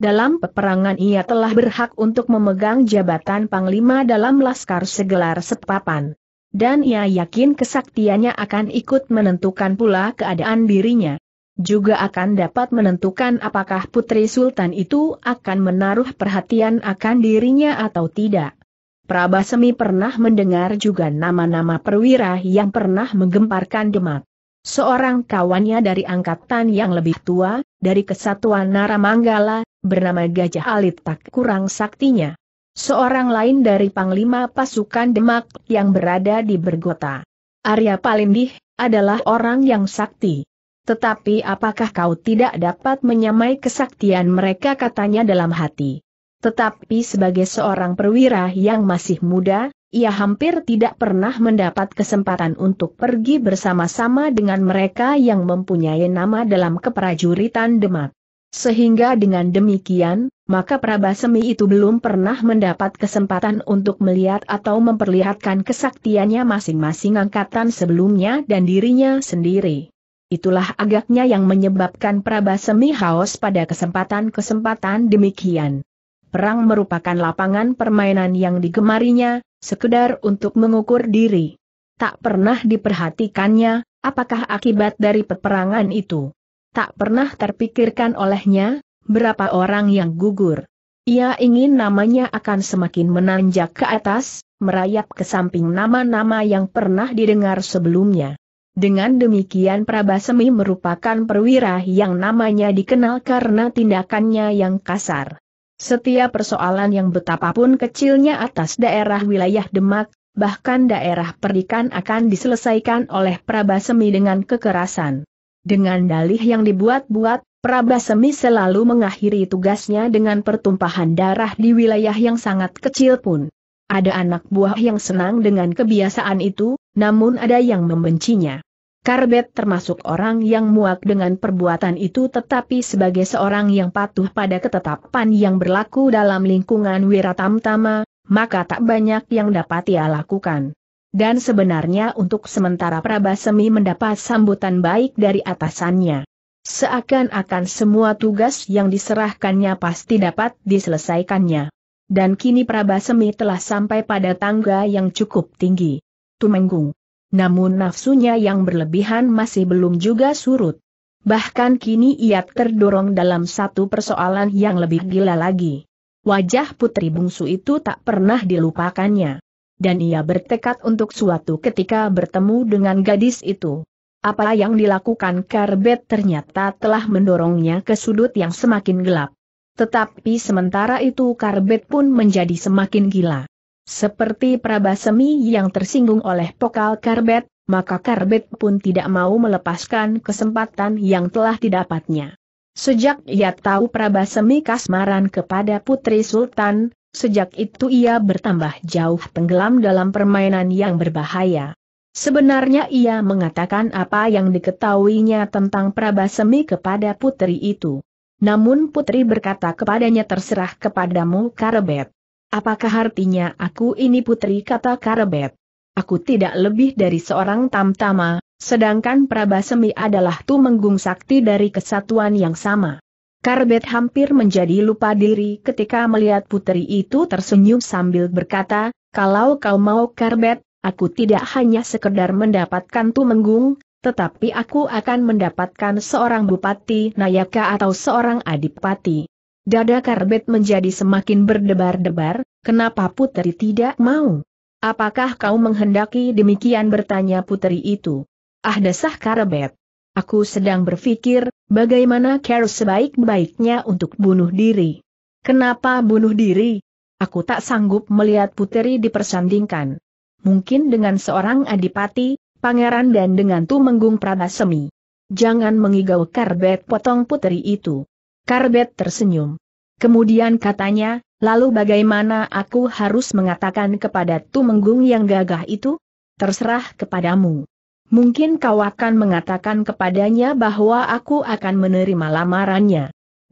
Dalam peperangan ia telah berhak untuk memegang jabatan panglima dalam laskar segelar sepapan. Dan ia yakin kesaktiannya akan ikut menentukan pula keadaan dirinya. Juga akan dapat menentukan apakah putri sultan itu akan menaruh perhatian akan dirinya atau tidak. Prabasemi pernah mendengar juga nama-nama perwira yang pernah menggemparkan Demak. Seorang kawannya dari angkatan yang lebih tua, dari kesatuan Nara Manggala bernama Gajah Alit tak kurang saktinya. Seorang lain dari Panglima Pasukan Demak yang berada di Bergota. Arya Palindih, adalah orang yang sakti. Tetapi apakah kau tidak dapat menyamai kesaktian mereka katanya dalam hati. Tetapi sebagai seorang perwira yang masih muda, ia hampir tidak pernah mendapat kesempatan untuk pergi bersama-sama dengan mereka yang mempunyai nama dalam keprajuritan Demak. Sehingga dengan demikian, maka Prabasemi itu belum pernah mendapat kesempatan untuk melihat atau memperlihatkan kesaktiannya masing-masing angkatan sebelumnya dan dirinya sendiri. Itulah agaknya yang menyebabkan Prabasemi haus pada kesempatan-kesempatan demikian perang merupakan lapangan permainan yang digemarinya, sekedar untuk mengukur diri. Tak pernah diperhatikannya, apakah akibat dari peperangan itu. Tak pernah terpikirkan olehnya, berapa orang yang gugur. Ia ingin namanya akan semakin menanjak ke atas, merayap ke samping nama-nama yang pernah didengar sebelumnya. Dengan demikian Prabasemi merupakan perwira yang namanya dikenal karena tindakannya yang kasar. Setiap persoalan yang betapapun kecilnya atas daerah wilayah Demak, bahkan daerah perdikan akan diselesaikan oleh Prabasemi dengan kekerasan. Dengan dalih yang dibuat-buat, Prabasemi selalu mengakhiri tugasnya dengan pertumpahan darah di wilayah yang sangat kecil pun. Ada anak buah yang senang dengan kebiasaan itu, namun ada yang membencinya. Karbet termasuk orang yang muak dengan perbuatan itu tetapi sebagai seorang yang patuh pada ketetapan yang berlaku dalam lingkungan Wiratamtama, maka tak banyak yang dapat ia lakukan. Dan sebenarnya untuk sementara Prabasemi mendapat sambutan baik dari atasannya. Seakan-akan semua tugas yang diserahkannya pasti dapat diselesaikannya. Dan kini Prabasemi telah sampai pada tangga yang cukup tinggi. Tumenggung namun nafsunya yang berlebihan masih belum juga surut. Bahkan kini ia terdorong dalam satu persoalan yang lebih gila lagi. Wajah putri bungsu itu tak pernah dilupakannya. Dan ia bertekad untuk suatu ketika bertemu dengan gadis itu. Apa yang dilakukan Karbet ternyata telah mendorongnya ke sudut yang semakin gelap. Tetapi sementara itu Karbet pun menjadi semakin gila. Seperti Prabasemi yang tersinggung oleh pokal karbet, maka karbet pun tidak mau melepaskan kesempatan yang telah didapatnya. Sejak ia tahu Prabasemi kasmaran kepada Putri Sultan, sejak itu ia bertambah jauh tenggelam dalam permainan yang berbahaya. Sebenarnya ia mengatakan apa yang diketahuinya tentang Prabasemi kepada putri itu. Namun putri berkata kepadanya terserah kepadamu Karbet. Apakah artinya aku ini putri kata Karebet? Aku tidak lebih dari seorang tamtama, sedangkan Prabasemi adalah tumenggung sakti dari kesatuan yang sama. Karbet hampir menjadi lupa diri ketika melihat putri itu tersenyum sambil berkata, kalau kau mau Karbet, aku tidak hanya sekedar mendapatkan tumenggung, tetapi aku akan mendapatkan seorang bupati Nayaka atau seorang adipati. Dada Karbet menjadi semakin berdebar-debar, kenapa putri tidak mau? Apakah kau menghendaki demikian bertanya putri itu? Ah desah Karbet. Aku sedang berpikir, bagaimana care sebaik-baiknya untuk bunuh diri. Kenapa bunuh diri? Aku tak sanggup melihat putri dipersandingkan. Mungkin dengan seorang adipati, pangeran dan dengan Tumenggung Prabasemi. Jangan mengigau Karbet potong putri itu. Karbet tersenyum. Kemudian katanya, lalu bagaimana aku harus mengatakan kepada Tumenggung yang gagah itu? Terserah kepadamu. Mungkin kau akan mengatakan kepadanya bahwa aku akan menerima lamarannya.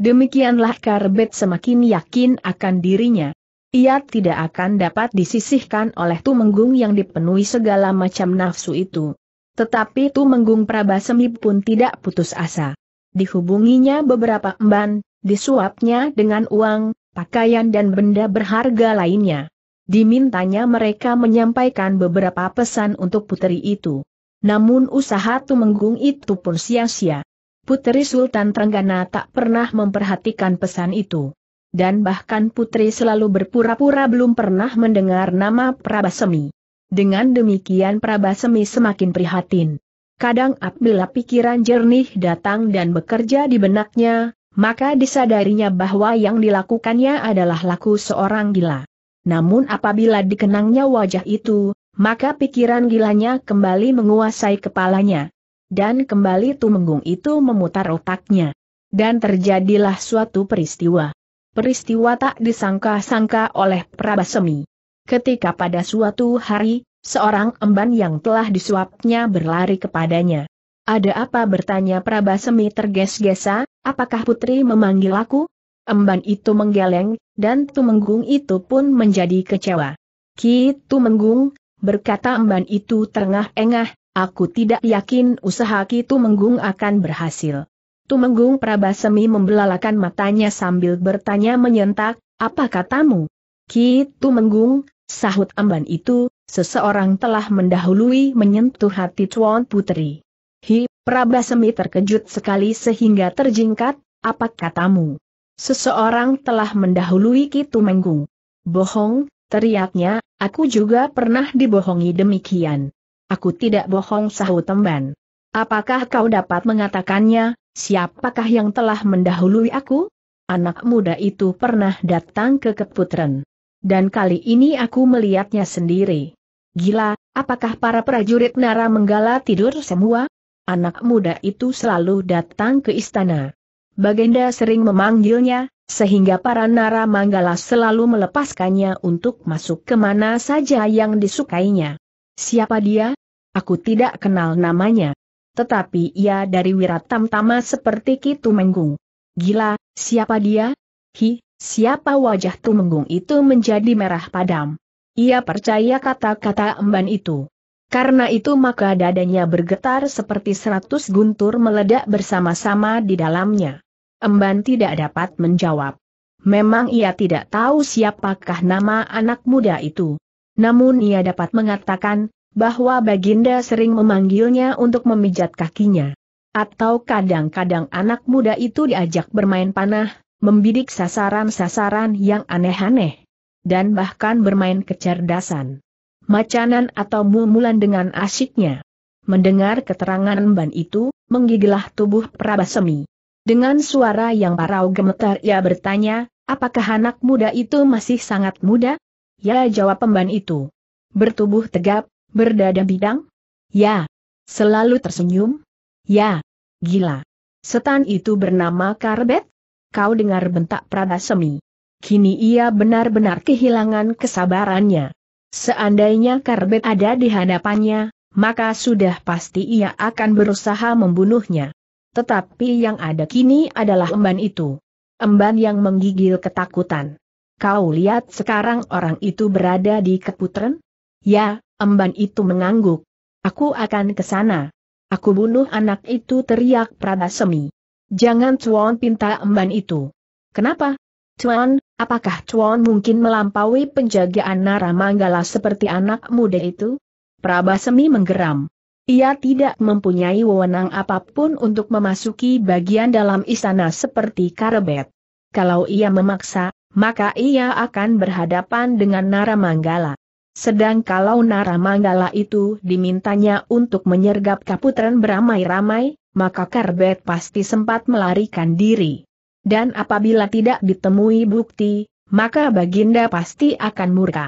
Demikianlah Karbet semakin yakin akan dirinya. Ia tidak akan dapat disisihkan oleh Tumenggung yang dipenuhi segala macam nafsu itu. Tetapi Tumenggung Prabasemi pun tidak putus asa dihubunginya beberapa emban, disuapnya dengan uang, pakaian dan benda berharga lainnya. Dimintanya mereka menyampaikan beberapa pesan untuk putri itu. Namun usaha Tumenggung itu pun sia-sia. Putri Sultan Trenggana tak pernah memperhatikan pesan itu. Dan bahkan putri selalu berpura-pura belum pernah mendengar nama Prabasemi. Dengan demikian Prabasemi semakin prihatin. Kadang apabila pikiran jernih datang dan bekerja di benaknya, maka disadarinya bahwa yang dilakukannya adalah laku seorang gila. Namun apabila dikenangnya wajah itu, maka pikiran gilanya kembali menguasai kepalanya. Dan kembali tumenggung itu memutar otaknya. Dan terjadilah suatu peristiwa. Peristiwa tak disangka-sangka oleh Prabasemi. Ketika pada suatu hari, Seorang emban yang telah disuapnya berlari kepadanya. Ada apa bertanya Prabasemi terges-gesa, apakah putri memanggil aku? Emban itu menggeleng, dan Tumenggung itu pun menjadi kecewa. Ki Tumenggung, berkata emban itu terengah-engah, aku tidak yakin usaha Ki Tumenggung akan berhasil. Tumenggung Prabasemi membelalakan matanya sambil bertanya menyentak, apa katamu? Ki Tumenggung, sahut emban itu, Seseorang telah mendahului menyentuh hati Tuan Putri. Hi, Prabasemi terkejut sekali sehingga terjingkat, apa katamu? Seseorang telah mendahului Kitu Menggung. Bohong, teriaknya, aku juga pernah dibohongi demikian. Aku tidak bohong sahut temban. Apakah kau dapat mengatakannya, siapakah yang telah mendahului aku? Anak muda itu pernah datang ke Keputren. Dan kali ini aku melihatnya sendiri. Gila, apakah para prajurit Nara Menggala tidur semua? Anak muda itu selalu datang ke istana. Bagenda sering memanggilnya, sehingga para Nara Manggala selalu melepaskannya untuk masuk ke mana saja yang disukainya. Siapa dia? Aku tidak kenal namanya. Tetapi ia dari Wiratam Tama seperti Kitu Menggung. Gila, siapa dia? Hi, siapa wajah Tumenggung itu menjadi merah padam. Ia percaya kata-kata emban itu. Karena itu maka dadanya bergetar seperti seratus guntur meledak bersama-sama di dalamnya. Emban tidak dapat menjawab. Memang ia tidak tahu siapakah nama anak muda itu. Namun ia dapat mengatakan, bahwa Baginda sering memanggilnya untuk memijat kakinya. Atau kadang-kadang anak muda itu diajak bermain panah, membidik sasaran-sasaran yang aneh-aneh dan bahkan bermain kecerdasan. Macanan atau mumulan dengan asyiknya. Mendengar keterangan ban itu, menggigilah tubuh Prabasemi. Dengan suara yang parau gemetar ia bertanya, apakah anak muda itu masih sangat muda? Ya jawab pemban itu. Bertubuh tegap, berdada bidang? Ya. Selalu tersenyum? Ya. Gila. Setan itu bernama Karbet? Kau dengar bentak Prabasemi. Kini ia benar-benar kehilangan kesabarannya. Seandainya Karbet ada di hadapannya, maka sudah pasti ia akan berusaha membunuhnya. Tetapi yang ada kini adalah emban itu. Emban yang menggigil ketakutan. Kau lihat sekarang orang itu berada di keputren? Ya, emban itu mengangguk. Aku akan ke sana. Aku bunuh anak itu teriak Pradasemi. Jangan Cuan pinta emban itu. Kenapa? Cuan, Apakah Chuan mungkin melampaui penjagaan Nara Manggala seperti anak muda itu? Prabah Semi menggeram. Ia tidak mempunyai wewenang apapun untuk memasuki bagian dalam istana seperti Karebet. Kalau ia memaksa, maka ia akan berhadapan dengan Nara Manggala. Sedang kalau Nara Manggala itu dimintanya untuk menyergap Kaputren beramai-ramai, maka Karbet pasti sempat melarikan diri. Dan apabila tidak ditemui bukti, maka Baginda pasti akan murka.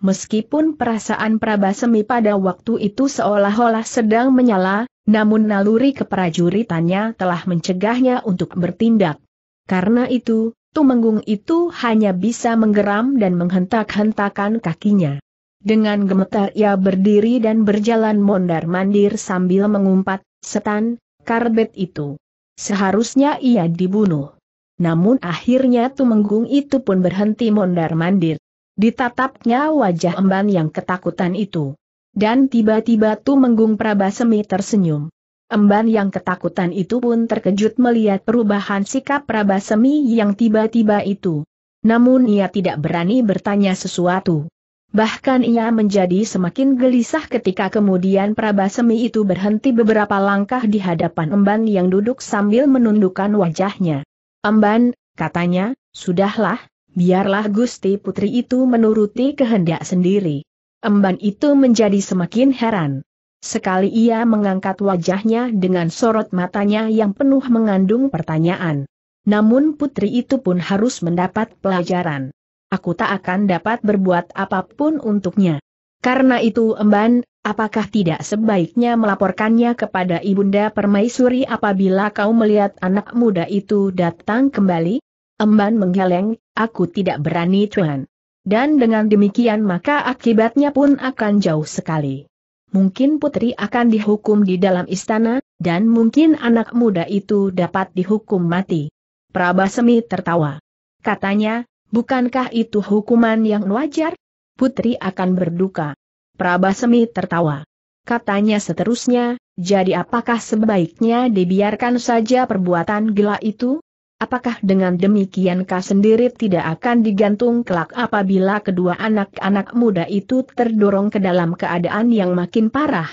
Meskipun perasaan Prabasemi pada waktu itu seolah-olah sedang menyala, namun naluri keprajuritannya telah mencegahnya untuk bertindak. Karena itu, Tumenggung itu hanya bisa menggeram dan menghentak-hentakan kakinya. Dengan gemetar ia berdiri dan berjalan mondar-mandir sambil mengumpat, setan, karbet itu. Seharusnya ia dibunuh. Namun akhirnya Tumenggung itu pun berhenti mondar-mandir. Ditatapnya wajah emban yang ketakutan itu. Dan tiba-tiba Tumenggung Prabasemi tersenyum. Emban yang ketakutan itu pun terkejut melihat perubahan sikap Prabasemi yang tiba-tiba itu. Namun ia tidak berani bertanya sesuatu. Bahkan ia menjadi semakin gelisah ketika kemudian Prabasemi itu berhenti beberapa langkah di hadapan emban yang duduk sambil menundukkan wajahnya. Emban, katanya, sudahlah, biarlah Gusti Putri itu menuruti kehendak sendiri. Emban itu menjadi semakin heran. Sekali ia mengangkat wajahnya dengan sorot matanya yang penuh mengandung pertanyaan. Namun putri itu pun harus mendapat pelajaran. Aku tak akan dapat berbuat apapun untuknya. Karena itu emban, apakah tidak sebaiknya melaporkannya kepada Ibunda Permaisuri apabila kau melihat anak muda itu datang kembali? Emban menggeleng, aku tidak berani tuan. Dan dengan demikian maka akibatnya pun akan jauh sekali. Mungkin putri akan dihukum di dalam istana, dan mungkin anak muda itu dapat dihukum mati. Prabasemi tertawa. Katanya, bukankah itu hukuman yang wajar? putri akan berduka. Prabasemi tertawa. Katanya seterusnya, jadi apakah sebaiknya dibiarkan saja perbuatan gila itu? Apakah dengan demikian kau sendiri tidak akan digantung kelak apabila kedua anak-anak muda itu terdorong ke dalam keadaan yang makin parah?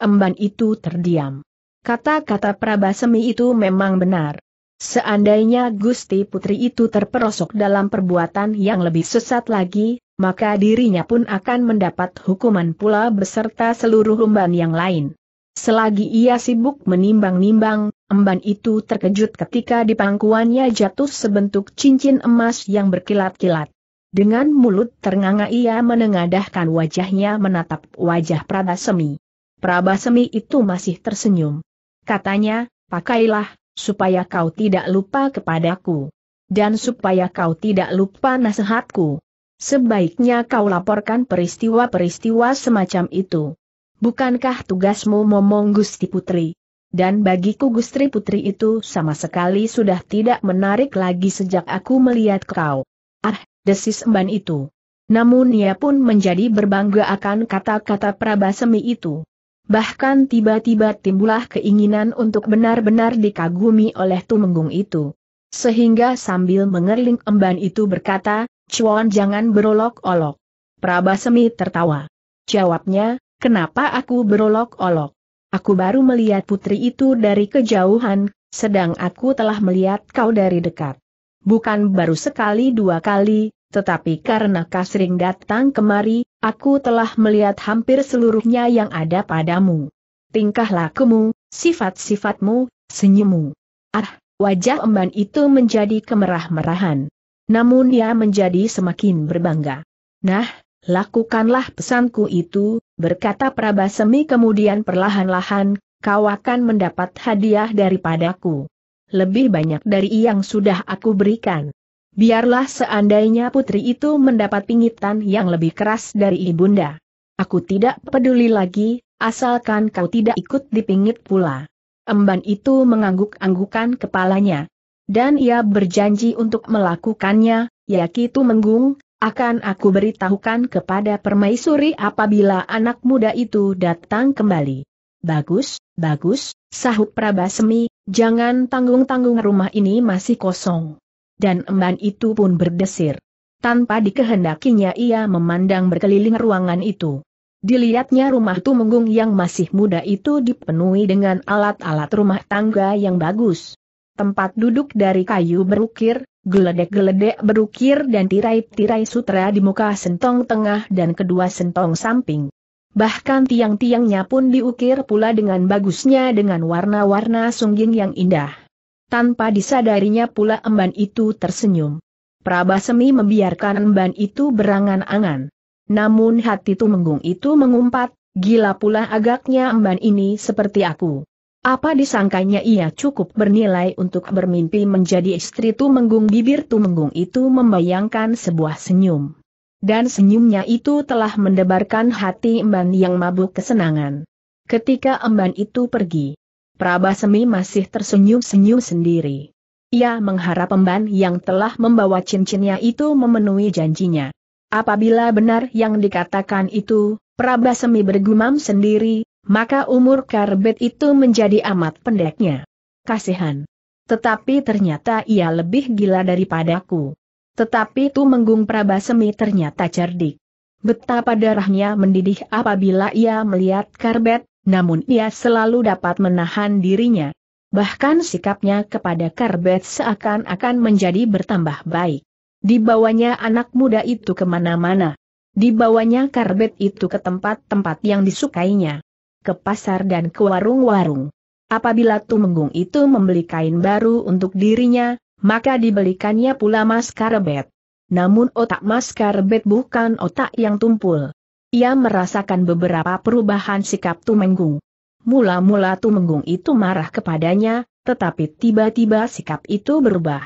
Emban itu terdiam. Kata-kata Prabasemi itu memang benar. Seandainya Gusti Putri itu terperosok dalam perbuatan yang lebih sesat lagi, maka dirinya pun akan mendapat hukuman pula beserta seluruh umban yang lain. Selagi ia sibuk menimbang-nimbang, emban itu terkejut ketika di pangkuannya jatuh sebentuk cincin emas yang berkilat-kilat. Dengan mulut ternganga ia menengadahkan wajahnya menatap wajah Prabasemi. Prabasemi itu masih tersenyum. Katanya, pakailah, supaya kau tidak lupa kepadaku. Dan supaya kau tidak lupa nasihatku. Sebaiknya kau laporkan peristiwa-peristiwa semacam itu. Bukankah tugasmu momong Gusti Putri? Dan bagiku Gusti Putri itu sama sekali sudah tidak menarik lagi sejak aku melihat kau. Ah, desis emban itu. Namun ia pun menjadi berbangga akan kata-kata Prabasemi itu. Bahkan tiba-tiba timbullah keinginan untuk benar-benar dikagumi oleh Tumenggung itu. Sehingga sambil mengerling emban itu berkata, Cuan jangan berolok-olok. Prabasemi tertawa. Jawabnya, kenapa aku berolok-olok? Aku baru melihat putri itu dari kejauhan, sedang aku telah melihat kau dari dekat. Bukan baru sekali dua kali, tetapi karena kau sering datang kemari, aku telah melihat hampir seluruhnya yang ada padamu. Tingkah lakumu, sifat-sifatmu, senyummu. Ah, wajah emban itu menjadi kemerah-merahan. Namun ia menjadi semakin berbangga. Nah, lakukanlah pesanku itu, berkata Prabasemi kemudian perlahan-lahan, kau akan mendapat hadiah daripadaku. Lebih banyak dari yang sudah aku berikan. Biarlah seandainya putri itu mendapat pingitan yang lebih keras dari ibunda. Aku tidak peduli lagi, asalkan kau tidak ikut dipingit pula. Emban itu mengangguk-anggukan kepalanya, dan ia berjanji untuk melakukannya, Yakitu Menggung, akan aku beritahukan kepada permaisuri apabila anak muda itu datang kembali. Bagus, bagus, sahut Prabasemi, jangan tanggung-tanggung rumah ini masih kosong. Dan emban itu pun berdesir. Tanpa dikehendakinya ia memandang berkeliling ruangan itu. Dilihatnya rumah Tumenggung yang masih muda itu dipenuhi dengan alat-alat rumah tangga yang bagus tempat duduk dari kayu berukir, geledek-geledek berukir dan tirai-tirai sutra di muka sentong tengah dan kedua sentong samping. Bahkan tiang-tiangnya pun diukir pula dengan bagusnya dengan warna-warna sungging yang indah. Tanpa disadarinya pula emban itu tersenyum. Prabasemi membiarkan emban itu berangan-angan. Namun hati Tumenggung itu mengumpat, gila pula agaknya emban ini seperti aku. Apa disangkanya ia cukup bernilai untuk bermimpi menjadi istri Tumenggung bibir Tumenggung itu membayangkan sebuah senyum. Dan senyumnya itu telah mendebarkan hati Emban yang mabuk kesenangan. Ketika Emban itu pergi, Prabasemi masih tersenyum-senyum sendiri. Ia mengharap Emban yang telah membawa cincinnya itu memenuhi janjinya. Apabila benar yang dikatakan itu, Prabasemi bergumam sendiri, maka umur karbet itu menjadi amat pendeknya. Kasihan. Tetapi ternyata ia lebih gila daripadaku. Tetapi Tumenggung Prabasemi ternyata cerdik. Betapa darahnya mendidih apabila ia melihat karbet, namun ia selalu dapat menahan dirinya. Bahkan sikapnya kepada karbet seakan-akan menjadi bertambah baik. Dibawanya anak muda itu kemana-mana. Dibawanya karbet itu ke tempat-tempat yang disukainya ke pasar dan ke warung-warung. Apabila Tumenggung itu membeli kain baru untuk dirinya, maka dibelikannya pula mas karbet. Namun otak mas karbet bukan otak yang tumpul. Ia merasakan beberapa perubahan sikap Tumenggung. Mula-mula Tumenggung itu marah kepadanya, tetapi tiba-tiba sikap itu berubah.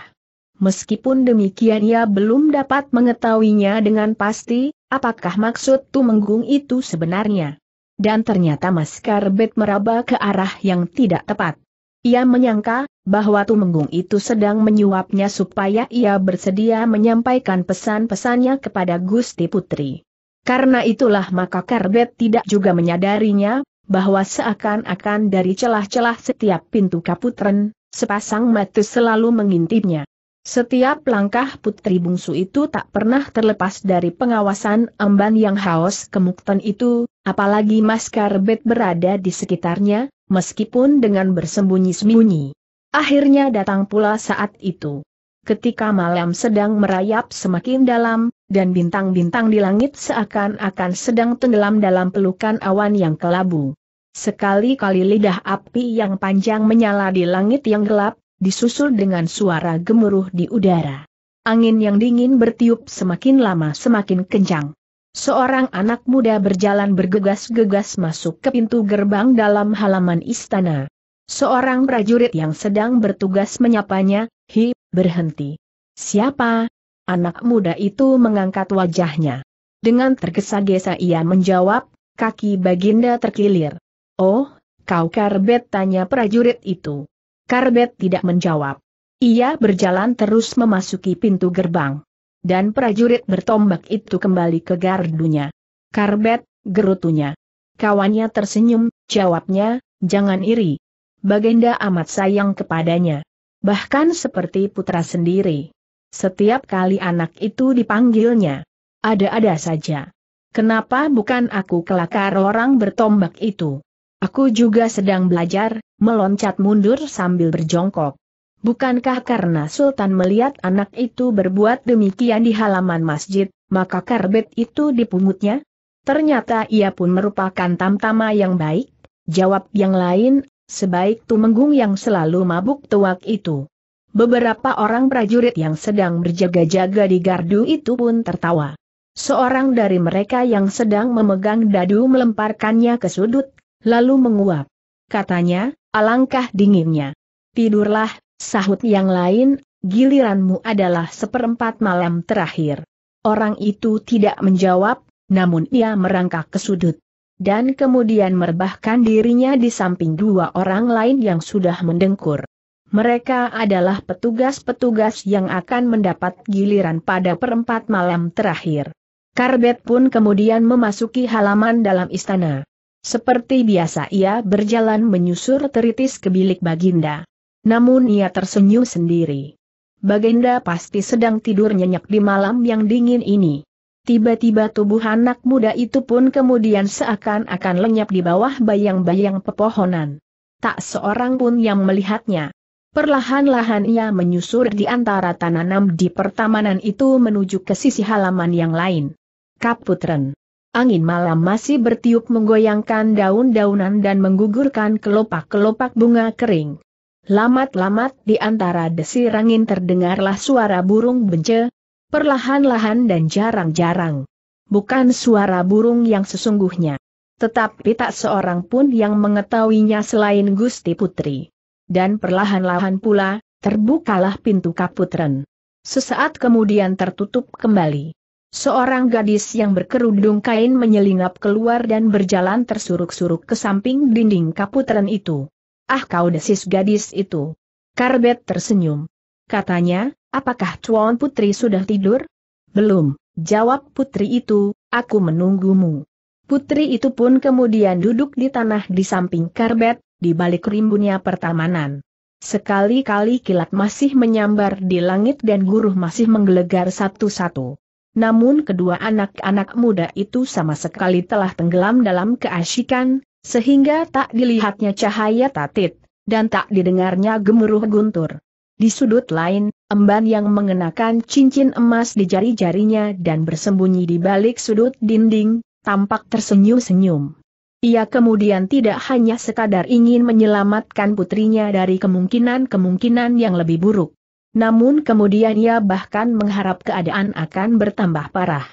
Meskipun demikian ia belum dapat mengetahuinya dengan pasti, apakah maksud Tumenggung itu sebenarnya dan ternyata Mas Karbet meraba ke arah yang tidak tepat. Ia menyangka bahwa Tumenggung itu sedang menyuapnya supaya ia bersedia menyampaikan pesan-pesannya kepada Gusti Putri. Karena itulah maka Karbet tidak juga menyadarinya bahwa seakan-akan dari celah-celah setiap pintu kaputren, sepasang mata selalu mengintipnya. Setiap langkah putri bungsu itu tak pernah terlepas dari pengawasan emban yang haus kemukten itu, apalagi Mas bet berada di sekitarnya, meskipun dengan bersembunyi-sembunyi. Akhirnya datang pula saat itu. Ketika malam sedang merayap semakin dalam, dan bintang-bintang di langit seakan-akan sedang tenggelam dalam pelukan awan yang kelabu. Sekali-kali lidah api yang panjang menyala di langit yang gelap, disusul dengan suara gemuruh di udara. Angin yang dingin bertiup semakin lama semakin kencang. Seorang anak muda berjalan bergegas-gegas masuk ke pintu gerbang dalam halaman istana. Seorang prajurit yang sedang bertugas menyapanya, hi, berhenti. Siapa? Anak muda itu mengangkat wajahnya. Dengan tergesa-gesa ia menjawab, kaki baginda terkilir. Oh, kau karbet tanya prajurit itu. Karbet tidak menjawab. Ia berjalan terus memasuki pintu gerbang. Dan prajurit bertombak itu kembali ke gardunya. Karbet, gerutunya. Kawannya tersenyum, jawabnya, jangan iri. Baginda amat sayang kepadanya. Bahkan seperti putra sendiri. Setiap kali anak itu dipanggilnya. Ada-ada saja. Kenapa bukan aku kelakar orang bertombak itu? Aku juga sedang belajar, meloncat mundur sambil berjongkok. Bukankah karena Sultan melihat anak itu berbuat demikian di halaman masjid, maka karbet itu dipungutnya? Ternyata ia pun merupakan tamtama yang baik, jawab yang lain, sebaik tumenggung yang selalu mabuk tuak itu. Beberapa orang prajurit yang sedang berjaga-jaga di gardu itu pun tertawa. Seorang dari mereka yang sedang memegang dadu melemparkannya ke sudut lalu menguap. Katanya, alangkah dinginnya. Tidurlah, sahut yang lain, giliranmu adalah seperempat malam terakhir. Orang itu tidak menjawab, namun ia merangkak ke sudut. Dan kemudian merebahkan dirinya di samping dua orang lain yang sudah mendengkur. Mereka adalah petugas-petugas yang akan mendapat giliran pada perempat malam terakhir. Karbet pun kemudian memasuki halaman dalam istana. Seperti biasa ia berjalan menyusur teritis ke bilik Baginda. Namun ia tersenyum sendiri. Baginda pasti sedang tidur nyenyak di malam yang dingin ini. Tiba-tiba tubuh anak muda itu pun kemudian seakan-akan lenyap di bawah bayang-bayang pepohonan. Tak seorang pun yang melihatnya. Perlahan-lahan ia menyusur di antara tanaman di pertamanan itu menuju ke sisi halaman yang lain. Kaputren. Angin malam masih bertiup menggoyangkan daun-daunan dan menggugurkan kelopak-kelopak bunga kering. Lamat-lamat di antara desir angin terdengarlah suara burung bence, perlahan-lahan dan jarang-jarang. Bukan suara burung yang sesungguhnya. Tetapi tak seorang pun yang mengetahuinya selain Gusti Putri. Dan perlahan-lahan pula, terbukalah pintu kaputren. Sesaat kemudian tertutup kembali. Seorang gadis yang berkerudung kain menyelinap keluar dan berjalan tersuruk-suruk ke samping dinding kaputren itu. Ah kau desis gadis itu. Karbet tersenyum. Katanya, apakah Tuan Putri sudah tidur? Belum, jawab putri itu, aku menunggumu. Putri itu pun kemudian duduk di tanah di samping Karbet, di balik rimbunnya pertamanan. Sekali-kali kilat masih menyambar di langit dan guruh masih menggelegar satu-satu. Namun kedua anak-anak muda itu sama sekali telah tenggelam dalam keasyikan, sehingga tak dilihatnya cahaya tatit, dan tak didengarnya gemuruh guntur. Di sudut lain, emban yang mengenakan cincin emas di jari-jarinya dan bersembunyi di balik sudut dinding, tampak tersenyum-senyum. Ia kemudian tidak hanya sekadar ingin menyelamatkan putrinya dari kemungkinan-kemungkinan yang lebih buruk. Namun kemudian ia bahkan mengharap keadaan akan bertambah parah.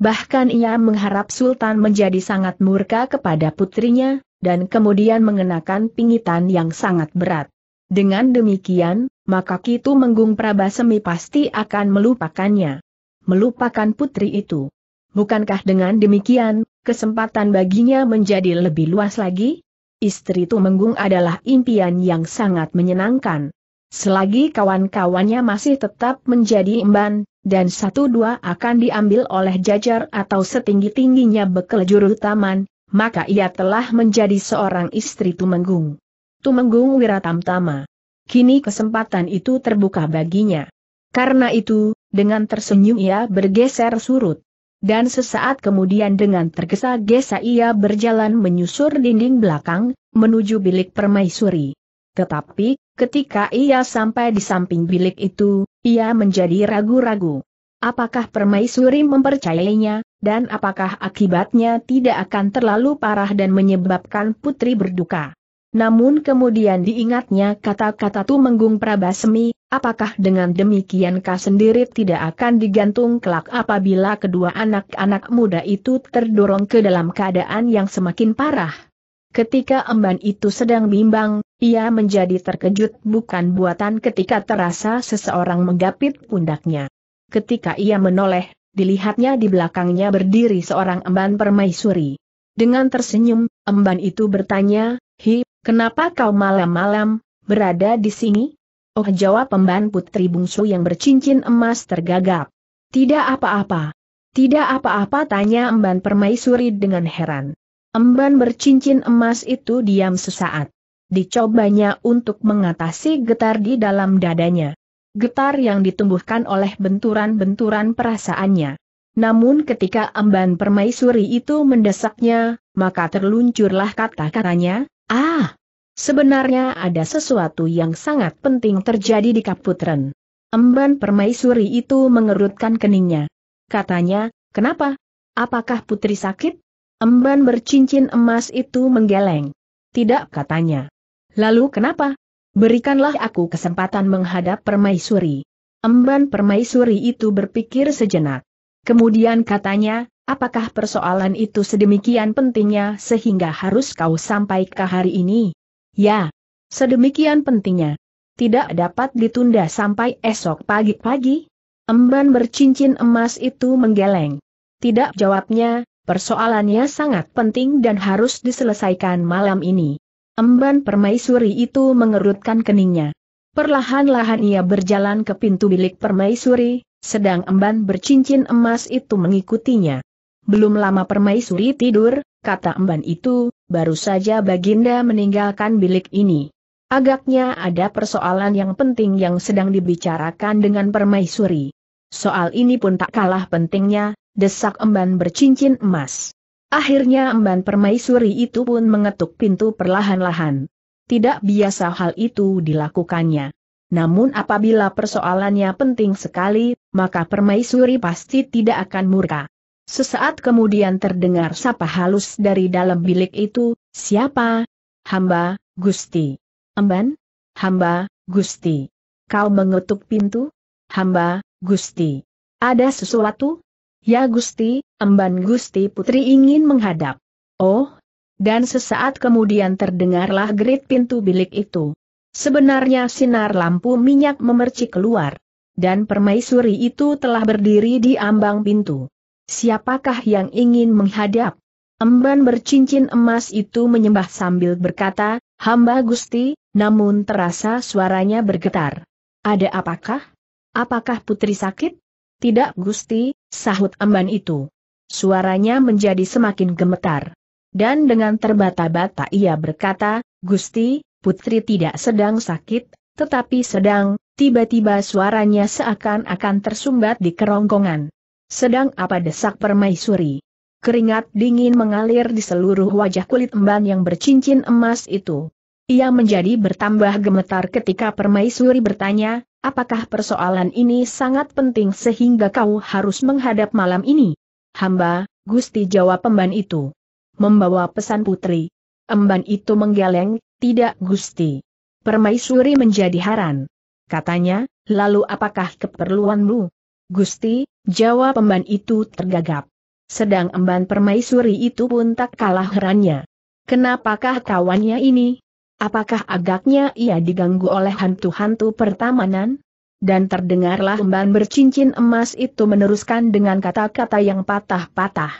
Bahkan ia mengharap Sultan menjadi sangat murka kepada putrinya, dan kemudian mengenakan pingitan yang sangat berat. Dengan demikian, maka Kitu Menggung Prabasemi pasti akan melupakannya. Melupakan putri itu. Bukankah dengan demikian, kesempatan baginya menjadi lebih luas lagi? Istri Tumenggung adalah impian yang sangat menyenangkan. Selagi kawan-kawannya masih tetap menjadi emban, dan satu dua akan diambil oleh jajar atau setinggi-tingginya bekel juru taman, maka ia telah menjadi seorang istri Tumenggung. Tumenggung Wiratamtama. Kini kesempatan itu terbuka baginya. Karena itu, dengan tersenyum ia bergeser surut. Dan sesaat kemudian dengan tergesa-gesa ia berjalan menyusur dinding belakang, menuju bilik permaisuri. Tetapi, Ketika ia sampai di samping bilik itu, ia menjadi ragu-ragu. Apakah permaisuri mempercayainya, dan apakah akibatnya tidak akan terlalu parah dan menyebabkan putri berduka. Namun kemudian diingatnya kata-kata tu menggung Prabasemi, apakah dengan demikian kau sendiri tidak akan digantung kelak apabila kedua anak-anak muda itu terdorong ke dalam keadaan yang semakin parah? Ketika emban itu sedang bimbang, ia menjadi terkejut bukan buatan ketika terasa seseorang menggapit pundaknya. Ketika ia menoleh, dilihatnya di belakangnya berdiri seorang emban permaisuri. Dengan tersenyum, emban itu bertanya, Hi, kenapa kau malam-malam berada di sini? Oh jawab emban putri bungsu yang bercincin emas tergagap. Tidak apa-apa. Tidak apa-apa tanya emban permaisuri dengan heran. Emban bercincin emas itu diam sesaat dicobanya untuk mengatasi getar di dalam dadanya. Getar yang ditumbuhkan oleh benturan-benturan perasaannya. Namun ketika emban permaisuri itu mendesaknya, maka terluncurlah kata-katanya, ah, sebenarnya ada sesuatu yang sangat penting terjadi di Kaputren. Emban permaisuri itu mengerutkan keningnya. Katanya, kenapa? Apakah putri sakit? Emban bercincin emas itu menggeleng. Tidak katanya. Lalu kenapa? Berikanlah aku kesempatan menghadap permaisuri. Emban permaisuri itu berpikir sejenak. Kemudian katanya, apakah persoalan itu sedemikian pentingnya sehingga harus kau sampai ke hari ini? Ya, sedemikian pentingnya. Tidak dapat ditunda sampai esok pagi-pagi? Emban bercincin emas itu menggeleng. Tidak jawabnya, persoalannya sangat penting dan harus diselesaikan malam ini. Emban permaisuri itu mengerutkan keningnya. Perlahan-lahan ia berjalan ke pintu bilik permaisuri, sedang emban bercincin emas itu mengikutinya. Belum lama permaisuri tidur, kata emban itu, baru saja Baginda meninggalkan bilik ini. Agaknya ada persoalan yang penting yang sedang dibicarakan dengan permaisuri. Soal ini pun tak kalah pentingnya, desak emban bercincin emas. Akhirnya emban permaisuri itu pun mengetuk pintu perlahan-lahan. Tidak biasa hal itu dilakukannya. Namun apabila persoalannya penting sekali, maka permaisuri pasti tidak akan murka. Sesaat kemudian terdengar sapa halus dari dalam bilik itu, siapa? Hamba, Gusti. Emban? Hamba, Gusti. Kau mengetuk pintu? Hamba, Gusti. Ada sesuatu? Ya Gusti, emban Gusti Putri ingin menghadap. Oh, dan sesaat kemudian terdengarlah gerit pintu bilik itu. Sebenarnya sinar lampu minyak memercik keluar. Dan permaisuri itu telah berdiri di ambang pintu. Siapakah yang ingin menghadap? Emban bercincin emas itu menyembah sambil berkata, hamba Gusti, namun terasa suaranya bergetar. Ada apakah? Apakah putri sakit? Tidak Gusti, sahut emban itu. Suaranya menjadi semakin gemetar. Dan dengan terbata-bata ia berkata, Gusti, putri tidak sedang sakit, tetapi sedang, tiba-tiba suaranya seakan-akan tersumbat di kerongkongan. Sedang apa desak permaisuri? Keringat dingin mengalir di seluruh wajah kulit emban yang bercincin emas itu. Ia menjadi bertambah gemetar ketika permaisuri bertanya, Apakah persoalan ini sangat penting sehingga kau harus menghadap malam ini? Hamba, Gusti jawab emban itu. Membawa pesan putri. Emban itu menggeleng, tidak Gusti. Permaisuri menjadi haran. Katanya, lalu apakah keperluanmu? Gusti, jawab emban itu tergagap. Sedang emban permaisuri itu pun tak kalah herannya. Kenapakah kawannya ini, Apakah agaknya ia diganggu oleh hantu-hantu pertamanan? Dan terdengarlah emban bercincin emas itu meneruskan dengan kata-kata yang patah-patah.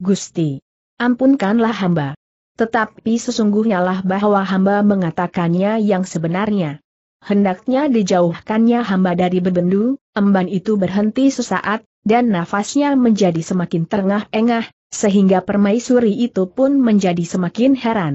Gusti, ampunkanlah hamba. Tetapi sesungguhnya lah bahwa hamba mengatakannya yang sebenarnya. Hendaknya dijauhkannya hamba dari bebendu, emban itu berhenti sesaat, dan nafasnya menjadi semakin terengah-engah, sehingga permaisuri itu pun menjadi semakin heran.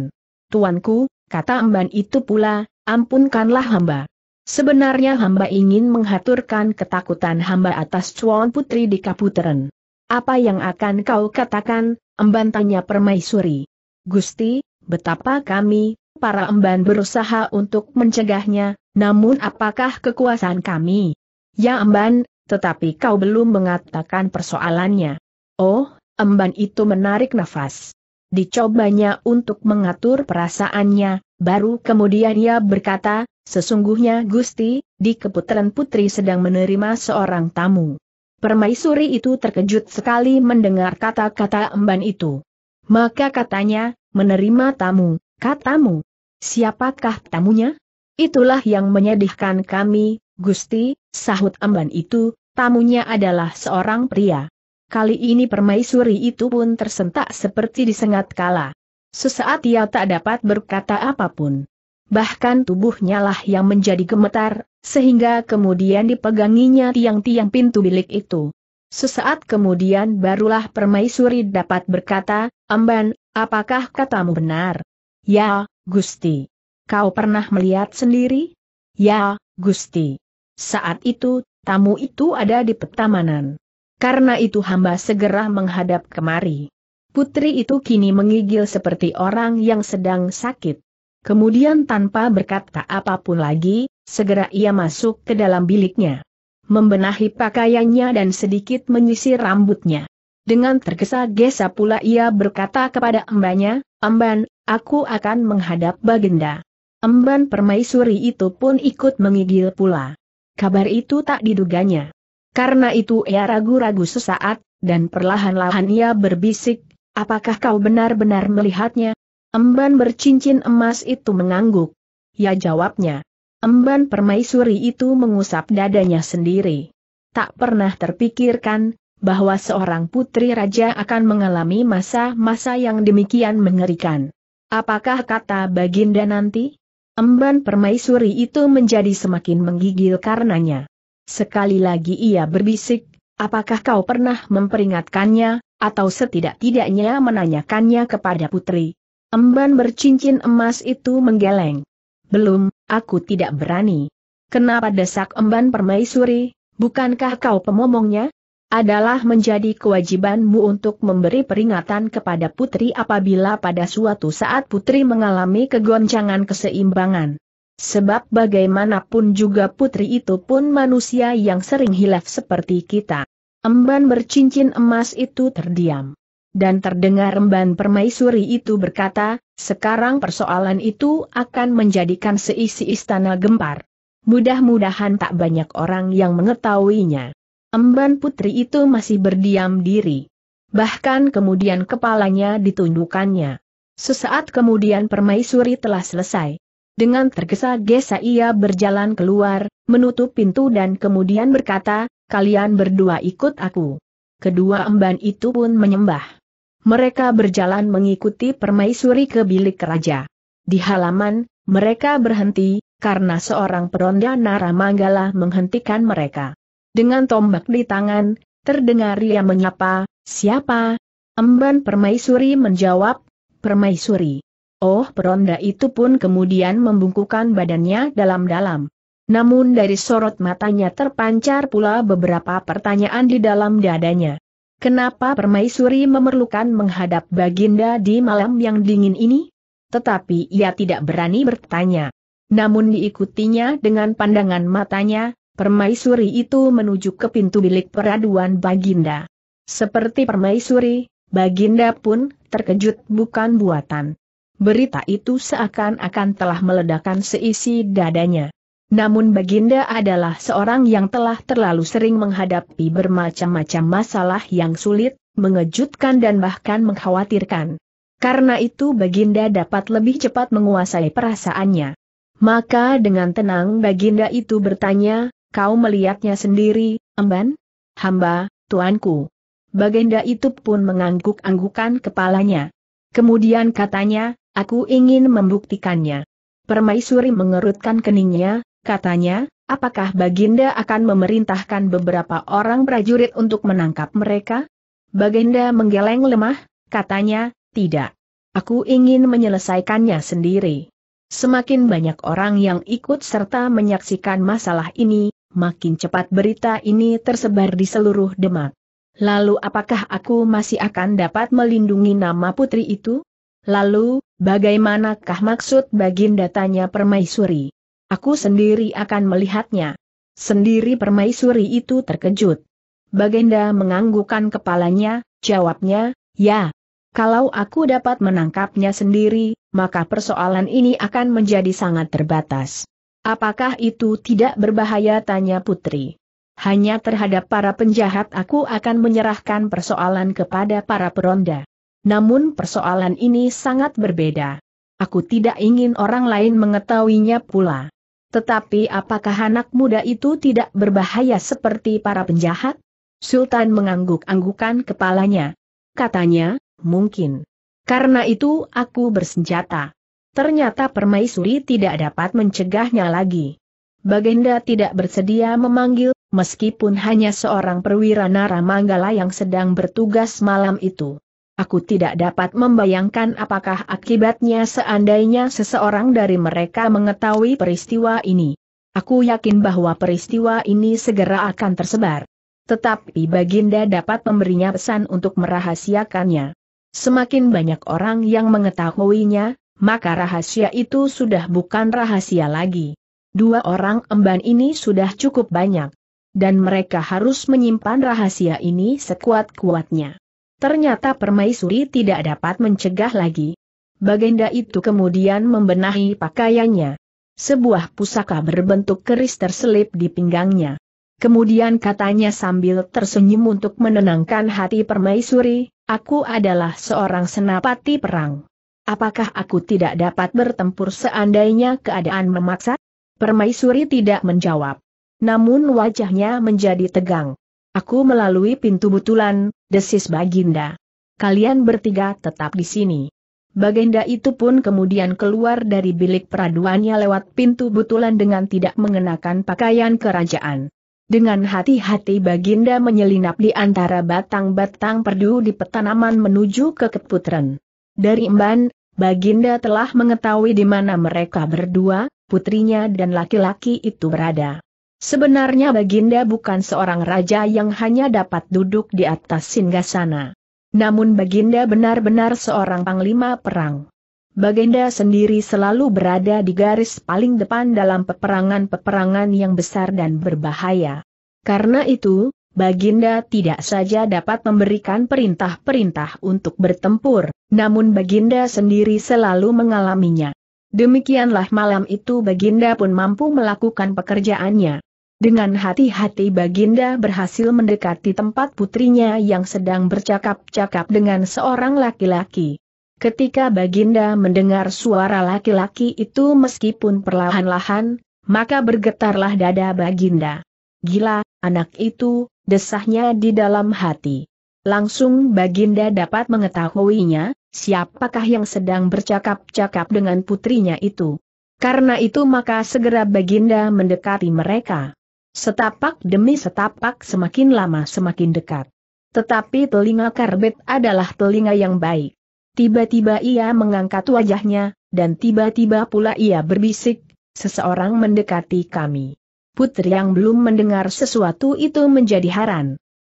Tuanku, Kata emban itu pula, ampunkanlah hamba. Sebenarnya hamba ingin menghaturkan ketakutan hamba atas cuan putri di Kaputeren. Apa yang akan kau katakan, emban tanya permaisuri. Gusti, betapa kami, para emban berusaha untuk mencegahnya, namun apakah kekuasaan kami? Ya emban, tetapi kau belum mengatakan persoalannya. Oh, emban itu menarik nafas dicobanya untuk mengatur perasaannya, baru kemudian ia berkata, sesungguhnya Gusti, di keputaran putri sedang menerima seorang tamu. Permaisuri itu terkejut sekali mendengar kata-kata emban itu. Maka katanya, menerima tamu, katamu. Siapakah tamunya? Itulah yang menyedihkan kami, Gusti, sahut emban itu, tamunya adalah seorang pria. Kali ini permaisuri itu pun tersentak seperti disengat kala. Sesaat ia tak dapat berkata apapun. Bahkan tubuhnya lah yang menjadi gemetar, sehingga kemudian dipeganginya tiang-tiang pintu bilik itu. Sesaat kemudian barulah permaisuri dapat berkata, Amban, apakah katamu benar? Ya, Gusti. Kau pernah melihat sendiri? Ya, Gusti. Saat itu, tamu itu ada di petamanan. Karena itu hamba segera menghadap kemari. Putri itu kini mengigil seperti orang yang sedang sakit. Kemudian tanpa berkata apapun lagi, segera ia masuk ke dalam biliknya. Membenahi pakaiannya dan sedikit menyisir rambutnya. Dengan tergesa-gesa pula ia berkata kepada embanya, Emban, aku akan menghadap baginda." Emban permaisuri itu pun ikut mengigil pula. Kabar itu tak diduganya. Karena itu ia ragu-ragu sesaat, dan perlahan-lahan ia berbisik, apakah kau benar-benar melihatnya? Emban bercincin emas itu mengangguk. Ya jawabnya. Emban permaisuri itu mengusap dadanya sendiri. Tak pernah terpikirkan, bahwa seorang putri raja akan mengalami masa-masa yang demikian mengerikan. Apakah kata Baginda nanti? Emban permaisuri itu menjadi semakin menggigil karenanya. Sekali lagi ia berbisik, apakah kau pernah memperingatkannya, atau setidak-tidaknya menanyakannya kepada putri? Emban bercincin emas itu menggeleng. Belum, aku tidak berani. Kenapa desak emban permaisuri, bukankah kau pemomongnya? adalah menjadi kewajibanmu untuk memberi peringatan kepada putri apabila pada suatu saat putri mengalami kegoncangan keseimbangan. Sebab bagaimanapun juga putri itu pun manusia yang sering hilaf seperti kita. Emban bercincin emas itu terdiam. Dan terdengar emban permaisuri itu berkata, sekarang persoalan itu akan menjadikan seisi istana gempar. Mudah-mudahan tak banyak orang yang mengetahuinya. Emban putri itu masih berdiam diri. Bahkan kemudian kepalanya ditundukannya. Sesaat kemudian permaisuri telah selesai. Dengan tergesa-gesa ia berjalan keluar, menutup pintu dan kemudian berkata, kalian berdua ikut aku. Kedua emban itu pun menyembah. Mereka berjalan mengikuti permaisuri ke bilik raja. Di halaman, mereka berhenti, karena seorang peronda Manggala menghentikan mereka. Dengan tombak di tangan, terdengar ia menyapa, siapa? Emban permaisuri menjawab, permaisuri. Oh peronda itu pun kemudian membungkukan badannya dalam-dalam. Namun dari sorot matanya terpancar pula beberapa pertanyaan di dalam dadanya. Kenapa permaisuri memerlukan menghadap baginda di malam yang dingin ini? Tetapi ia tidak berani bertanya. Namun diikutinya dengan pandangan matanya, permaisuri itu menuju ke pintu bilik peraduan baginda. Seperti permaisuri, baginda pun terkejut bukan buatan berita itu seakan-akan telah meledakkan seisi dadanya. Namun Baginda adalah seorang yang telah terlalu sering menghadapi bermacam-macam masalah yang sulit, mengejutkan dan bahkan mengkhawatirkan. Karena itu Baginda dapat lebih cepat menguasai perasaannya. Maka dengan tenang Baginda itu bertanya, kau melihatnya sendiri, emban? Hamba, tuanku. Baginda itu pun mengangguk-anggukan kepalanya. Kemudian katanya, Aku ingin membuktikannya. Permaisuri mengerutkan keningnya, katanya, apakah Baginda akan memerintahkan beberapa orang prajurit untuk menangkap mereka? Baginda menggeleng lemah, katanya, tidak. Aku ingin menyelesaikannya sendiri. Semakin banyak orang yang ikut serta menyaksikan masalah ini, makin cepat berita ini tersebar di seluruh Demak. Lalu apakah aku masih akan dapat melindungi nama putri itu? Lalu, bagaimanakah maksud baginda tanya permaisuri? Aku sendiri akan melihatnya. Sendiri permaisuri itu terkejut. Baginda menganggukkan kepalanya, jawabnya, ya. Kalau aku dapat menangkapnya sendiri, maka persoalan ini akan menjadi sangat terbatas. Apakah itu tidak berbahaya tanya putri? Hanya terhadap para penjahat aku akan menyerahkan persoalan kepada para peronda. Namun persoalan ini sangat berbeda. Aku tidak ingin orang lain mengetahuinya pula. Tetapi apakah anak muda itu tidak berbahaya seperti para penjahat? Sultan mengangguk-anggukan kepalanya. Katanya, mungkin. Karena itu aku bersenjata. Ternyata permaisuri tidak dapat mencegahnya lagi. Baginda tidak bersedia memanggil, meskipun hanya seorang perwira Nara Manggala yang sedang bertugas malam itu. Aku tidak dapat membayangkan apakah akibatnya seandainya seseorang dari mereka mengetahui peristiwa ini. Aku yakin bahwa peristiwa ini segera akan tersebar. Tetapi Baginda dapat memberinya pesan untuk merahasiakannya. Semakin banyak orang yang mengetahuinya, maka rahasia itu sudah bukan rahasia lagi. Dua orang emban ini sudah cukup banyak. Dan mereka harus menyimpan rahasia ini sekuat-kuatnya. Ternyata permaisuri tidak dapat mencegah lagi. Baginda itu kemudian membenahi pakaiannya. Sebuah pusaka berbentuk keris terselip di pinggangnya. Kemudian katanya sambil tersenyum untuk menenangkan hati permaisuri, aku adalah seorang senapati perang. Apakah aku tidak dapat bertempur seandainya keadaan memaksa? Permaisuri tidak menjawab. Namun wajahnya menjadi tegang. Aku melalui pintu butulan, desis Baginda. Kalian bertiga tetap di sini. Baginda itu pun kemudian keluar dari bilik peraduannya lewat pintu butulan dengan tidak mengenakan pakaian kerajaan. Dengan hati-hati Baginda menyelinap di antara batang-batang perdu di petanaman menuju ke Keputren. Dari Mban, Baginda telah mengetahui di mana mereka berdua, putrinya dan laki-laki itu berada. Sebenarnya Baginda bukan seorang raja yang hanya dapat duduk di atas singgasana. Namun Baginda benar-benar seorang panglima perang. Baginda sendiri selalu berada di garis paling depan dalam peperangan-peperangan yang besar dan berbahaya. Karena itu, Baginda tidak saja dapat memberikan perintah-perintah untuk bertempur, namun Baginda sendiri selalu mengalaminya. Demikianlah malam itu Baginda pun mampu melakukan pekerjaannya. Dengan hati-hati Baginda berhasil mendekati tempat putrinya yang sedang bercakap-cakap dengan seorang laki-laki. Ketika Baginda mendengar suara laki-laki itu meskipun perlahan-lahan, maka bergetarlah dada Baginda. Gila, anak itu, desahnya di dalam hati. Langsung Baginda dapat mengetahuinya, siapakah yang sedang bercakap-cakap dengan putrinya itu. Karena itu maka segera Baginda mendekati mereka. Setapak demi setapak semakin lama semakin dekat. Tetapi telinga karbet adalah telinga yang baik. Tiba-tiba ia mengangkat wajahnya, dan tiba-tiba pula ia berbisik, seseorang mendekati kami. Putri yang belum mendengar sesuatu itu menjadi haran.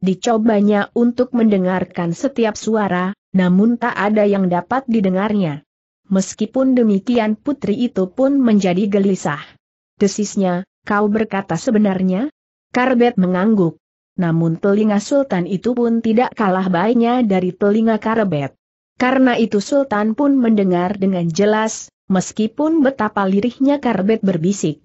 Dicobanya untuk mendengarkan setiap suara, namun tak ada yang dapat didengarnya. Meskipun demikian putri itu pun menjadi gelisah. Desisnya, Kau berkata sebenarnya? Karbet mengangguk. Namun telinga Sultan itu pun tidak kalah baiknya dari telinga Karbet. Karena itu Sultan pun mendengar dengan jelas, meskipun betapa lirihnya Karbet berbisik.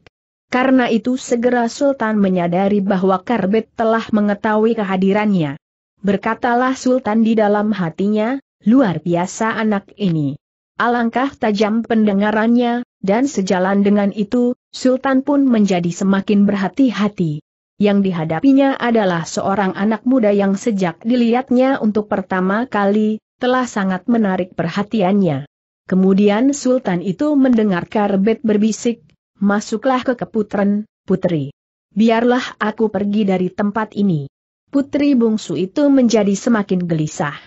Karena itu segera Sultan menyadari bahwa Karbet telah mengetahui kehadirannya. Berkatalah Sultan di dalam hatinya, luar biasa anak ini. Alangkah tajam pendengarannya, dan sejalan dengan itu, Sultan pun menjadi semakin berhati-hati. Yang dihadapinya adalah seorang anak muda yang sejak dilihatnya untuk pertama kali, telah sangat menarik perhatiannya. Kemudian Sultan itu mendengar Karbet berbisik, masuklah ke keputren, putri. Biarlah aku pergi dari tempat ini. Putri bungsu itu menjadi semakin gelisah.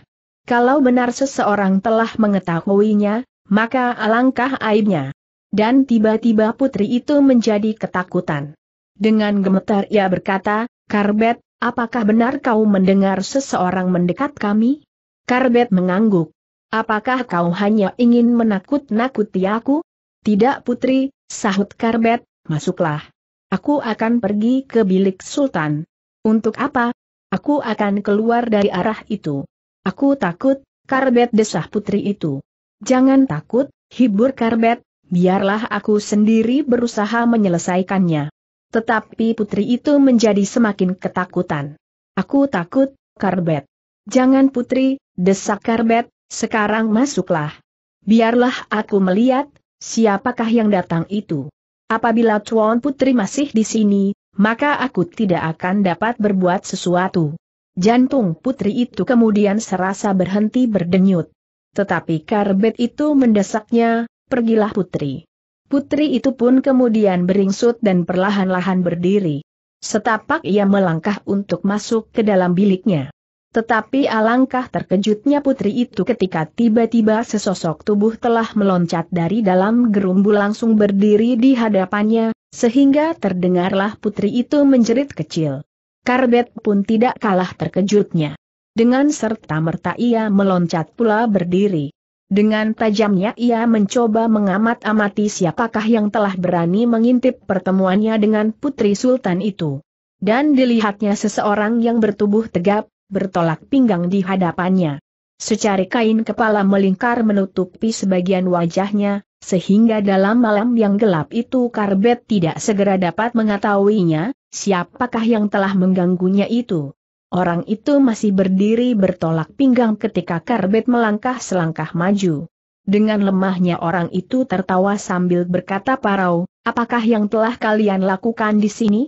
Kalau benar seseorang telah mengetahuinya, maka alangkah aibnya dan tiba-tiba putri itu menjadi ketakutan. Dengan gemetar ia berkata, Karbet, apakah benar kau mendengar seseorang mendekat kami? Karbet mengangguk. Apakah kau hanya ingin menakut-nakuti aku? Tidak putri, sahut Karbet, masuklah. Aku akan pergi ke bilik sultan. Untuk apa? Aku akan keluar dari arah itu. Aku takut, Karbet desah putri itu. Jangan takut, hibur Karbet, biarlah aku sendiri berusaha menyelesaikannya. Tetapi putri itu menjadi semakin ketakutan. Aku takut, Karbet. Jangan putri, desak Karbet, sekarang masuklah. Biarlah aku melihat, siapakah yang datang itu. Apabila Tuan Putri masih di sini, maka aku tidak akan dapat berbuat sesuatu. Jantung putri itu kemudian serasa berhenti berdenyut. Tetapi karbet itu mendesaknya, pergilah putri. Putri itu pun kemudian beringsut dan perlahan-lahan berdiri. Setapak ia melangkah untuk masuk ke dalam biliknya. Tetapi alangkah terkejutnya putri itu ketika tiba-tiba sesosok tubuh telah meloncat dari dalam gerumbu langsung berdiri di hadapannya, sehingga terdengarlah putri itu menjerit kecil. karbet pun tidak kalah terkejutnya. Dengan serta merta ia meloncat pula berdiri. Dengan tajamnya ia mencoba mengamat-amati siapakah yang telah berani mengintip pertemuannya dengan putri sultan itu. Dan dilihatnya seseorang yang bertubuh tegap, bertolak pinggang di hadapannya. Secari kain kepala melingkar menutupi sebagian wajahnya, sehingga dalam malam yang gelap itu Karbet tidak segera dapat mengetahuinya, siapakah yang telah mengganggunya itu. Orang itu masih berdiri bertolak pinggang ketika Karbet melangkah selangkah maju. Dengan lemahnya orang itu tertawa sambil berkata parau, apakah yang telah kalian lakukan di sini?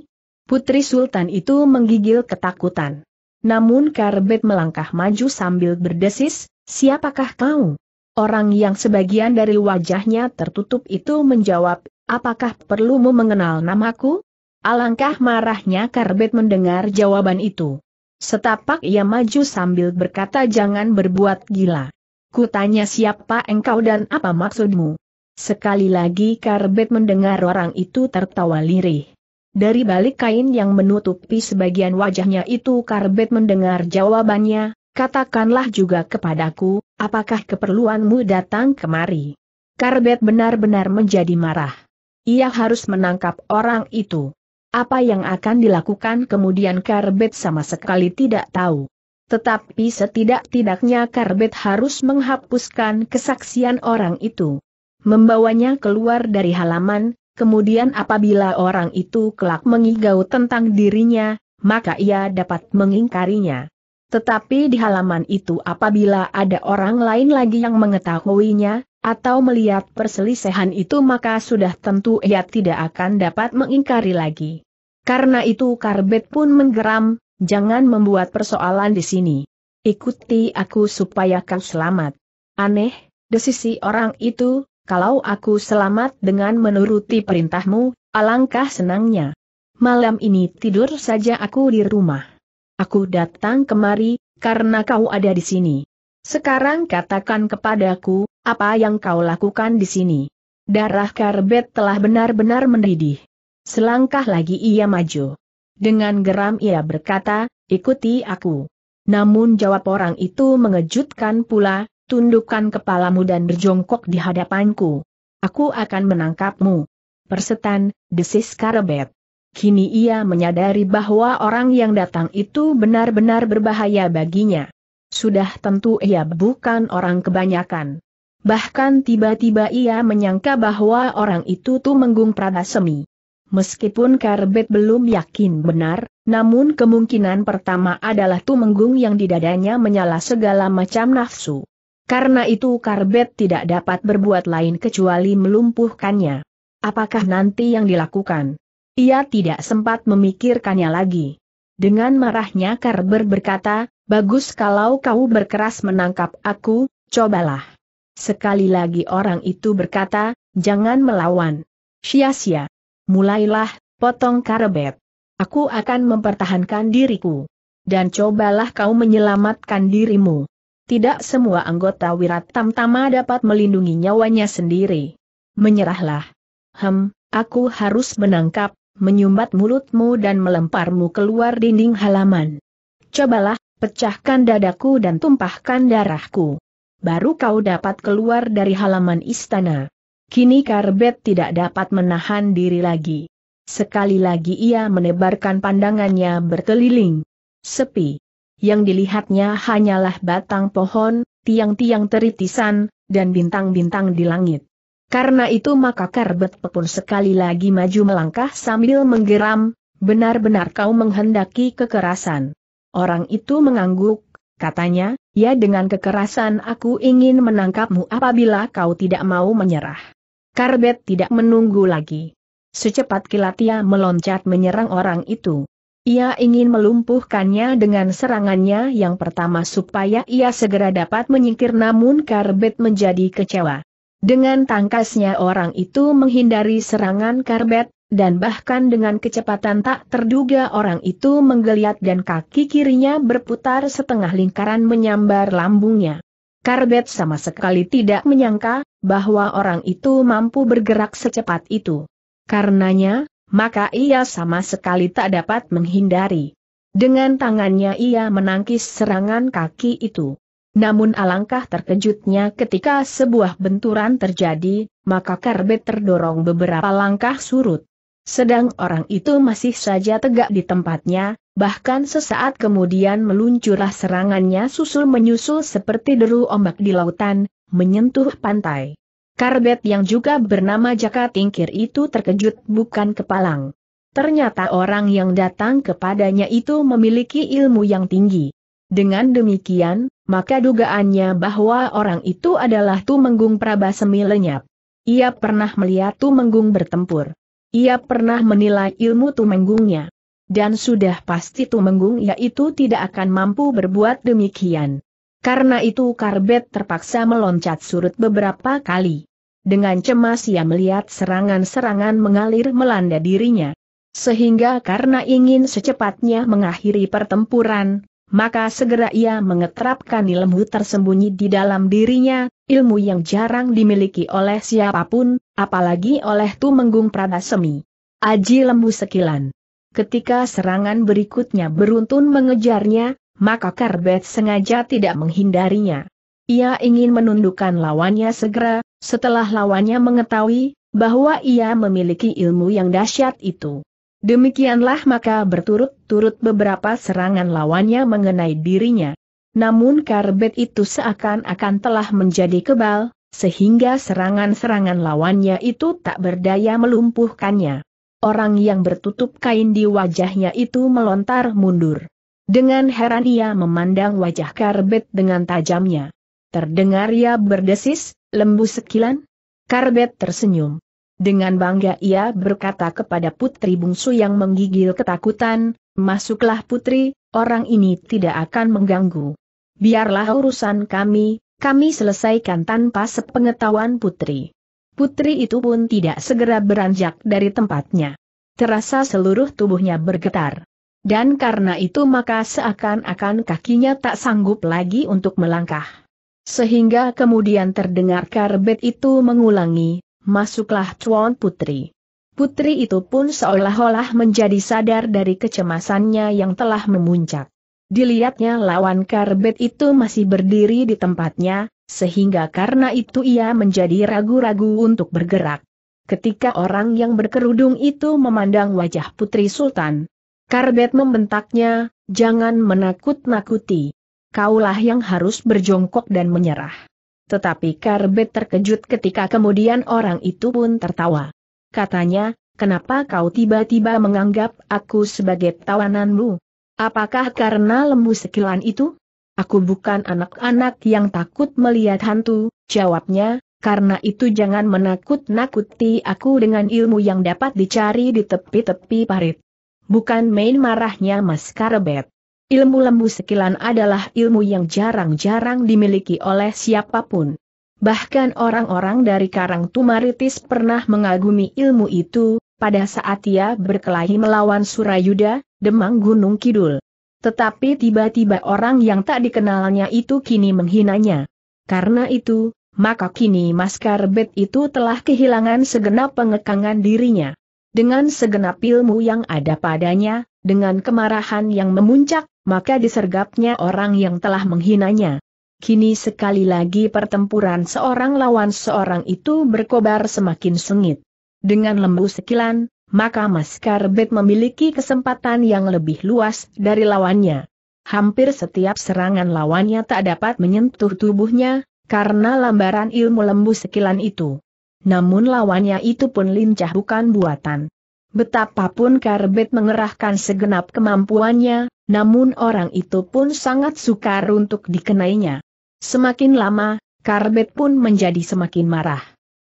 Putri Sultan itu menggigil ketakutan. Namun Karbet melangkah maju sambil berdesis, siapakah kau? Orang yang sebagian dari wajahnya tertutup itu menjawab, apakah perlumu mengenal namaku? Alangkah marahnya Karbet mendengar jawaban itu. Setapak ia maju sambil berkata jangan berbuat gila. Kutanya siapa engkau dan apa maksudmu? Sekali lagi Karbet mendengar orang itu tertawa lirih. Dari balik kain yang menutupi sebagian wajahnya itu Karbet mendengar jawabannya, katakanlah juga kepadaku, apakah keperluanmu datang kemari? Karbet benar-benar menjadi marah. Ia harus menangkap orang itu. Apa yang akan dilakukan kemudian Karbet sama sekali tidak tahu. Tetapi setidak-tidaknya Karbet harus menghapuskan kesaksian orang itu. Membawanya keluar dari halaman, kemudian apabila orang itu kelak mengigau tentang dirinya, maka ia dapat mengingkarinya. Tetapi di halaman itu apabila ada orang lain lagi yang mengetahuinya, atau melihat perselisihan itu maka sudah tentu ia tidak akan dapat mengingkari lagi. Karena itu Karbet pun menggeram, jangan membuat persoalan di sini. Ikuti aku supaya kau selamat. Aneh, di sisi orang itu, kalau aku selamat dengan menuruti perintahmu, alangkah senangnya. Malam ini tidur saja aku di rumah. Aku datang kemari, karena kau ada di sini. Sekarang katakan kepadaku, apa yang kau lakukan di sini? Darah Karbet telah benar-benar mendidih. Selangkah lagi ia maju. Dengan geram ia berkata, ikuti aku. Namun jawab orang itu mengejutkan pula, tundukkan kepalamu dan berjongkok di hadapanku. Aku akan menangkapmu. Persetan, desis Karbet. Kini ia menyadari bahwa orang yang datang itu benar-benar berbahaya baginya. Sudah tentu ia bukan orang kebanyakan. Bahkan tiba-tiba ia menyangka bahwa orang itu tuh menggung pranasemi. Meskipun Karbet belum yakin benar, namun kemungkinan pertama adalah tuh Tumenggung yang di dadanya menyala segala macam nafsu. Karena itu Karbet tidak dapat berbuat lain kecuali melumpuhkannya. Apakah nanti yang dilakukan? Ia tidak sempat memikirkannya lagi. Dengan marahnya Karber berkata, bagus kalau kau berkeras menangkap aku, cobalah. Sekali lagi orang itu berkata, jangan melawan. Sia-sia. Mulailah, potong karebet. Aku akan mempertahankan diriku. Dan cobalah kau menyelamatkan dirimu. Tidak semua anggota Wirat Tamtama dapat melindungi nyawanya sendiri. Menyerahlah. Hem, aku harus menangkap, menyumbat mulutmu dan melemparmu keluar dinding halaman. Cobalah, pecahkan dadaku dan tumpahkan darahku baru kau dapat keluar dari halaman istana. Kini Karbet tidak dapat menahan diri lagi. Sekali lagi ia menebarkan pandangannya berkeliling. Sepi. Yang dilihatnya hanyalah batang pohon, tiang-tiang teritisan, dan bintang-bintang di langit. Karena itu maka Karbet pun sekali lagi maju melangkah sambil menggeram, benar-benar kau menghendaki kekerasan. Orang itu mengangguk, katanya, Ya dengan kekerasan aku ingin menangkapmu apabila kau tidak mau menyerah. Karbet tidak menunggu lagi. Secepat kilat ia meloncat menyerang orang itu. Ia ingin melumpuhkannya dengan serangannya yang pertama supaya ia segera dapat menyingkir namun Karbet menjadi kecewa. Dengan tangkasnya orang itu menghindari serangan Karbet, dan bahkan dengan kecepatan tak terduga orang itu menggeliat dan kaki kirinya berputar setengah lingkaran menyambar lambungnya. Karbet sama sekali tidak menyangka bahwa orang itu mampu bergerak secepat itu. Karenanya, maka ia sama sekali tak dapat menghindari. Dengan tangannya ia menangkis serangan kaki itu. Namun alangkah terkejutnya ketika sebuah benturan terjadi, maka Karbet terdorong beberapa langkah surut. Sedang orang itu masih saja tegak di tempatnya, bahkan sesaat kemudian meluncurlah serangannya susul menyusul seperti deru ombak di lautan, menyentuh pantai. Karbet yang juga bernama Jaka Tingkir itu terkejut bukan kepalang. Ternyata orang yang datang kepadanya itu memiliki ilmu yang tinggi. Dengan demikian, maka dugaannya bahwa orang itu adalah Tumenggung Prabasemi lenyap. Ia pernah melihat Tumenggung bertempur. Ia pernah menilai ilmu tumenggungnya. Dan sudah pasti tumenggung yaitu tidak akan mampu berbuat demikian. Karena itu Karbet terpaksa meloncat surut beberapa kali. Dengan cemas ia melihat serangan-serangan mengalir melanda dirinya. Sehingga karena ingin secepatnya mengakhiri pertempuran, maka segera ia mengetrapkan ilmu tersembunyi di dalam dirinya, ilmu yang jarang dimiliki oleh siapapun, apalagi oleh Tumenggung Pranasemi. Aji lembu sekilan. Ketika serangan berikutnya beruntun mengejarnya, maka Karbet sengaja tidak menghindarinya. Ia ingin menundukkan lawannya segera, setelah lawannya mengetahui bahwa ia memiliki ilmu yang dahsyat itu. Demikianlah maka berturut-turut beberapa serangan lawannya mengenai dirinya. Namun karbet itu seakan-akan telah menjadi kebal, sehingga serangan-serangan lawannya itu tak berdaya melumpuhkannya. Orang yang bertutup kain di wajahnya itu melontar mundur. Dengan heran ia memandang wajah karbet dengan tajamnya. Terdengar ia berdesis, lembu sekilan? Karbet tersenyum. Dengan bangga ia berkata kepada putri bungsu yang menggigil ketakutan, Masuklah putri, orang ini tidak akan mengganggu. Biarlah urusan kami, kami selesaikan tanpa sepengetahuan putri. Putri itu pun tidak segera beranjak dari tempatnya. Terasa seluruh tubuhnya bergetar. Dan karena itu maka seakan-akan kakinya tak sanggup lagi untuk melangkah. Sehingga kemudian terdengar karbet itu mengulangi, masuklah cuan putri. Putri itu pun seolah-olah menjadi sadar dari kecemasannya yang telah memuncak. Dilihatnya lawan karbet itu masih berdiri di tempatnya, sehingga karena itu ia menjadi ragu-ragu untuk bergerak. Ketika orang yang berkerudung itu memandang wajah Putri Sultan, karbet membentaknya, jangan menakut-nakuti. Kaulah yang harus berjongkok dan menyerah. Tetapi karbet terkejut ketika kemudian orang itu pun tertawa katanya, kenapa kau tiba-tiba menganggap aku sebagai tawananmu? Apakah karena lembu sekilan itu? Aku bukan anak-anak yang takut melihat hantu, jawabnya, karena itu jangan menakut-nakuti aku dengan ilmu yang dapat dicari di tepi-tepi parit. Bukan main marahnya Mas Karebet. Ilmu lembu sekilan adalah ilmu yang jarang-jarang dimiliki oleh siapapun. Bahkan orang-orang dari Karang Tumaritis pernah mengagumi ilmu itu, pada saat ia berkelahi melawan Surayuda, Demang Gunung Kidul. Tetapi tiba-tiba orang yang tak dikenalnya itu kini menghinanya. Karena itu, maka kini Maskar Bet itu telah kehilangan segenap pengekangan dirinya. Dengan segenap ilmu yang ada padanya, dengan kemarahan yang memuncak, maka disergapnya orang yang telah menghinanya. Kini sekali lagi pertempuran seorang lawan seorang itu berkobar semakin sengit. Dengan lembu sekilan, maka Mas Karbet memiliki kesempatan yang lebih luas dari lawannya. Hampir setiap serangan lawannya tak dapat menyentuh tubuhnya, karena lambaran ilmu lembu sekilan itu. Namun lawannya itu pun lincah bukan buatan. Betapapun Karbet mengerahkan segenap kemampuannya, namun orang itu pun sangat sukar untuk dikenainya. Semakin lama, Karbet pun menjadi semakin marah.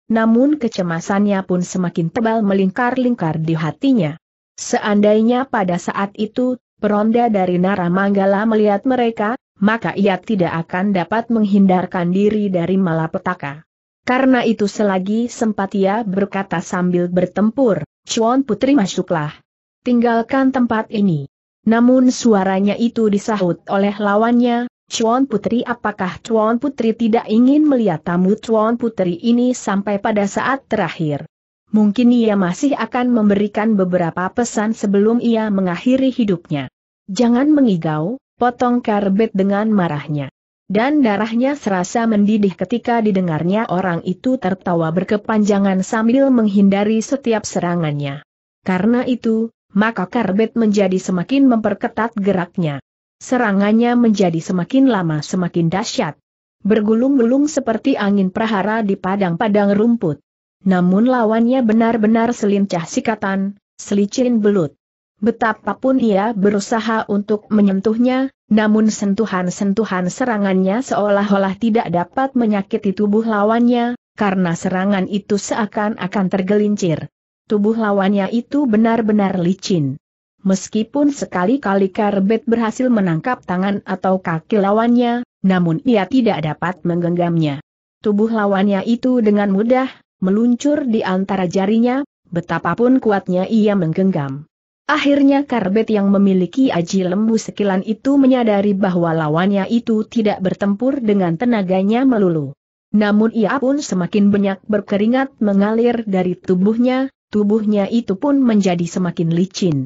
Namun kecemasannya pun semakin tebal melingkar-lingkar di hatinya. Seandainya pada saat itu, peronda dari Naramanggala melihat mereka, maka ia tidak akan dapat menghindarkan diri dari malapetaka. Karena itu selagi sempat ia berkata sambil bertempur, Cuan Putri masuklah. Tinggalkan tempat ini. Namun suaranya itu disahut oleh lawannya, Cuan Putri apakah Cuan Putri tidak ingin melihat tamu Cuan Putri ini sampai pada saat terakhir. Mungkin ia masih akan memberikan beberapa pesan sebelum ia mengakhiri hidupnya. Jangan mengigau, potong karbet dengan marahnya. Dan darahnya serasa mendidih ketika didengarnya orang itu tertawa berkepanjangan sambil menghindari setiap serangannya. Karena itu, maka karbet menjadi semakin memperketat geraknya serangannya menjadi semakin lama semakin dahsyat. Bergulung-gulung seperti angin prahara di padang-padang rumput. Namun lawannya benar-benar selincah sikatan, selicin belut. Betapapun ia berusaha untuk menyentuhnya, namun sentuhan-sentuhan serangannya seolah-olah tidak dapat menyakiti tubuh lawannya, karena serangan itu seakan-akan tergelincir. Tubuh lawannya itu benar-benar licin. Meskipun sekali-kali Karbet berhasil menangkap tangan atau kaki lawannya, namun ia tidak dapat menggenggamnya. Tubuh lawannya itu dengan mudah, meluncur di antara jarinya, betapapun kuatnya ia menggenggam. Akhirnya Karbet yang memiliki aji lembu sekilan itu menyadari bahwa lawannya itu tidak bertempur dengan tenaganya melulu. Namun ia pun semakin banyak berkeringat mengalir dari tubuhnya, tubuhnya itu pun menjadi semakin licin.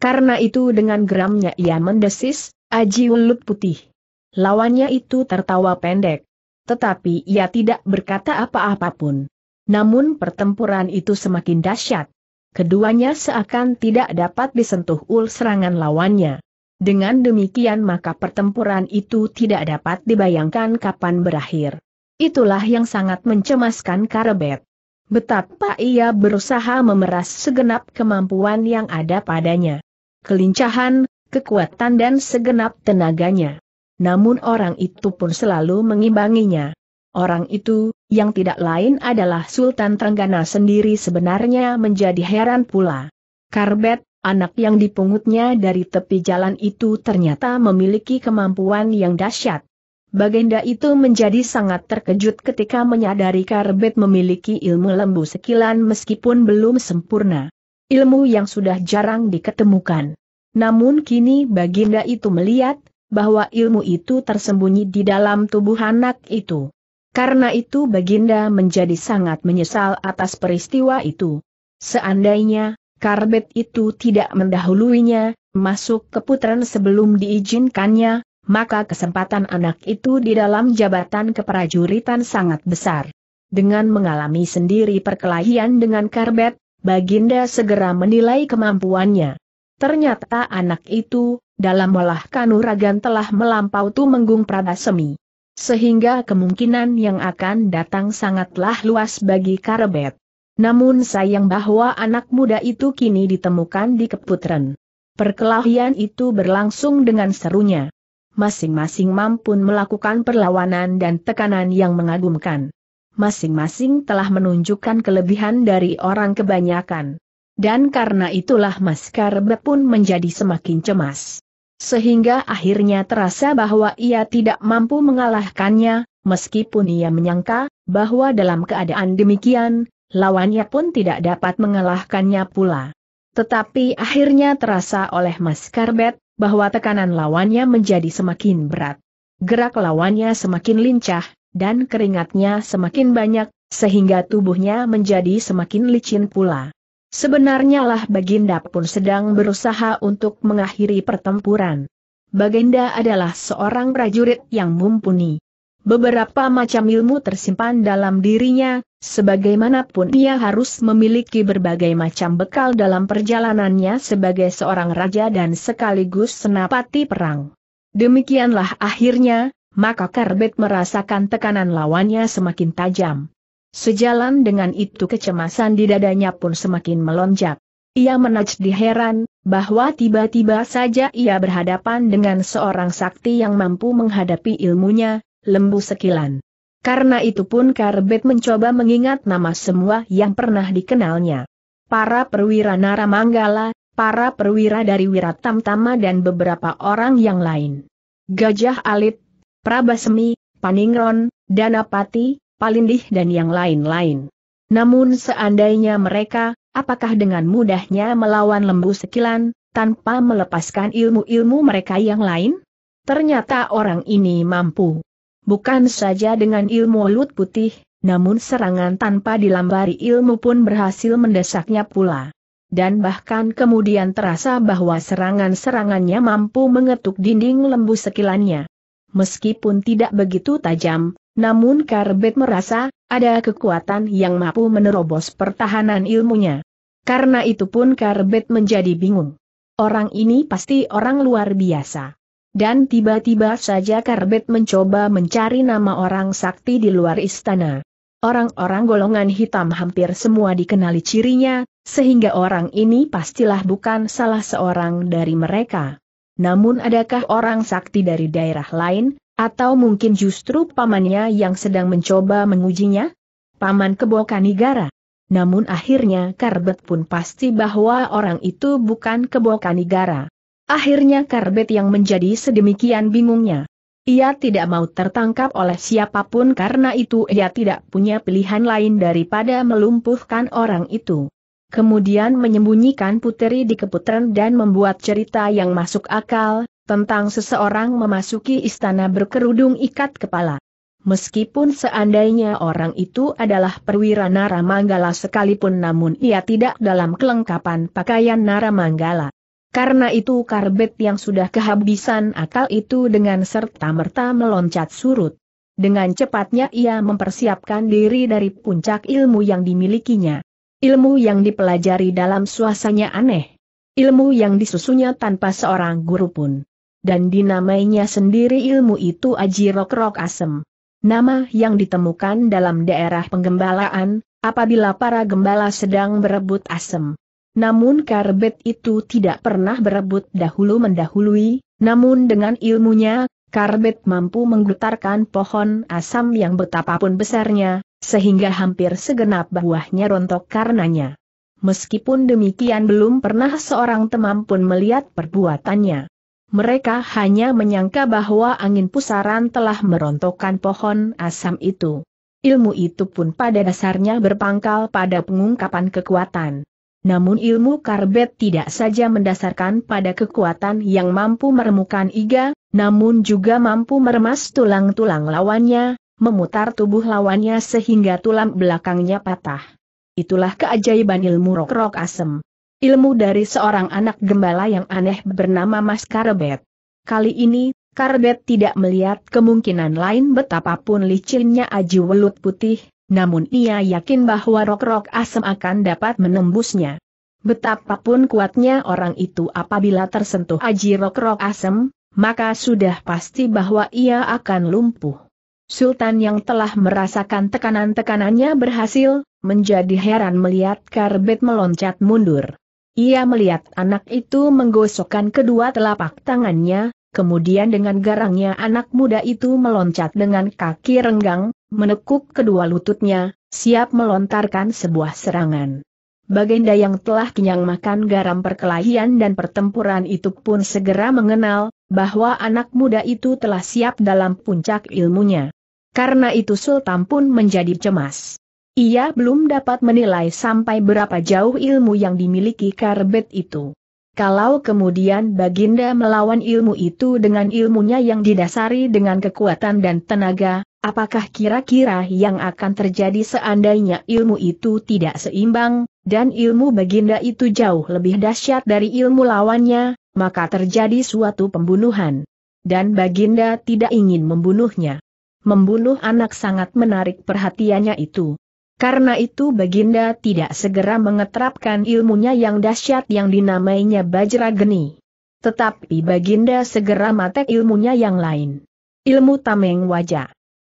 Karena itu dengan geramnya ia mendesis, Aji Ulut Putih. Lawannya itu tertawa pendek. Tetapi ia tidak berkata apa-apapun. Namun pertempuran itu semakin dahsyat. Keduanya seakan tidak dapat disentuh ul serangan lawannya. Dengan demikian maka pertempuran itu tidak dapat dibayangkan kapan berakhir. Itulah yang sangat mencemaskan Karebet. Betapa ia berusaha memeras segenap kemampuan yang ada padanya kelincahan, kekuatan dan segenap tenaganya. Namun orang itu pun selalu mengimbanginya. Orang itu, yang tidak lain adalah Sultan Trenggana sendiri sebenarnya menjadi heran pula. Karbet, anak yang dipungutnya dari tepi jalan itu ternyata memiliki kemampuan yang dahsyat. Baginda itu menjadi sangat terkejut ketika menyadari Karbet memiliki ilmu lembu sekilan meskipun belum sempurna ilmu yang sudah jarang diketemukan. Namun kini Baginda itu melihat, bahwa ilmu itu tersembunyi di dalam tubuh anak itu. Karena itu Baginda menjadi sangat menyesal atas peristiwa itu. Seandainya, karbet itu tidak mendahuluinya, masuk ke putaran sebelum diizinkannya, maka kesempatan anak itu di dalam jabatan keprajuritan sangat besar. Dengan mengalami sendiri perkelahian dengan Karbet, Baginda segera menilai kemampuannya. Ternyata anak itu, dalam olah kanuragan telah melampau Tumenggung Pradasemi. Sehingga kemungkinan yang akan datang sangatlah luas bagi Karebet. Namun sayang bahwa anak muda itu kini ditemukan di Keputren. Perkelahian itu berlangsung dengan serunya. Masing-masing mampu melakukan perlawanan dan tekanan yang mengagumkan masing-masing telah menunjukkan kelebihan dari orang kebanyakan. Dan karena itulah Mas pun menjadi semakin cemas. Sehingga akhirnya terasa bahwa ia tidak mampu mengalahkannya, meskipun ia menyangka bahwa dalam keadaan demikian, lawannya pun tidak dapat mengalahkannya pula. Tetapi akhirnya terasa oleh Mas Karbet, bahwa tekanan lawannya menjadi semakin berat. Gerak lawannya semakin lincah, dan keringatnya semakin banyak, sehingga tubuhnya menjadi semakin licin pula. Sebenarnya lah Baginda pun sedang berusaha untuk mengakhiri pertempuran. Baginda adalah seorang prajurit yang mumpuni. Beberapa macam ilmu tersimpan dalam dirinya, sebagaimanapun ia harus memiliki berbagai macam bekal dalam perjalanannya sebagai seorang raja dan sekaligus senapati perang. Demikianlah akhirnya, maka Karbet merasakan tekanan lawannya semakin tajam. Sejalan dengan itu kecemasan di dadanya pun semakin melonjak. Ia menajdi heran, bahwa tiba-tiba saja ia berhadapan dengan seorang sakti yang mampu menghadapi ilmunya, lembu sekilan. Karena itu pun Karbet mencoba mengingat nama semua yang pernah dikenalnya. Para perwira Nara Naramanggala, para perwira dari Wiratamtama dan beberapa orang yang lain. Gajah Alit, Prabasemi, Paningron, Danapati, Palindih dan yang lain-lain. Namun seandainya mereka, apakah dengan mudahnya melawan lembu sekilan, tanpa melepaskan ilmu-ilmu mereka yang lain? Ternyata orang ini mampu. Bukan saja dengan ilmu lut putih, namun serangan tanpa dilambari ilmu pun berhasil mendesaknya pula. Dan bahkan kemudian terasa bahwa serangan-serangannya mampu mengetuk dinding lembu sekilannya. Meskipun tidak begitu tajam, namun Karbet merasa, ada kekuatan yang mampu menerobos pertahanan ilmunya. Karena itu pun Karbet menjadi bingung. Orang ini pasti orang luar biasa. Dan tiba-tiba saja Karbet mencoba mencari nama orang sakti di luar istana. Orang-orang golongan hitam hampir semua dikenali cirinya, sehingga orang ini pastilah bukan salah seorang dari mereka namun adakah orang sakti dari daerah lain, atau mungkin justru pamannya yang sedang mencoba mengujinya? Paman Kebokanigara. Namun akhirnya Karbet pun pasti bahwa orang itu bukan Kebokanigara. Akhirnya Karbet yang menjadi sedemikian bingungnya. Ia tidak mau tertangkap oleh siapapun karena itu ia tidak punya pilihan lain daripada melumpuhkan orang itu kemudian menyembunyikan puteri di keputaran dan membuat cerita yang masuk akal, tentang seseorang memasuki istana berkerudung ikat kepala. Meskipun seandainya orang itu adalah perwira Naramangala sekalipun namun ia tidak dalam kelengkapan pakaian Naramangala. Karena itu karbet yang sudah kehabisan akal itu dengan serta-merta meloncat surut. Dengan cepatnya ia mempersiapkan diri dari puncak ilmu yang dimilikinya. Ilmu yang dipelajari dalam suasanya aneh. Ilmu yang disusunya tanpa seorang guru pun. Dan dinamainya sendiri ilmu itu aji rok-rok asem. Nama yang ditemukan dalam daerah penggembalaan, apabila para gembala sedang berebut asem. Namun karbet itu tidak pernah berebut dahulu mendahului, namun dengan ilmunya, karbet mampu menggetarkan pohon asam yang betapapun besarnya, sehingga hampir segenap buahnya rontok karenanya. Meskipun demikian belum pernah seorang teman pun melihat perbuatannya. Mereka hanya menyangka bahwa angin pusaran telah merontokkan pohon asam itu. Ilmu itu pun pada dasarnya berpangkal pada pengungkapan kekuatan. Namun ilmu karbet tidak saja mendasarkan pada kekuatan yang mampu meremukan iga, namun juga mampu meremas tulang-tulang lawannya, memutar tubuh lawannya sehingga tulang belakangnya patah. Itulah keajaiban ilmu rok-rok asem. Ilmu dari seorang anak gembala yang aneh bernama Mas Karebet. Kali ini, Karebet tidak melihat kemungkinan lain betapapun licinnya aji welut putih, namun ia yakin bahwa rok-rok asem akan dapat menembusnya. Betapapun kuatnya orang itu apabila tersentuh aji rok-rok asem, maka sudah pasti bahwa ia akan lumpuh. Sultan yang telah merasakan tekanan-tekanannya berhasil, menjadi heran melihat Karbet meloncat mundur. Ia melihat anak itu menggosokkan kedua telapak tangannya, kemudian dengan garangnya anak muda itu meloncat dengan kaki renggang, menekuk kedua lututnya, siap melontarkan sebuah serangan. Baginda yang telah kenyang makan garam perkelahian dan pertempuran itu pun segera mengenal, bahwa anak muda itu telah siap dalam puncak ilmunya. Karena itu Sultan pun menjadi cemas. Ia belum dapat menilai sampai berapa jauh ilmu yang dimiliki Karbet itu. Kalau kemudian Baginda melawan ilmu itu dengan ilmunya yang didasari dengan kekuatan dan tenaga, apakah kira-kira yang akan terjadi seandainya ilmu itu tidak seimbang, dan ilmu Baginda itu jauh lebih dahsyat dari ilmu lawannya, maka terjadi suatu pembunuhan. Dan Baginda tidak ingin membunuhnya membunuh anak sangat menarik perhatiannya itu. Karena itu Baginda tidak segera mengetrapkan ilmunya yang dahsyat yang dinamainya Bajra Geni. Tetapi Baginda segera matek ilmunya yang lain. Ilmu tameng wajah.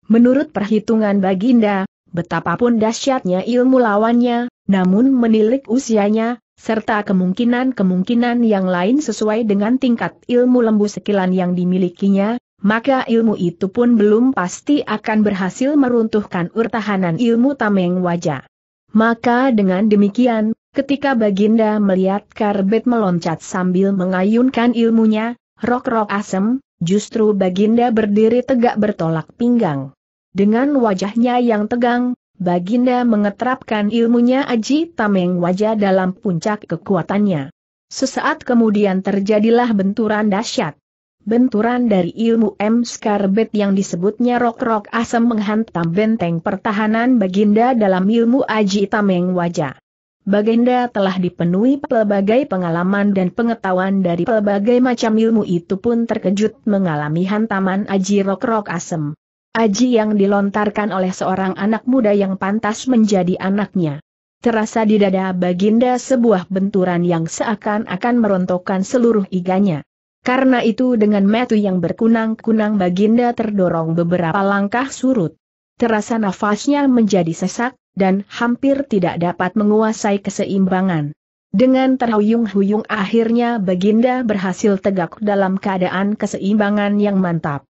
Menurut perhitungan Baginda, betapapun dahsyatnya ilmu lawannya, namun menilik usianya, serta kemungkinan-kemungkinan yang lain sesuai dengan tingkat ilmu lembu sekilan yang dimilikinya, maka ilmu itu pun belum pasti akan berhasil meruntuhkan urtahanan ilmu tameng wajah. Maka dengan demikian, ketika Baginda melihat Karbet meloncat sambil mengayunkan ilmunya, rok-rok asem, justru Baginda berdiri tegak bertolak pinggang. Dengan wajahnya yang tegang, Baginda mengetrapkan ilmunya Aji Tameng wajah dalam puncak kekuatannya. Sesaat kemudian terjadilah benturan dahsyat. Benturan dari ilmu M. Skarbet yang disebutnya rok-rok asem menghantam benteng pertahanan Baginda dalam ilmu Aji Tameng Wajah. Baginda telah dipenuhi pelbagai pengalaman dan pengetahuan dari pelbagai macam ilmu itu pun terkejut mengalami hantaman Aji rok-rok asem. Aji yang dilontarkan oleh seorang anak muda yang pantas menjadi anaknya. Terasa di dada Baginda sebuah benturan yang seakan-akan merontokkan seluruh iganya. Karena itu dengan metu yang berkunang-kunang Baginda terdorong beberapa langkah surut. Terasa nafasnya menjadi sesak, dan hampir tidak dapat menguasai keseimbangan. Dengan terhuyung-huyung akhirnya Baginda berhasil tegak dalam keadaan keseimbangan yang mantap.